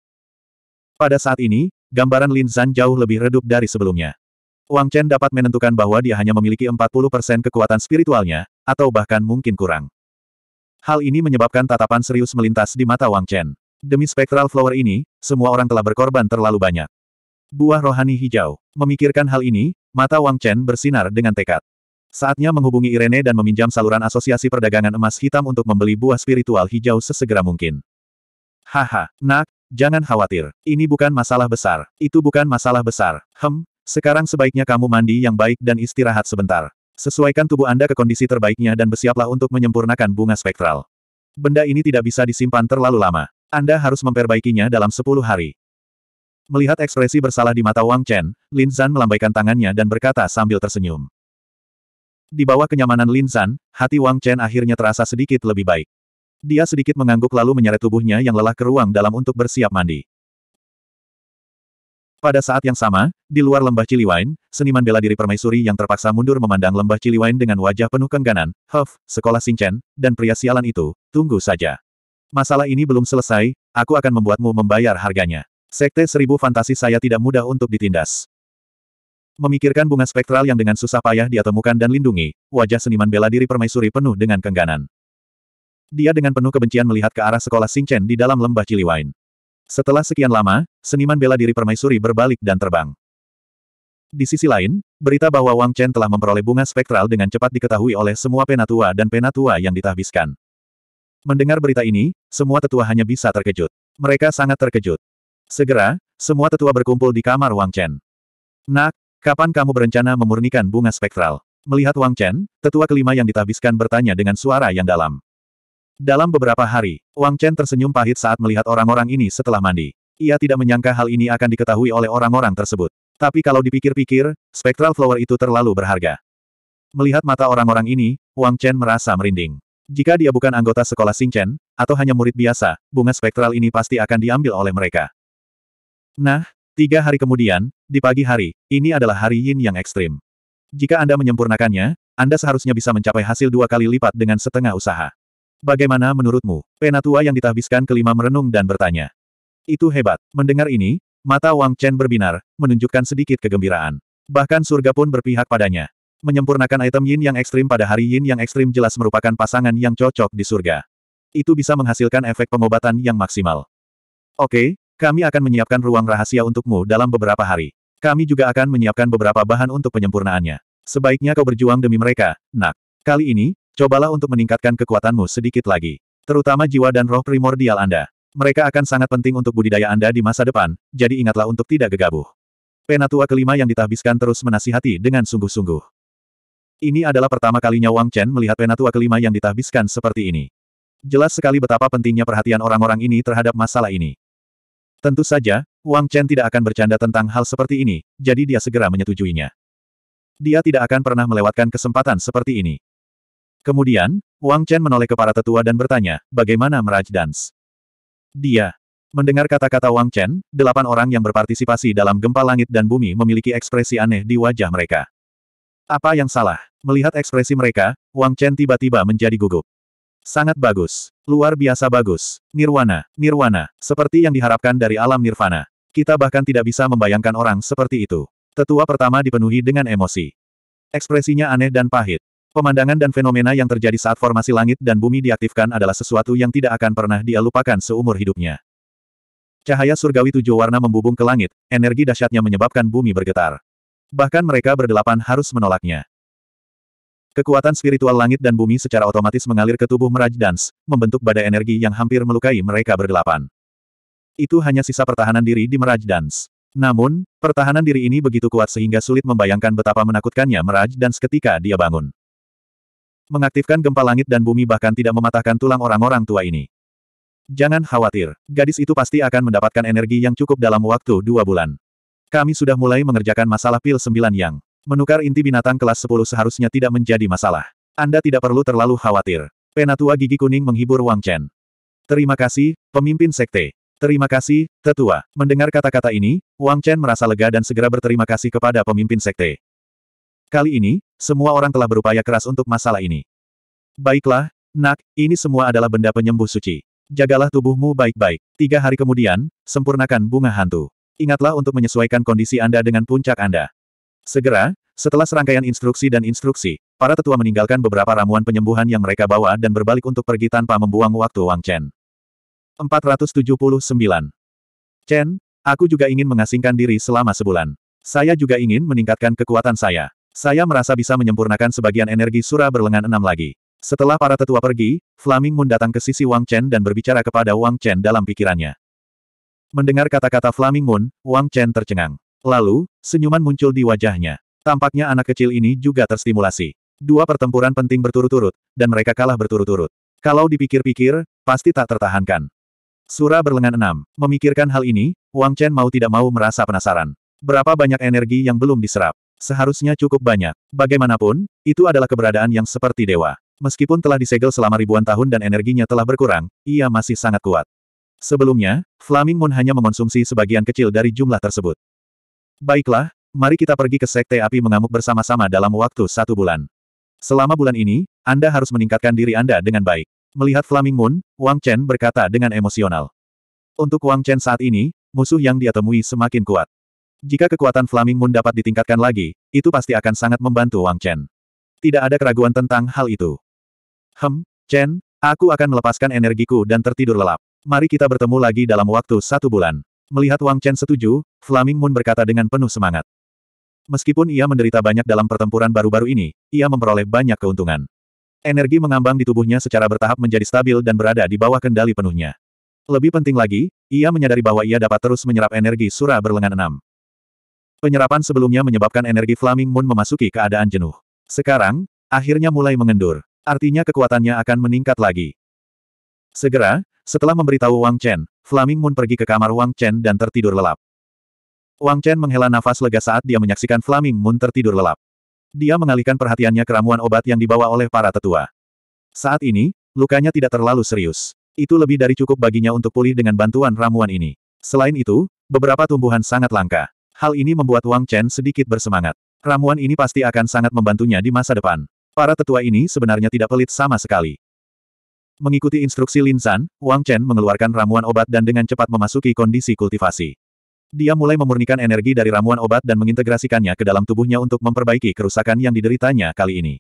Pada saat ini, gambaran Lin Zan jauh lebih redup dari sebelumnya. Wang Chen dapat menentukan bahwa dia hanya memiliki 40% kekuatan spiritualnya, atau bahkan mungkin kurang. Hal ini menyebabkan tatapan serius melintas di mata Wang Chen. Demi Spectral Flower ini, semua orang telah berkorban terlalu banyak. Buah rohani hijau. Memikirkan hal ini, mata Wang Chen bersinar dengan tekad. Saatnya menghubungi Irene dan meminjam saluran asosiasi perdagangan emas hitam untuk membeli buah spiritual hijau sesegera mungkin. Haha, nak, jangan khawatir. Ini bukan masalah besar. Itu bukan masalah besar. Hem, sekarang sebaiknya kamu mandi yang baik dan istirahat sebentar. Sesuaikan tubuh Anda ke kondisi terbaiknya dan bersiaplah untuk menyempurnakan bunga spektral. Benda ini tidak bisa disimpan terlalu lama. Anda harus memperbaikinya dalam 10 hari. Melihat ekspresi bersalah di mata Wang Chen, Lin Zan melambaikan tangannya dan berkata sambil tersenyum. Di bawah kenyamanan Lin San, hati Wang Chen akhirnya terasa sedikit lebih baik. Dia sedikit mengangguk lalu menyeret tubuhnya yang lelah ke ruang dalam untuk bersiap mandi. Pada saat yang sama, di luar lembah Ciliwain, seniman bela diri permaisuri yang terpaksa mundur memandang lembah Ciliwain dengan wajah penuh kengganan, Huff, sekolah Singchen, dan pria sialan itu, tunggu saja. Masalah ini belum selesai, aku akan membuatmu membayar harganya. Sekte seribu fantasi saya tidak mudah untuk ditindas. Memikirkan bunga spektral yang dengan susah payah dia temukan dan lindungi, wajah seniman bela diri permaisuri penuh dengan kengganan. Dia dengan penuh kebencian melihat ke arah sekolah Singchen di dalam lembah Ciliwain. Setelah sekian lama, seniman bela diri permaisuri berbalik dan terbang. Di sisi lain, berita bahwa Wang Chen telah memperoleh bunga spektral dengan cepat diketahui oleh semua penatua dan penatua yang ditahbiskan. Mendengar berita ini, semua tetua hanya bisa terkejut. Mereka sangat terkejut. Segera, semua tetua berkumpul di kamar Wang Chen. Nak, Kapan kamu berencana memurnikan bunga spektral? Melihat Wang Chen, tetua kelima yang ditabiskan bertanya dengan suara yang dalam. Dalam beberapa hari, Wang Chen tersenyum pahit saat melihat orang-orang ini setelah mandi. Ia tidak menyangka hal ini akan diketahui oleh orang-orang tersebut. Tapi kalau dipikir-pikir, spektral flower itu terlalu berharga. Melihat mata orang-orang ini, Wang Chen merasa merinding. Jika dia bukan anggota sekolah Chen, atau hanya murid biasa, bunga spektral ini pasti akan diambil oleh mereka. Nah, tiga hari kemudian, di pagi hari, ini adalah hari yin yang ekstrim. Jika Anda menyempurnakannya, Anda seharusnya bisa mencapai hasil dua kali lipat dengan setengah usaha. Bagaimana menurutmu? Penatua yang ditahbiskan kelima merenung dan bertanya. Itu hebat. Mendengar ini, mata Wang Chen berbinar, menunjukkan sedikit kegembiraan. Bahkan surga pun berpihak padanya. Menyempurnakan item yin yang ekstrim pada hari yin yang ekstrim jelas merupakan pasangan yang cocok di surga. Itu bisa menghasilkan efek pengobatan yang maksimal. Oke, kami akan menyiapkan ruang rahasia untukmu dalam beberapa hari. Kami juga akan menyiapkan beberapa bahan untuk penyempurnaannya. Sebaiknya kau berjuang demi mereka, nak. Kali ini, cobalah untuk meningkatkan kekuatanmu sedikit lagi. Terutama jiwa dan roh primordial Anda. Mereka akan sangat penting untuk budidaya Anda di masa depan, jadi ingatlah untuk tidak gegabah. Penatua kelima yang ditahbiskan terus menasihati dengan sungguh-sungguh. Ini adalah pertama kalinya Wang Chen melihat penatua kelima yang ditahbiskan seperti ini. Jelas sekali betapa pentingnya perhatian orang-orang ini terhadap masalah ini. Tentu saja, Wang Chen tidak akan bercanda tentang hal seperti ini, jadi dia segera menyetujuinya. Dia tidak akan pernah melewatkan kesempatan seperti ini. Kemudian, Wang Chen menoleh ke para tetua dan bertanya, bagaimana Meraj Dance? Dia. Mendengar kata-kata Wang Chen, delapan orang yang berpartisipasi dalam gempa langit dan bumi memiliki ekspresi aneh di wajah mereka. Apa yang salah? Melihat ekspresi mereka, Wang Chen tiba-tiba menjadi gugup. Sangat bagus. Luar biasa bagus. Nirwana, nirwana, seperti yang diharapkan dari alam nirvana. Kita bahkan tidak bisa membayangkan orang seperti itu. Tetua pertama dipenuhi dengan emosi. Ekspresinya aneh dan pahit. Pemandangan dan fenomena yang terjadi saat formasi langit dan bumi diaktifkan adalah sesuatu yang tidak akan pernah dia lupakan seumur hidupnya. Cahaya surgawi tujuh warna membubung ke langit, energi dahsyatnya menyebabkan bumi bergetar. Bahkan mereka berdelapan harus menolaknya. Kekuatan spiritual langit dan bumi secara otomatis mengalir ke tubuh Meraj Dance, membentuk badai energi yang hampir melukai mereka berdelapan. Itu hanya sisa pertahanan diri di Meraj Dance. Namun, pertahanan diri ini begitu kuat sehingga sulit membayangkan betapa menakutkannya Meraj Dance ketika dia bangun. Mengaktifkan gempa langit dan bumi bahkan tidak mematahkan tulang orang-orang tua ini. Jangan khawatir, gadis itu pasti akan mendapatkan energi yang cukup dalam waktu dua bulan. Kami sudah mulai mengerjakan masalah pil sembilan yang. Menukar inti binatang kelas sepuluh seharusnya tidak menjadi masalah. Anda tidak perlu terlalu khawatir. Penatua Gigi Kuning menghibur Wang Chen. Terima kasih, pemimpin sekte. Terima kasih, tetua. Mendengar kata-kata ini, Wang Chen merasa lega dan segera berterima kasih kepada pemimpin sekte. Kali ini, semua orang telah berupaya keras untuk masalah ini. Baiklah, nak, ini semua adalah benda penyembuh suci. Jagalah tubuhmu baik-baik. Tiga hari kemudian, sempurnakan bunga hantu. Ingatlah untuk menyesuaikan kondisi Anda dengan puncak Anda. Segera, setelah serangkaian instruksi dan instruksi, para tetua meninggalkan beberapa ramuan penyembuhan yang mereka bawa dan berbalik untuk pergi tanpa membuang waktu Wang Chen. 479. Chen, aku juga ingin mengasingkan diri selama sebulan. Saya juga ingin meningkatkan kekuatan saya. Saya merasa bisa menyempurnakan sebagian energi sura berlengan enam lagi. Setelah para tetua pergi, Flaming Moon datang ke sisi Wang Chen dan berbicara kepada Wang Chen dalam pikirannya. Mendengar kata-kata Flaming Moon, Wang Chen tercengang. Lalu, senyuman muncul di wajahnya. Tampaknya anak kecil ini juga terstimulasi. Dua pertempuran penting berturut-turut, dan mereka kalah berturut-turut. Kalau dipikir-pikir, pasti tak tertahankan. Surah berlengan enam. Memikirkan hal ini, Wang Chen mau tidak mau merasa penasaran. Berapa banyak energi yang belum diserap? Seharusnya cukup banyak. Bagaimanapun, itu adalah keberadaan yang seperti dewa. Meskipun telah disegel selama ribuan tahun dan energinya telah berkurang, ia masih sangat kuat. Sebelumnya, Flaming Moon hanya mengonsumsi sebagian kecil dari jumlah tersebut. Baiklah, mari kita pergi ke Sekte Api Mengamuk bersama-sama dalam waktu satu bulan. Selama bulan ini, Anda harus meningkatkan diri Anda dengan baik. Melihat Flaming Moon, Wang Chen berkata dengan emosional. Untuk Wang Chen saat ini, musuh yang dia temui semakin kuat. Jika kekuatan Flaming Moon dapat ditingkatkan lagi, itu pasti akan sangat membantu Wang Chen. Tidak ada keraguan tentang hal itu. Hem, Chen, aku akan melepaskan energiku dan tertidur lelap. Mari kita bertemu lagi dalam waktu satu bulan. Melihat Wang Chen setuju, Flaming Moon berkata dengan penuh semangat. Meskipun ia menderita banyak dalam pertempuran baru-baru ini, ia memperoleh banyak keuntungan. Energi mengambang di tubuhnya secara bertahap menjadi stabil dan berada di bawah kendali penuhnya. Lebih penting lagi, ia menyadari bahwa ia dapat terus menyerap energi sura berlengan enam. Penyerapan sebelumnya menyebabkan energi Flaming Moon memasuki keadaan jenuh. Sekarang, akhirnya mulai mengendur. Artinya kekuatannya akan meningkat lagi. Segera, setelah memberitahu Wang Chen, Flaming Moon pergi ke kamar Wang Chen dan tertidur lelap. Wang Chen menghela nafas lega saat dia menyaksikan Flaming Moon tertidur lelap. Dia mengalihkan perhatiannya ke ramuan obat yang dibawa oleh para tetua. Saat ini, lukanya tidak terlalu serius. Itu lebih dari cukup baginya untuk pulih dengan bantuan ramuan ini. Selain itu, beberapa tumbuhan sangat langka. Hal ini membuat Wang Chen sedikit bersemangat. Ramuan ini pasti akan sangat membantunya di masa depan. Para tetua ini sebenarnya tidak pelit sama sekali. Mengikuti instruksi Lin San, Wang Chen mengeluarkan ramuan obat dan dengan cepat memasuki kondisi kultivasi. Dia mulai memurnikan energi dari ramuan obat dan mengintegrasikannya ke dalam tubuhnya untuk memperbaiki kerusakan yang dideritanya kali ini.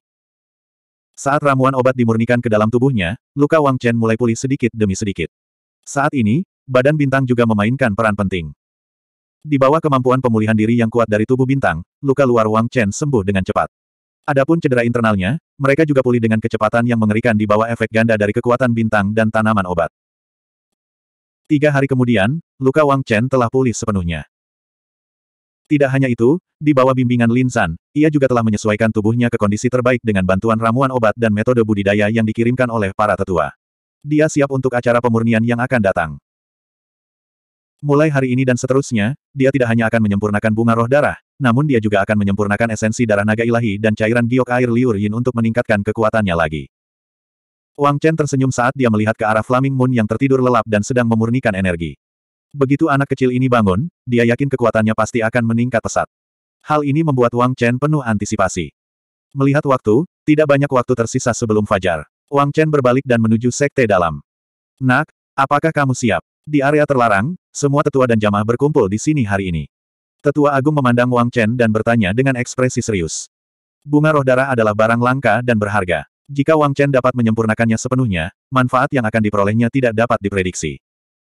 Saat ramuan obat dimurnikan ke dalam tubuhnya, luka Wang Chen mulai pulih sedikit demi sedikit. Saat ini, badan bintang juga memainkan peran penting. Di bawah kemampuan pemulihan diri yang kuat dari tubuh bintang, luka luar Wang Chen sembuh dengan cepat. Adapun cedera internalnya, mereka juga pulih dengan kecepatan yang mengerikan di bawah efek ganda dari kekuatan bintang dan tanaman obat. Tiga hari kemudian, luka Wang Chen telah pulih sepenuhnya. Tidak hanya itu, di bawah bimbingan Lin San, ia juga telah menyesuaikan tubuhnya ke kondisi terbaik dengan bantuan ramuan obat dan metode budidaya yang dikirimkan oleh para tetua. Dia siap untuk acara pemurnian yang akan datang. Mulai hari ini dan seterusnya, dia tidak hanya akan menyempurnakan bunga roh darah, namun dia juga akan menyempurnakan esensi darah naga ilahi dan cairan giok air liur yin untuk meningkatkan kekuatannya lagi. Wang Chen tersenyum saat dia melihat ke arah Flaming Moon yang tertidur lelap dan sedang memurnikan energi. Begitu anak kecil ini bangun, dia yakin kekuatannya pasti akan meningkat pesat. Hal ini membuat Wang Chen penuh antisipasi. Melihat waktu, tidak banyak waktu tersisa sebelum fajar. Wang Chen berbalik dan menuju sekte dalam. Nak, apakah kamu siap? Di area terlarang, semua tetua dan jamaah berkumpul di sini hari ini. Tetua Agung memandang Wang Chen dan bertanya dengan ekspresi serius. Bunga roh darah adalah barang langka dan berharga. Jika Wang Chen dapat menyempurnakannya sepenuhnya, manfaat yang akan diperolehnya tidak dapat diprediksi.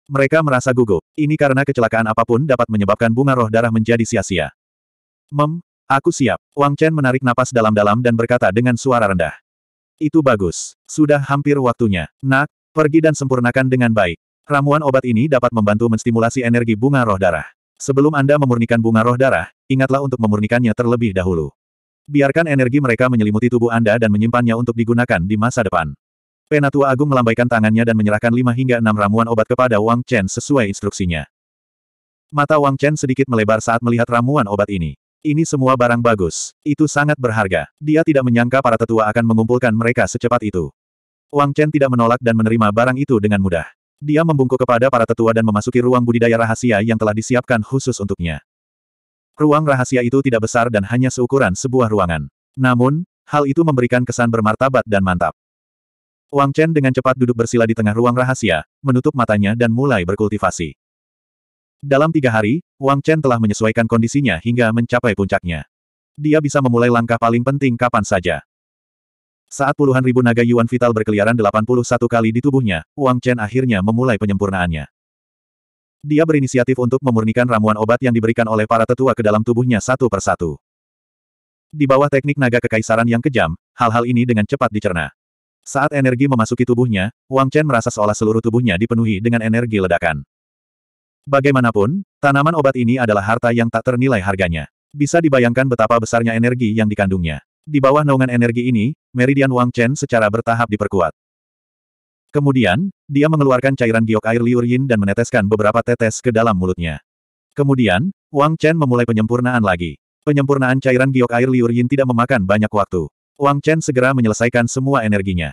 Mereka merasa gugup. Ini karena kecelakaan apapun dapat menyebabkan bunga roh darah menjadi sia-sia. Mem, aku siap. Wang Chen menarik napas dalam-dalam dan berkata dengan suara rendah. Itu bagus. Sudah hampir waktunya. Nak, pergi dan sempurnakan dengan baik. Ramuan obat ini dapat membantu menstimulasi energi bunga roh darah. Sebelum Anda memurnikan bunga roh darah, ingatlah untuk memurnikannya terlebih dahulu. Biarkan energi mereka menyelimuti tubuh Anda dan menyimpannya untuk digunakan di masa depan. Penatua Agung melambaikan tangannya dan menyerahkan lima hingga enam ramuan obat kepada Wang Chen sesuai instruksinya. Mata Wang Chen sedikit melebar saat melihat ramuan obat ini. Ini semua barang bagus. Itu sangat berharga. Dia tidak menyangka para tetua akan mengumpulkan mereka secepat itu. Wang Chen tidak menolak dan menerima barang itu dengan mudah. Dia membungkuk kepada para tetua dan memasuki ruang budidaya rahasia yang telah disiapkan khusus untuknya. Ruang rahasia itu tidak besar dan hanya seukuran sebuah ruangan. Namun, hal itu memberikan kesan bermartabat dan mantap. Wang Chen dengan cepat duduk bersila di tengah ruang rahasia, menutup matanya dan mulai berkultivasi. Dalam tiga hari, Wang Chen telah menyesuaikan kondisinya hingga mencapai puncaknya. Dia bisa memulai langkah paling penting kapan saja. Saat puluhan ribu naga Yuan Vital berkeliaran 81 kali di tubuhnya, Wang Chen akhirnya memulai penyempurnaannya. Dia berinisiatif untuk memurnikan ramuan obat yang diberikan oleh para tetua ke dalam tubuhnya satu persatu. Di bawah teknik naga kekaisaran yang kejam, hal-hal ini dengan cepat dicerna. Saat energi memasuki tubuhnya, Wang Chen merasa seolah seluruh tubuhnya dipenuhi dengan energi ledakan. Bagaimanapun, tanaman obat ini adalah harta yang tak ternilai harganya. Bisa dibayangkan betapa besarnya energi yang dikandungnya. Di bawah naungan energi ini, Meridian Wang Chen secara bertahap diperkuat. Kemudian, dia mengeluarkan cairan giok air liur Yin dan meneteskan beberapa tetes ke dalam mulutnya. Kemudian, Wang Chen memulai penyempurnaan lagi. Penyempurnaan cairan giok air liur Yin tidak memakan banyak waktu. Wang Chen segera menyelesaikan semua energinya.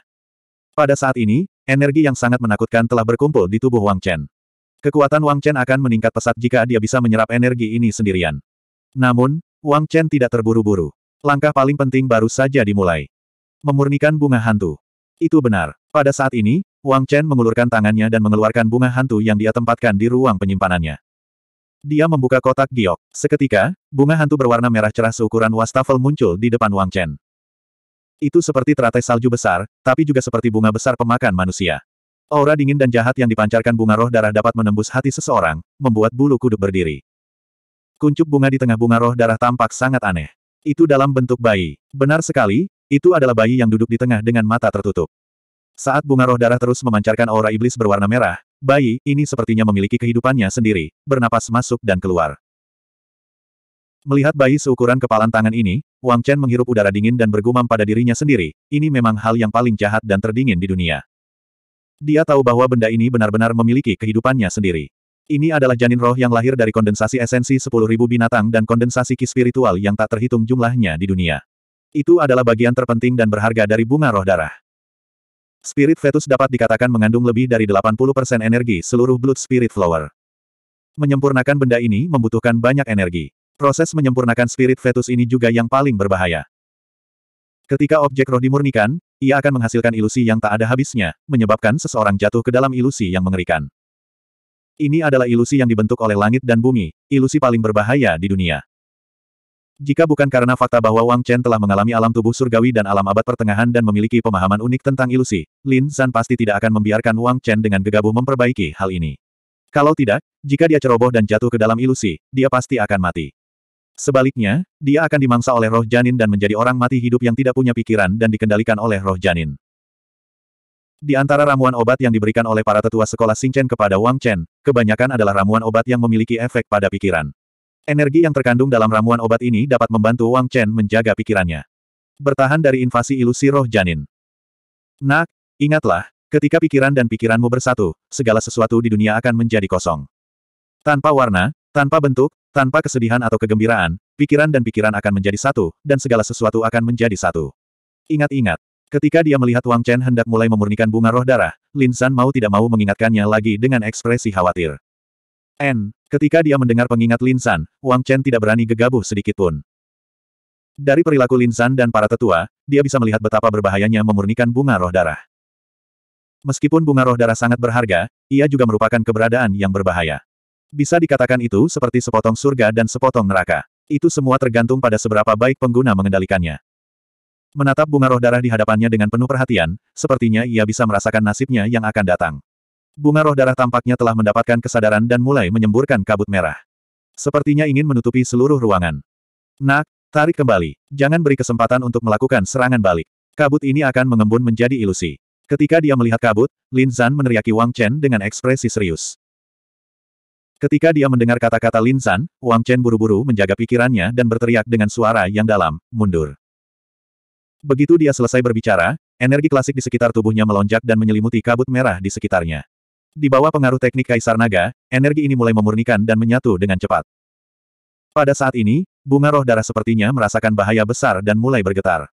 Pada saat ini, energi yang sangat menakutkan telah berkumpul di tubuh Wang Chen. Kekuatan Wang Chen akan meningkat pesat jika dia bisa menyerap energi ini sendirian. Namun, Wang Chen tidak terburu-buru. Langkah paling penting baru saja dimulai. Memurnikan bunga hantu. Itu benar. Pada saat ini, Wang Chen mengulurkan tangannya dan mengeluarkan bunga hantu yang dia tempatkan di ruang penyimpanannya. Dia membuka kotak giok. Seketika, bunga hantu berwarna merah cerah seukuran wastafel muncul di depan Wang Chen. Itu seperti teratai salju besar, tapi juga seperti bunga besar pemakan manusia. Aura dingin dan jahat yang dipancarkan bunga roh darah dapat menembus hati seseorang, membuat bulu kuduk berdiri. Kuncup bunga di tengah bunga roh darah tampak sangat aneh. Itu dalam bentuk bayi. Benar sekali, itu adalah bayi yang duduk di tengah dengan mata tertutup. Saat bunga roh darah terus memancarkan aura iblis berwarna merah, bayi ini sepertinya memiliki kehidupannya sendiri, bernapas masuk dan keluar. Melihat bayi seukuran kepalan tangan ini, Wang Chen menghirup udara dingin dan bergumam pada dirinya sendiri, ini memang hal yang paling jahat dan terdingin di dunia. Dia tahu bahwa benda ini benar-benar memiliki kehidupannya sendiri. Ini adalah janin roh yang lahir dari kondensasi esensi 10.000 binatang dan kondensasi ki spiritual yang tak terhitung jumlahnya di dunia. Itu adalah bagian terpenting dan berharga dari bunga roh darah. Spirit Fetus dapat dikatakan mengandung lebih dari 80% energi seluruh Blood Spirit Flower. Menyempurnakan benda ini membutuhkan banyak energi. Proses menyempurnakan Spirit Fetus ini juga yang paling berbahaya. Ketika objek roh dimurnikan, ia akan menghasilkan ilusi yang tak ada habisnya, menyebabkan seseorang jatuh ke dalam ilusi yang mengerikan. Ini adalah ilusi yang dibentuk oleh langit dan bumi, ilusi paling berbahaya di dunia. Jika bukan karena fakta bahwa Wang Chen telah mengalami alam tubuh surgawi dan alam abad pertengahan dan memiliki pemahaman unik tentang ilusi, Lin San pasti tidak akan membiarkan Wang Chen dengan gegabah memperbaiki hal ini. Kalau tidak, jika dia ceroboh dan jatuh ke dalam ilusi, dia pasti akan mati. Sebaliknya, dia akan dimangsa oleh roh janin dan menjadi orang mati hidup yang tidak punya pikiran dan dikendalikan oleh roh janin. Di antara ramuan obat yang diberikan oleh para tetua sekolah Chen kepada Wang Chen, kebanyakan adalah ramuan obat yang memiliki efek pada pikiran. Energi yang terkandung dalam ramuan obat ini dapat membantu Wang Chen menjaga pikirannya. Bertahan dari invasi ilusi roh janin. Nak, ingatlah, ketika pikiran dan pikiranmu bersatu, segala sesuatu di dunia akan menjadi kosong. Tanpa warna, tanpa bentuk, tanpa kesedihan atau kegembiraan, pikiran dan pikiran akan menjadi satu, dan segala sesuatu akan menjadi satu. Ingat-ingat, ketika dia melihat Wang Chen hendak mulai memurnikan bunga roh darah, Lin San mau tidak mau mengingatkannya lagi dengan ekspresi khawatir. N. Ketika dia mendengar pengingat Linsan, Wang Chen tidak berani gegabah sedikitpun. Dari perilaku Linsan dan para tetua, dia bisa melihat betapa berbahayanya memurnikan bunga roh darah. Meskipun bunga roh darah sangat berharga, ia juga merupakan keberadaan yang berbahaya. Bisa dikatakan itu seperti sepotong surga dan sepotong neraka. Itu semua tergantung pada seberapa baik pengguna mengendalikannya. Menatap bunga roh darah di hadapannya dengan penuh perhatian, sepertinya ia bisa merasakan nasibnya yang akan datang bunga roh darah tampaknya telah mendapatkan kesadaran dan mulai menyemburkan kabut merah. Sepertinya ingin menutupi seluruh ruangan. Nak, tarik kembali. Jangan beri kesempatan untuk melakukan serangan balik. Kabut ini akan mengembun menjadi ilusi. Ketika dia melihat kabut, Lin Zan meneriaki Wang Chen dengan ekspresi serius. Ketika dia mendengar kata-kata Lin Zan, Wang Chen buru-buru menjaga pikirannya dan berteriak dengan suara yang dalam, mundur. Begitu dia selesai berbicara, energi klasik di sekitar tubuhnya melonjak dan menyelimuti kabut merah di sekitarnya. Di bawah pengaruh teknik Kaisar Naga, energi ini mulai memurnikan dan menyatu dengan cepat. Pada saat ini, bunga roh darah sepertinya merasakan bahaya besar dan mulai bergetar.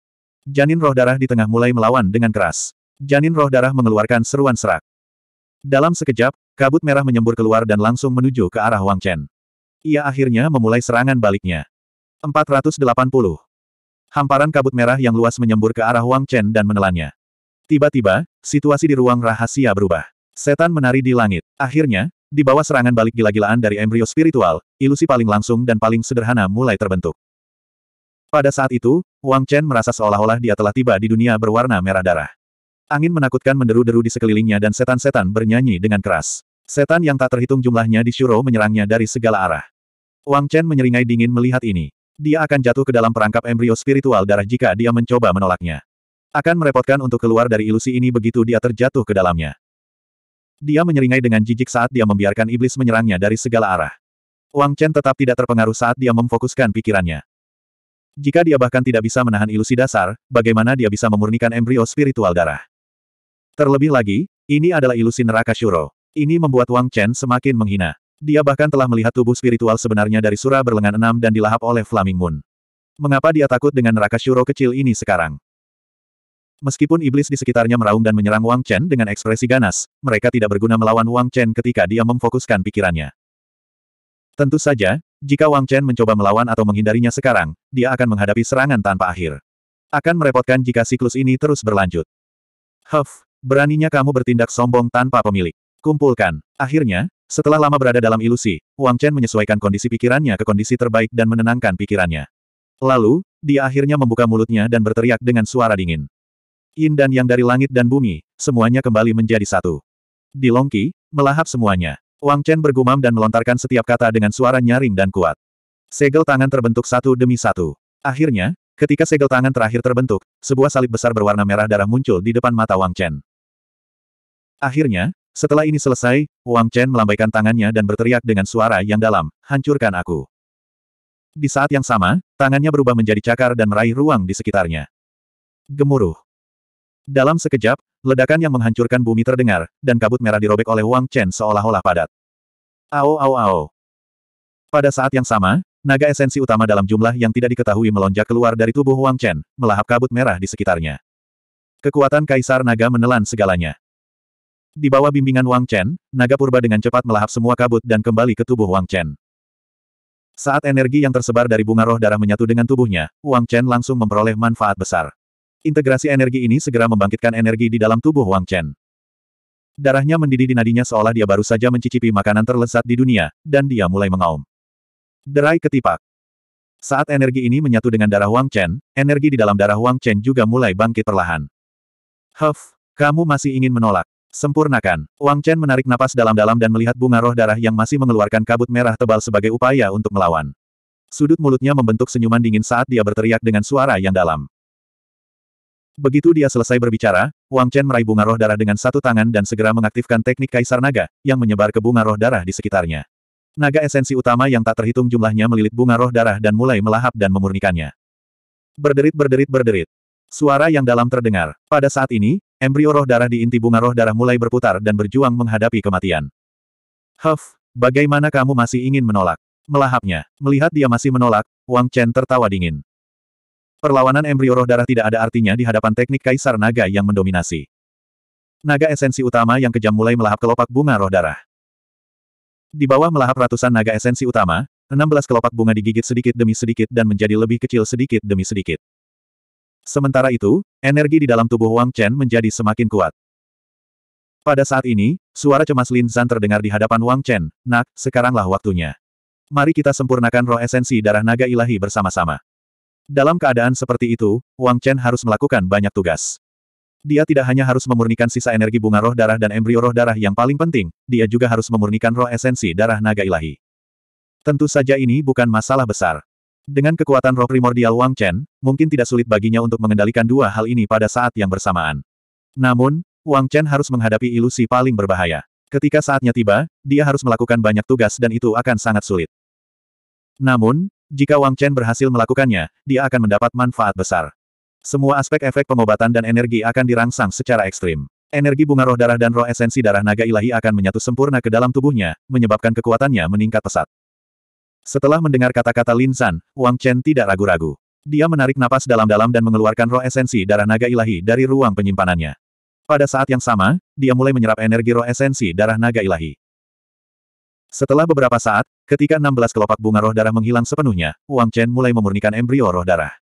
Janin roh darah di tengah mulai melawan dengan keras. Janin roh darah mengeluarkan seruan serak. Dalam sekejap, kabut merah menyembur keluar dan langsung menuju ke arah Wang Chen. Ia akhirnya memulai serangan baliknya. 480. Hamparan kabut merah yang luas menyembur ke arah Wang Chen dan menelannya. Tiba-tiba, situasi di ruang rahasia berubah. Setan menari di langit. Akhirnya, di bawah serangan balik gila-gilaan dari embrio spiritual, ilusi paling langsung dan paling sederhana mulai terbentuk. Pada saat itu, Wang Chen merasa seolah-olah dia telah tiba di dunia berwarna merah darah. Angin menakutkan menderu-deru di sekelilingnya dan setan-setan bernyanyi dengan keras. Setan yang tak terhitung jumlahnya di Shuro menyerangnya dari segala arah. Wang Chen menyeringai dingin melihat ini. Dia akan jatuh ke dalam perangkap embrio spiritual darah jika dia mencoba menolaknya. Akan merepotkan untuk keluar dari ilusi ini begitu dia terjatuh ke dalamnya. Dia menyeringai dengan jijik saat dia membiarkan iblis menyerangnya dari segala arah. Wang Chen tetap tidak terpengaruh saat dia memfokuskan pikirannya. Jika dia bahkan tidak bisa menahan ilusi dasar, bagaimana dia bisa memurnikan embrio spiritual darah? Terlebih lagi, ini adalah ilusi neraka Shuro. Ini membuat Wang Chen semakin menghina. Dia bahkan telah melihat tubuh spiritual sebenarnya dari sura berlengan enam dan dilahap oleh Flaming Moon. Mengapa dia takut dengan neraka Shuro kecil ini sekarang? Meskipun iblis di sekitarnya meraung dan menyerang Wang Chen dengan ekspresi ganas, mereka tidak berguna melawan Wang Chen ketika dia memfokuskan pikirannya. Tentu saja, jika Wang Chen mencoba melawan atau menghindarinya sekarang, dia akan menghadapi serangan tanpa akhir. Akan merepotkan jika siklus ini terus berlanjut. Huff, beraninya kamu bertindak sombong tanpa pemilik. Kumpulkan. Akhirnya, setelah lama berada dalam ilusi, Wang Chen menyesuaikan kondisi pikirannya ke kondisi terbaik dan menenangkan pikirannya. Lalu, dia akhirnya membuka mulutnya dan berteriak dengan suara dingin. Yin dan yang dari langit dan bumi, semuanya kembali menjadi satu. Di Longki, melahap semuanya. Wang Chen bergumam dan melontarkan setiap kata dengan suara nyaring dan kuat. Segel tangan terbentuk satu demi satu. Akhirnya, ketika segel tangan terakhir terbentuk, sebuah salib besar berwarna merah darah muncul di depan mata Wang Chen. Akhirnya, setelah ini selesai, Wang Chen melambaikan tangannya dan berteriak dengan suara yang dalam, hancurkan aku. Di saat yang sama, tangannya berubah menjadi cakar dan meraih ruang di sekitarnya. Gemuruh. Dalam sekejap, ledakan yang menghancurkan bumi terdengar, dan kabut merah dirobek oleh Wang Chen seolah-olah padat. Ao ao ao. Pada saat yang sama, naga esensi utama dalam jumlah yang tidak diketahui melonjak keluar dari tubuh Wang Chen, melahap kabut merah di sekitarnya. Kekuatan Kaisar Naga menelan segalanya. Di bawah bimbingan Wang Chen, naga purba dengan cepat melahap semua kabut dan kembali ke tubuh Wang Chen. Saat energi yang tersebar dari bunga roh darah menyatu dengan tubuhnya, Wang Chen langsung memperoleh manfaat besar. Integrasi energi ini segera membangkitkan energi di dalam tubuh Wang Chen. Darahnya mendidih di nadinya seolah dia baru saja mencicipi makanan terlezat di dunia, dan dia mulai mengaum. Derai ketipak. Saat energi ini menyatu dengan darah Wang Chen, energi di dalam darah Wang Chen juga mulai bangkit perlahan. Huff, kamu masih ingin menolak. Sempurnakan. Wang Chen menarik napas dalam-dalam dan melihat bunga roh darah yang masih mengeluarkan kabut merah tebal sebagai upaya untuk melawan. Sudut mulutnya membentuk senyuman dingin saat dia berteriak dengan suara yang dalam. Begitu dia selesai berbicara, Wang Chen meraih bunga roh darah dengan satu tangan dan segera mengaktifkan teknik kaisar naga, yang menyebar ke bunga roh darah di sekitarnya. Naga esensi utama yang tak terhitung jumlahnya melilit bunga roh darah dan mulai melahap dan memurnikannya. Berderit berderit berderit. Suara yang dalam terdengar. Pada saat ini, embrio roh darah di inti bunga roh darah mulai berputar dan berjuang menghadapi kematian. Huff, bagaimana kamu masih ingin menolak? Melahapnya. Melihat dia masih menolak, Wang Chen tertawa dingin. Perlawanan embrio roh darah tidak ada artinya di hadapan teknik kaisar naga yang mendominasi. Naga esensi utama yang kejam mulai melahap kelopak bunga roh darah. Di bawah melahap ratusan naga esensi utama, 16 kelopak bunga digigit sedikit demi sedikit dan menjadi lebih kecil sedikit demi sedikit. Sementara itu, energi di dalam tubuh Wang Chen menjadi semakin kuat. Pada saat ini, suara cemas Lin Zan terdengar di hadapan Wang Chen, Nak, sekaranglah waktunya. Mari kita sempurnakan roh esensi darah naga ilahi bersama-sama. Dalam keadaan seperti itu, Wang Chen harus melakukan banyak tugas. Dia tidak hanya harus memurnikan sisa energi bunga roh darah dan embrio roh darah yang paling penting, dia juga harus memurnikan roh esensi darah naga ilahi. Tentu saja ini bukan masalah besar. Dengan kekuatan roh primordial Wang Chen, mungkin tidak sulit baginya untuk mengendalikan dua hal ini pada saat yang bersamaan. Namun, Wang Chen harus menghadapi ilusi paling berbahaya. Ketika saatnya tiba, dia harus melakukan banyak tugas dan itu akan sangat sulit. Namun, jika Wang Chen berhasil melakukannya, dia akan mendapat manfaat besar. Semua aspek efek pengobatan dan energi akan dirangsang secara ekstrim. Energi bunga roh darah dan roh esensi darah naga ilahi akan menyatu sempurna ke dalam tubuhnya, menyebabkan kekuatannya meningkat pesat. Setelah mendengar kata-kata Lin San, Wang Chen tidak ragu-ragu. Dia menarik napas dalam-dalam dan mengeluarkan roh esensi darah naga ilahi dari ruang penyimpanannya. Pada saat yang sama, dia mulai menyerap energi roh esensi darah naga ilahi. Setelah beberapa saat, ketika 16 kelopak bunga roh darah menghilang sepenuhnya, Wang Chen mulai memurnikan embrio roh darah.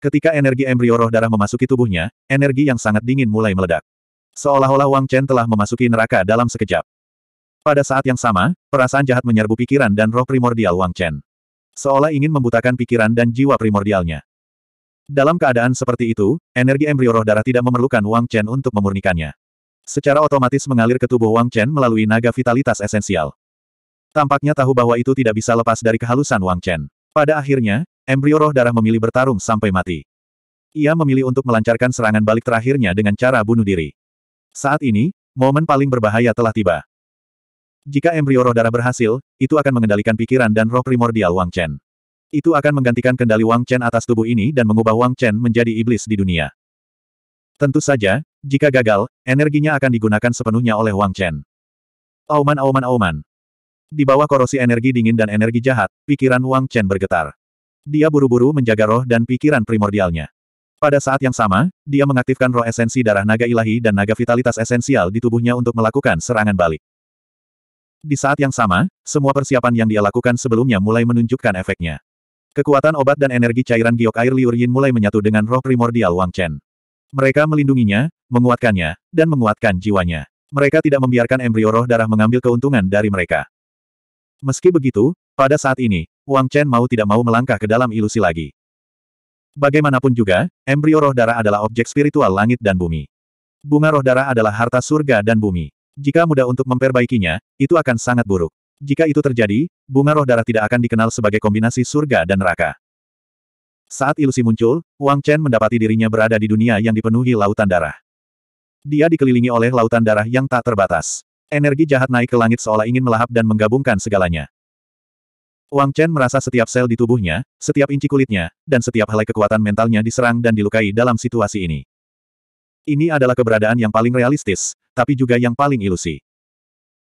Ketika energi embrio roh darah memasuki tubuhnya, energi yang sangat dingin mulai meledak. Seolah-olah Wang Chen telah memasuki neraka dalam sekejap. Pada saat yang sama, perasaan jahat menyerbu pikiran dan roh primordial Wang Chen. Seolah ingin membutakan pikiran dan jiwa primordialnya. Dalam keadaan seperti itu, energi embrio roh darah tidak memerlukan Wang Chen untuk memurnikannya. Secara otomatis mengalir ke tubuh Wang Chen melalui naga vitalitas esensial. Tampaknya tahu bahwa itu tidak bisa lepas dari kehalusan Wang Chen. Pada akhirnya, embrio roh darah memilih bertarung sampai mati. Ia memilih untuk melancarkan serangan balik terakhirnya dengan cara bunuh diri. Saat ini, momen paling berbahaya telah tiba. Jika embrio roh darah berhasil, itu akan mengendalikan pikiran dan roh primordial Wang Chen. Itu akan menggantikan kendali Wang Chen atas tubuh ini dan mengubah Wang Chen menjadi iblis di dunia. Tentu saja, jika gagal, energinya akan digunakan sepenuhnya oleh Wang Chen. Auman auman auman. Di bawah korosi energi dingin dan energi jahat, pikiran Wang Chen bergetar. Dia buru-buru menjaga roh dan pikiran primordialnya. Pada saat yang sama, dia mengaktifkan roh esensi darah naga ilahi dan naga vitalitas esensial di tubuhnya untuk melakukan serangan balik. Di saat yang sama, semua persiapan yang dia lakukan sebelumnya mulai menunjukkan efeknya. Kekuatan obat dan energi cairan giok air liur Yin mulai menyatu dengan roh primordial Wang Chen. Mereka melindunginya, menguatkannya, dan menguatkan jiwanya. Mereka tidak membiarkan embrio roh darah mengambil keuntungan dari mereka. Meski begitu, pada saat ini, Wang Chen mau tidak mau melangkah ke dalam ilusi lagi. Bagaimanapun juga, embrio roh darah adalah objek spiritual langit dan bumi. Bunga roh darah adalah harta surga dan bumi. Jika mudah untuk memperbaikinya, itu akan sangat buruk. Jika itu terjadi, bunga roh darah tidak akan dikenal sebagai kombinasi surga dan neraka. Saat ilusi muncul, Wang Chen mendapati dirinya berada di dunia yang dipenuhi lautan darah. Dia dikelilingi oleh lautan darah yang tak terbatas. Energi jahat naik ke langit seolah ingin melahap dan menggabungkan segalanya. Wang Chen merasa setiap sel di tubuhnya, setiap inci kulitnya, dan setiap helai kekuatan mentalnya diserang dan dilukai dalam situasi ini. Ini adalah keberadaan yang paling realistis, tapi juga yang paling ilusi.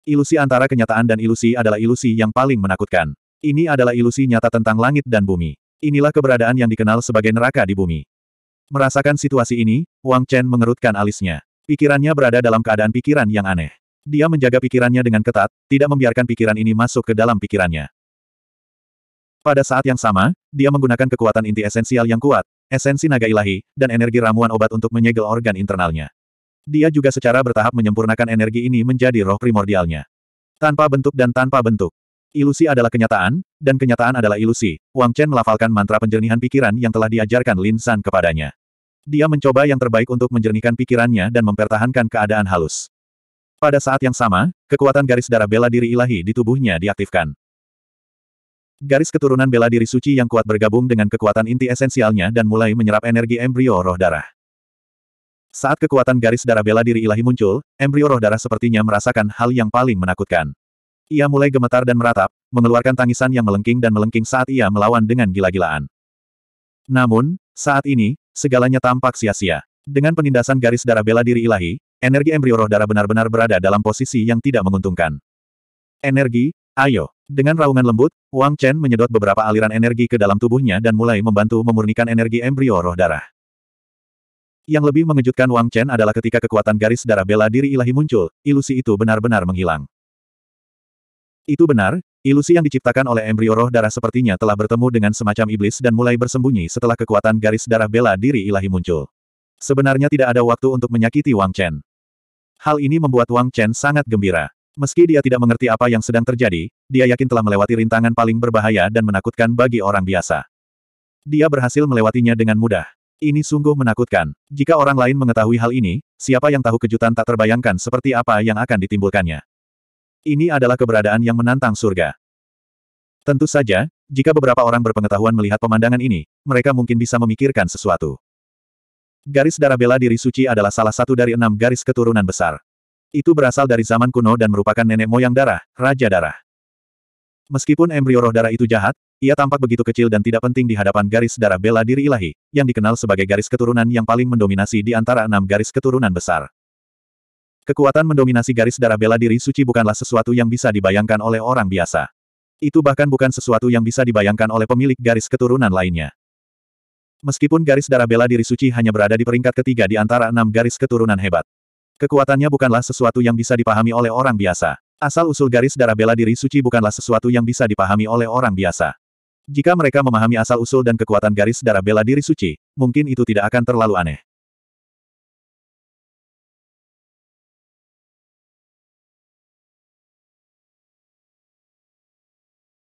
Ilusi antara kenyataan dan ilusi adalah ilusi yang paling menakutkan. Ini adalah ilusi nyata tentang langit dan bumi. Inilah keberadaan yang dikenal sebagai neraka di bumi. Merasakan situasi ini, Wang Chen mengerutkan alisnya. Pikirannya berada dalam keadaan pikiran yang aneh. Dia menjaga pikirannya dengan ketat, tidak membiarkan pikiran ini masuk ke dalam pikirannya. Pada saat yang sama, dia menggunakan kekuatan inti esensial yang kuat, esensi naga ilahi, dan energi ramuan obat untuk menyegel organ internalnya. Dia juga secara bertahap menyempurnakan energi ini menjadi roh primordialnya. Tanpa bentuk dan tanpa bentuk. Ilusi adalah kenyataan, dan kenyataan adalah ilusi. Wang Chen melafalkan mantra penjernihan pikiran yang telah diajarkan Lin San kepadanya. Dia mencoba yang terbaik untuk menjernihkan pikirannya dan mempertahankan keadaan halus. Pada saat yang sama, kekuatan garis darah bela diri ilahi di tubuhnya diaktifkan. Garis keturunan bela diri suci yang kuat bergabung dengan kekuatan inti esensialnya dan mulai menyerap energi embrio roh darah. Saat kekuatan garis darah bela diri ilahi muncul, embrio roh darah sepertinya merasakan hal yang paling menakutkan. Ia mulai gemetar dan meratap, mengeluarkan tangisan yang melengking dan melengking saat ia melawan dengan gila-gilaan. Namun, saat ini, segalanya tampak sia-sia. Dengan penindasan garis darah bela diri ilahi, energi embrio roh darah benar-benar berada dalam posisi yang tidak menguntungkan. Energi, ayo. Dengan raungan lembut, Wang Chen menyedot beberapa aliran energi ke dalam tubuhnya dan mulai membantu memurnikan energi embrio roh darah. Yang lebih mengejutkan Wang Chen adalah ketika kekuatan garis darah bela diri ilahi muncul, ilusi itu benar-benar menghilang. Itu benar, ilusi yang diciptakan oleh embrio roh darah sepertinya telah bertemu dengan semacam iblis dan mulai bersembunyi setelah kekuatan garis darah bela diri ilahi muncul. Sebenarnya tidak ada waktu untuk menyakiti Wang Chen. Hal ini membuat Wang Chen sangat gembira. Meski dia tidak mengerti apa yang sedang terjadi, dia yakin telah melewati rintangan paling berbahaya dan menakutkan bagi orang biasa. Dia berhasil melewatinya dengan mudah. Ini sungguh menakutkan. Jika orang lain mengetahui hal ini, siapa yang tahu kejutan tak terbayangkan seperti apa yang akan ditimbulkannya. Ini adalah keberadaan yang menantang surga. Tentu saja, jika beberapa orang berpengetahuan melihat pemandangan ini, mereka mungkin bisa memikirkan sesuatu. Garis darah bela diri suci adalah salah satu dari enam garis keturunan besar. Itu berasal dari zaman kuno dan merupakan nenek moyang darah, Raja Darah. Meskipun embrio roh darah itu jahat, ia tampak begitu kecil dan tidak penting di hadapan garis darah bela diri ilahi, yang dikenal sebagai garis keturunan yang paling mendominasi di antara enam garis keturunan besar. Kekuatan mendominasi garis darah bela diri suci bukanlah sesuatu yang bisa dibayangkan oleh orang biasa. Itu bahkan bukan sesuatu yang bisa dibayangkan oleh pemilik garis keturunan lainnya. Meskipun garis darah bela diri suci hanya berada di peringkat ketiga di antara enam garis keturunan hebat. Kekuatannya bukanlah sesuatu yang bisa dipahami oleh orang biasa. Asal-usul garis darah bela diri suci bukanlah sesuatu yang bisa dipahami oleh orang biasa. Jika mereka memahami asal-usul dan kekuatan garis darah bela diri suci, mungkin itu tidak akan terlalu aneh.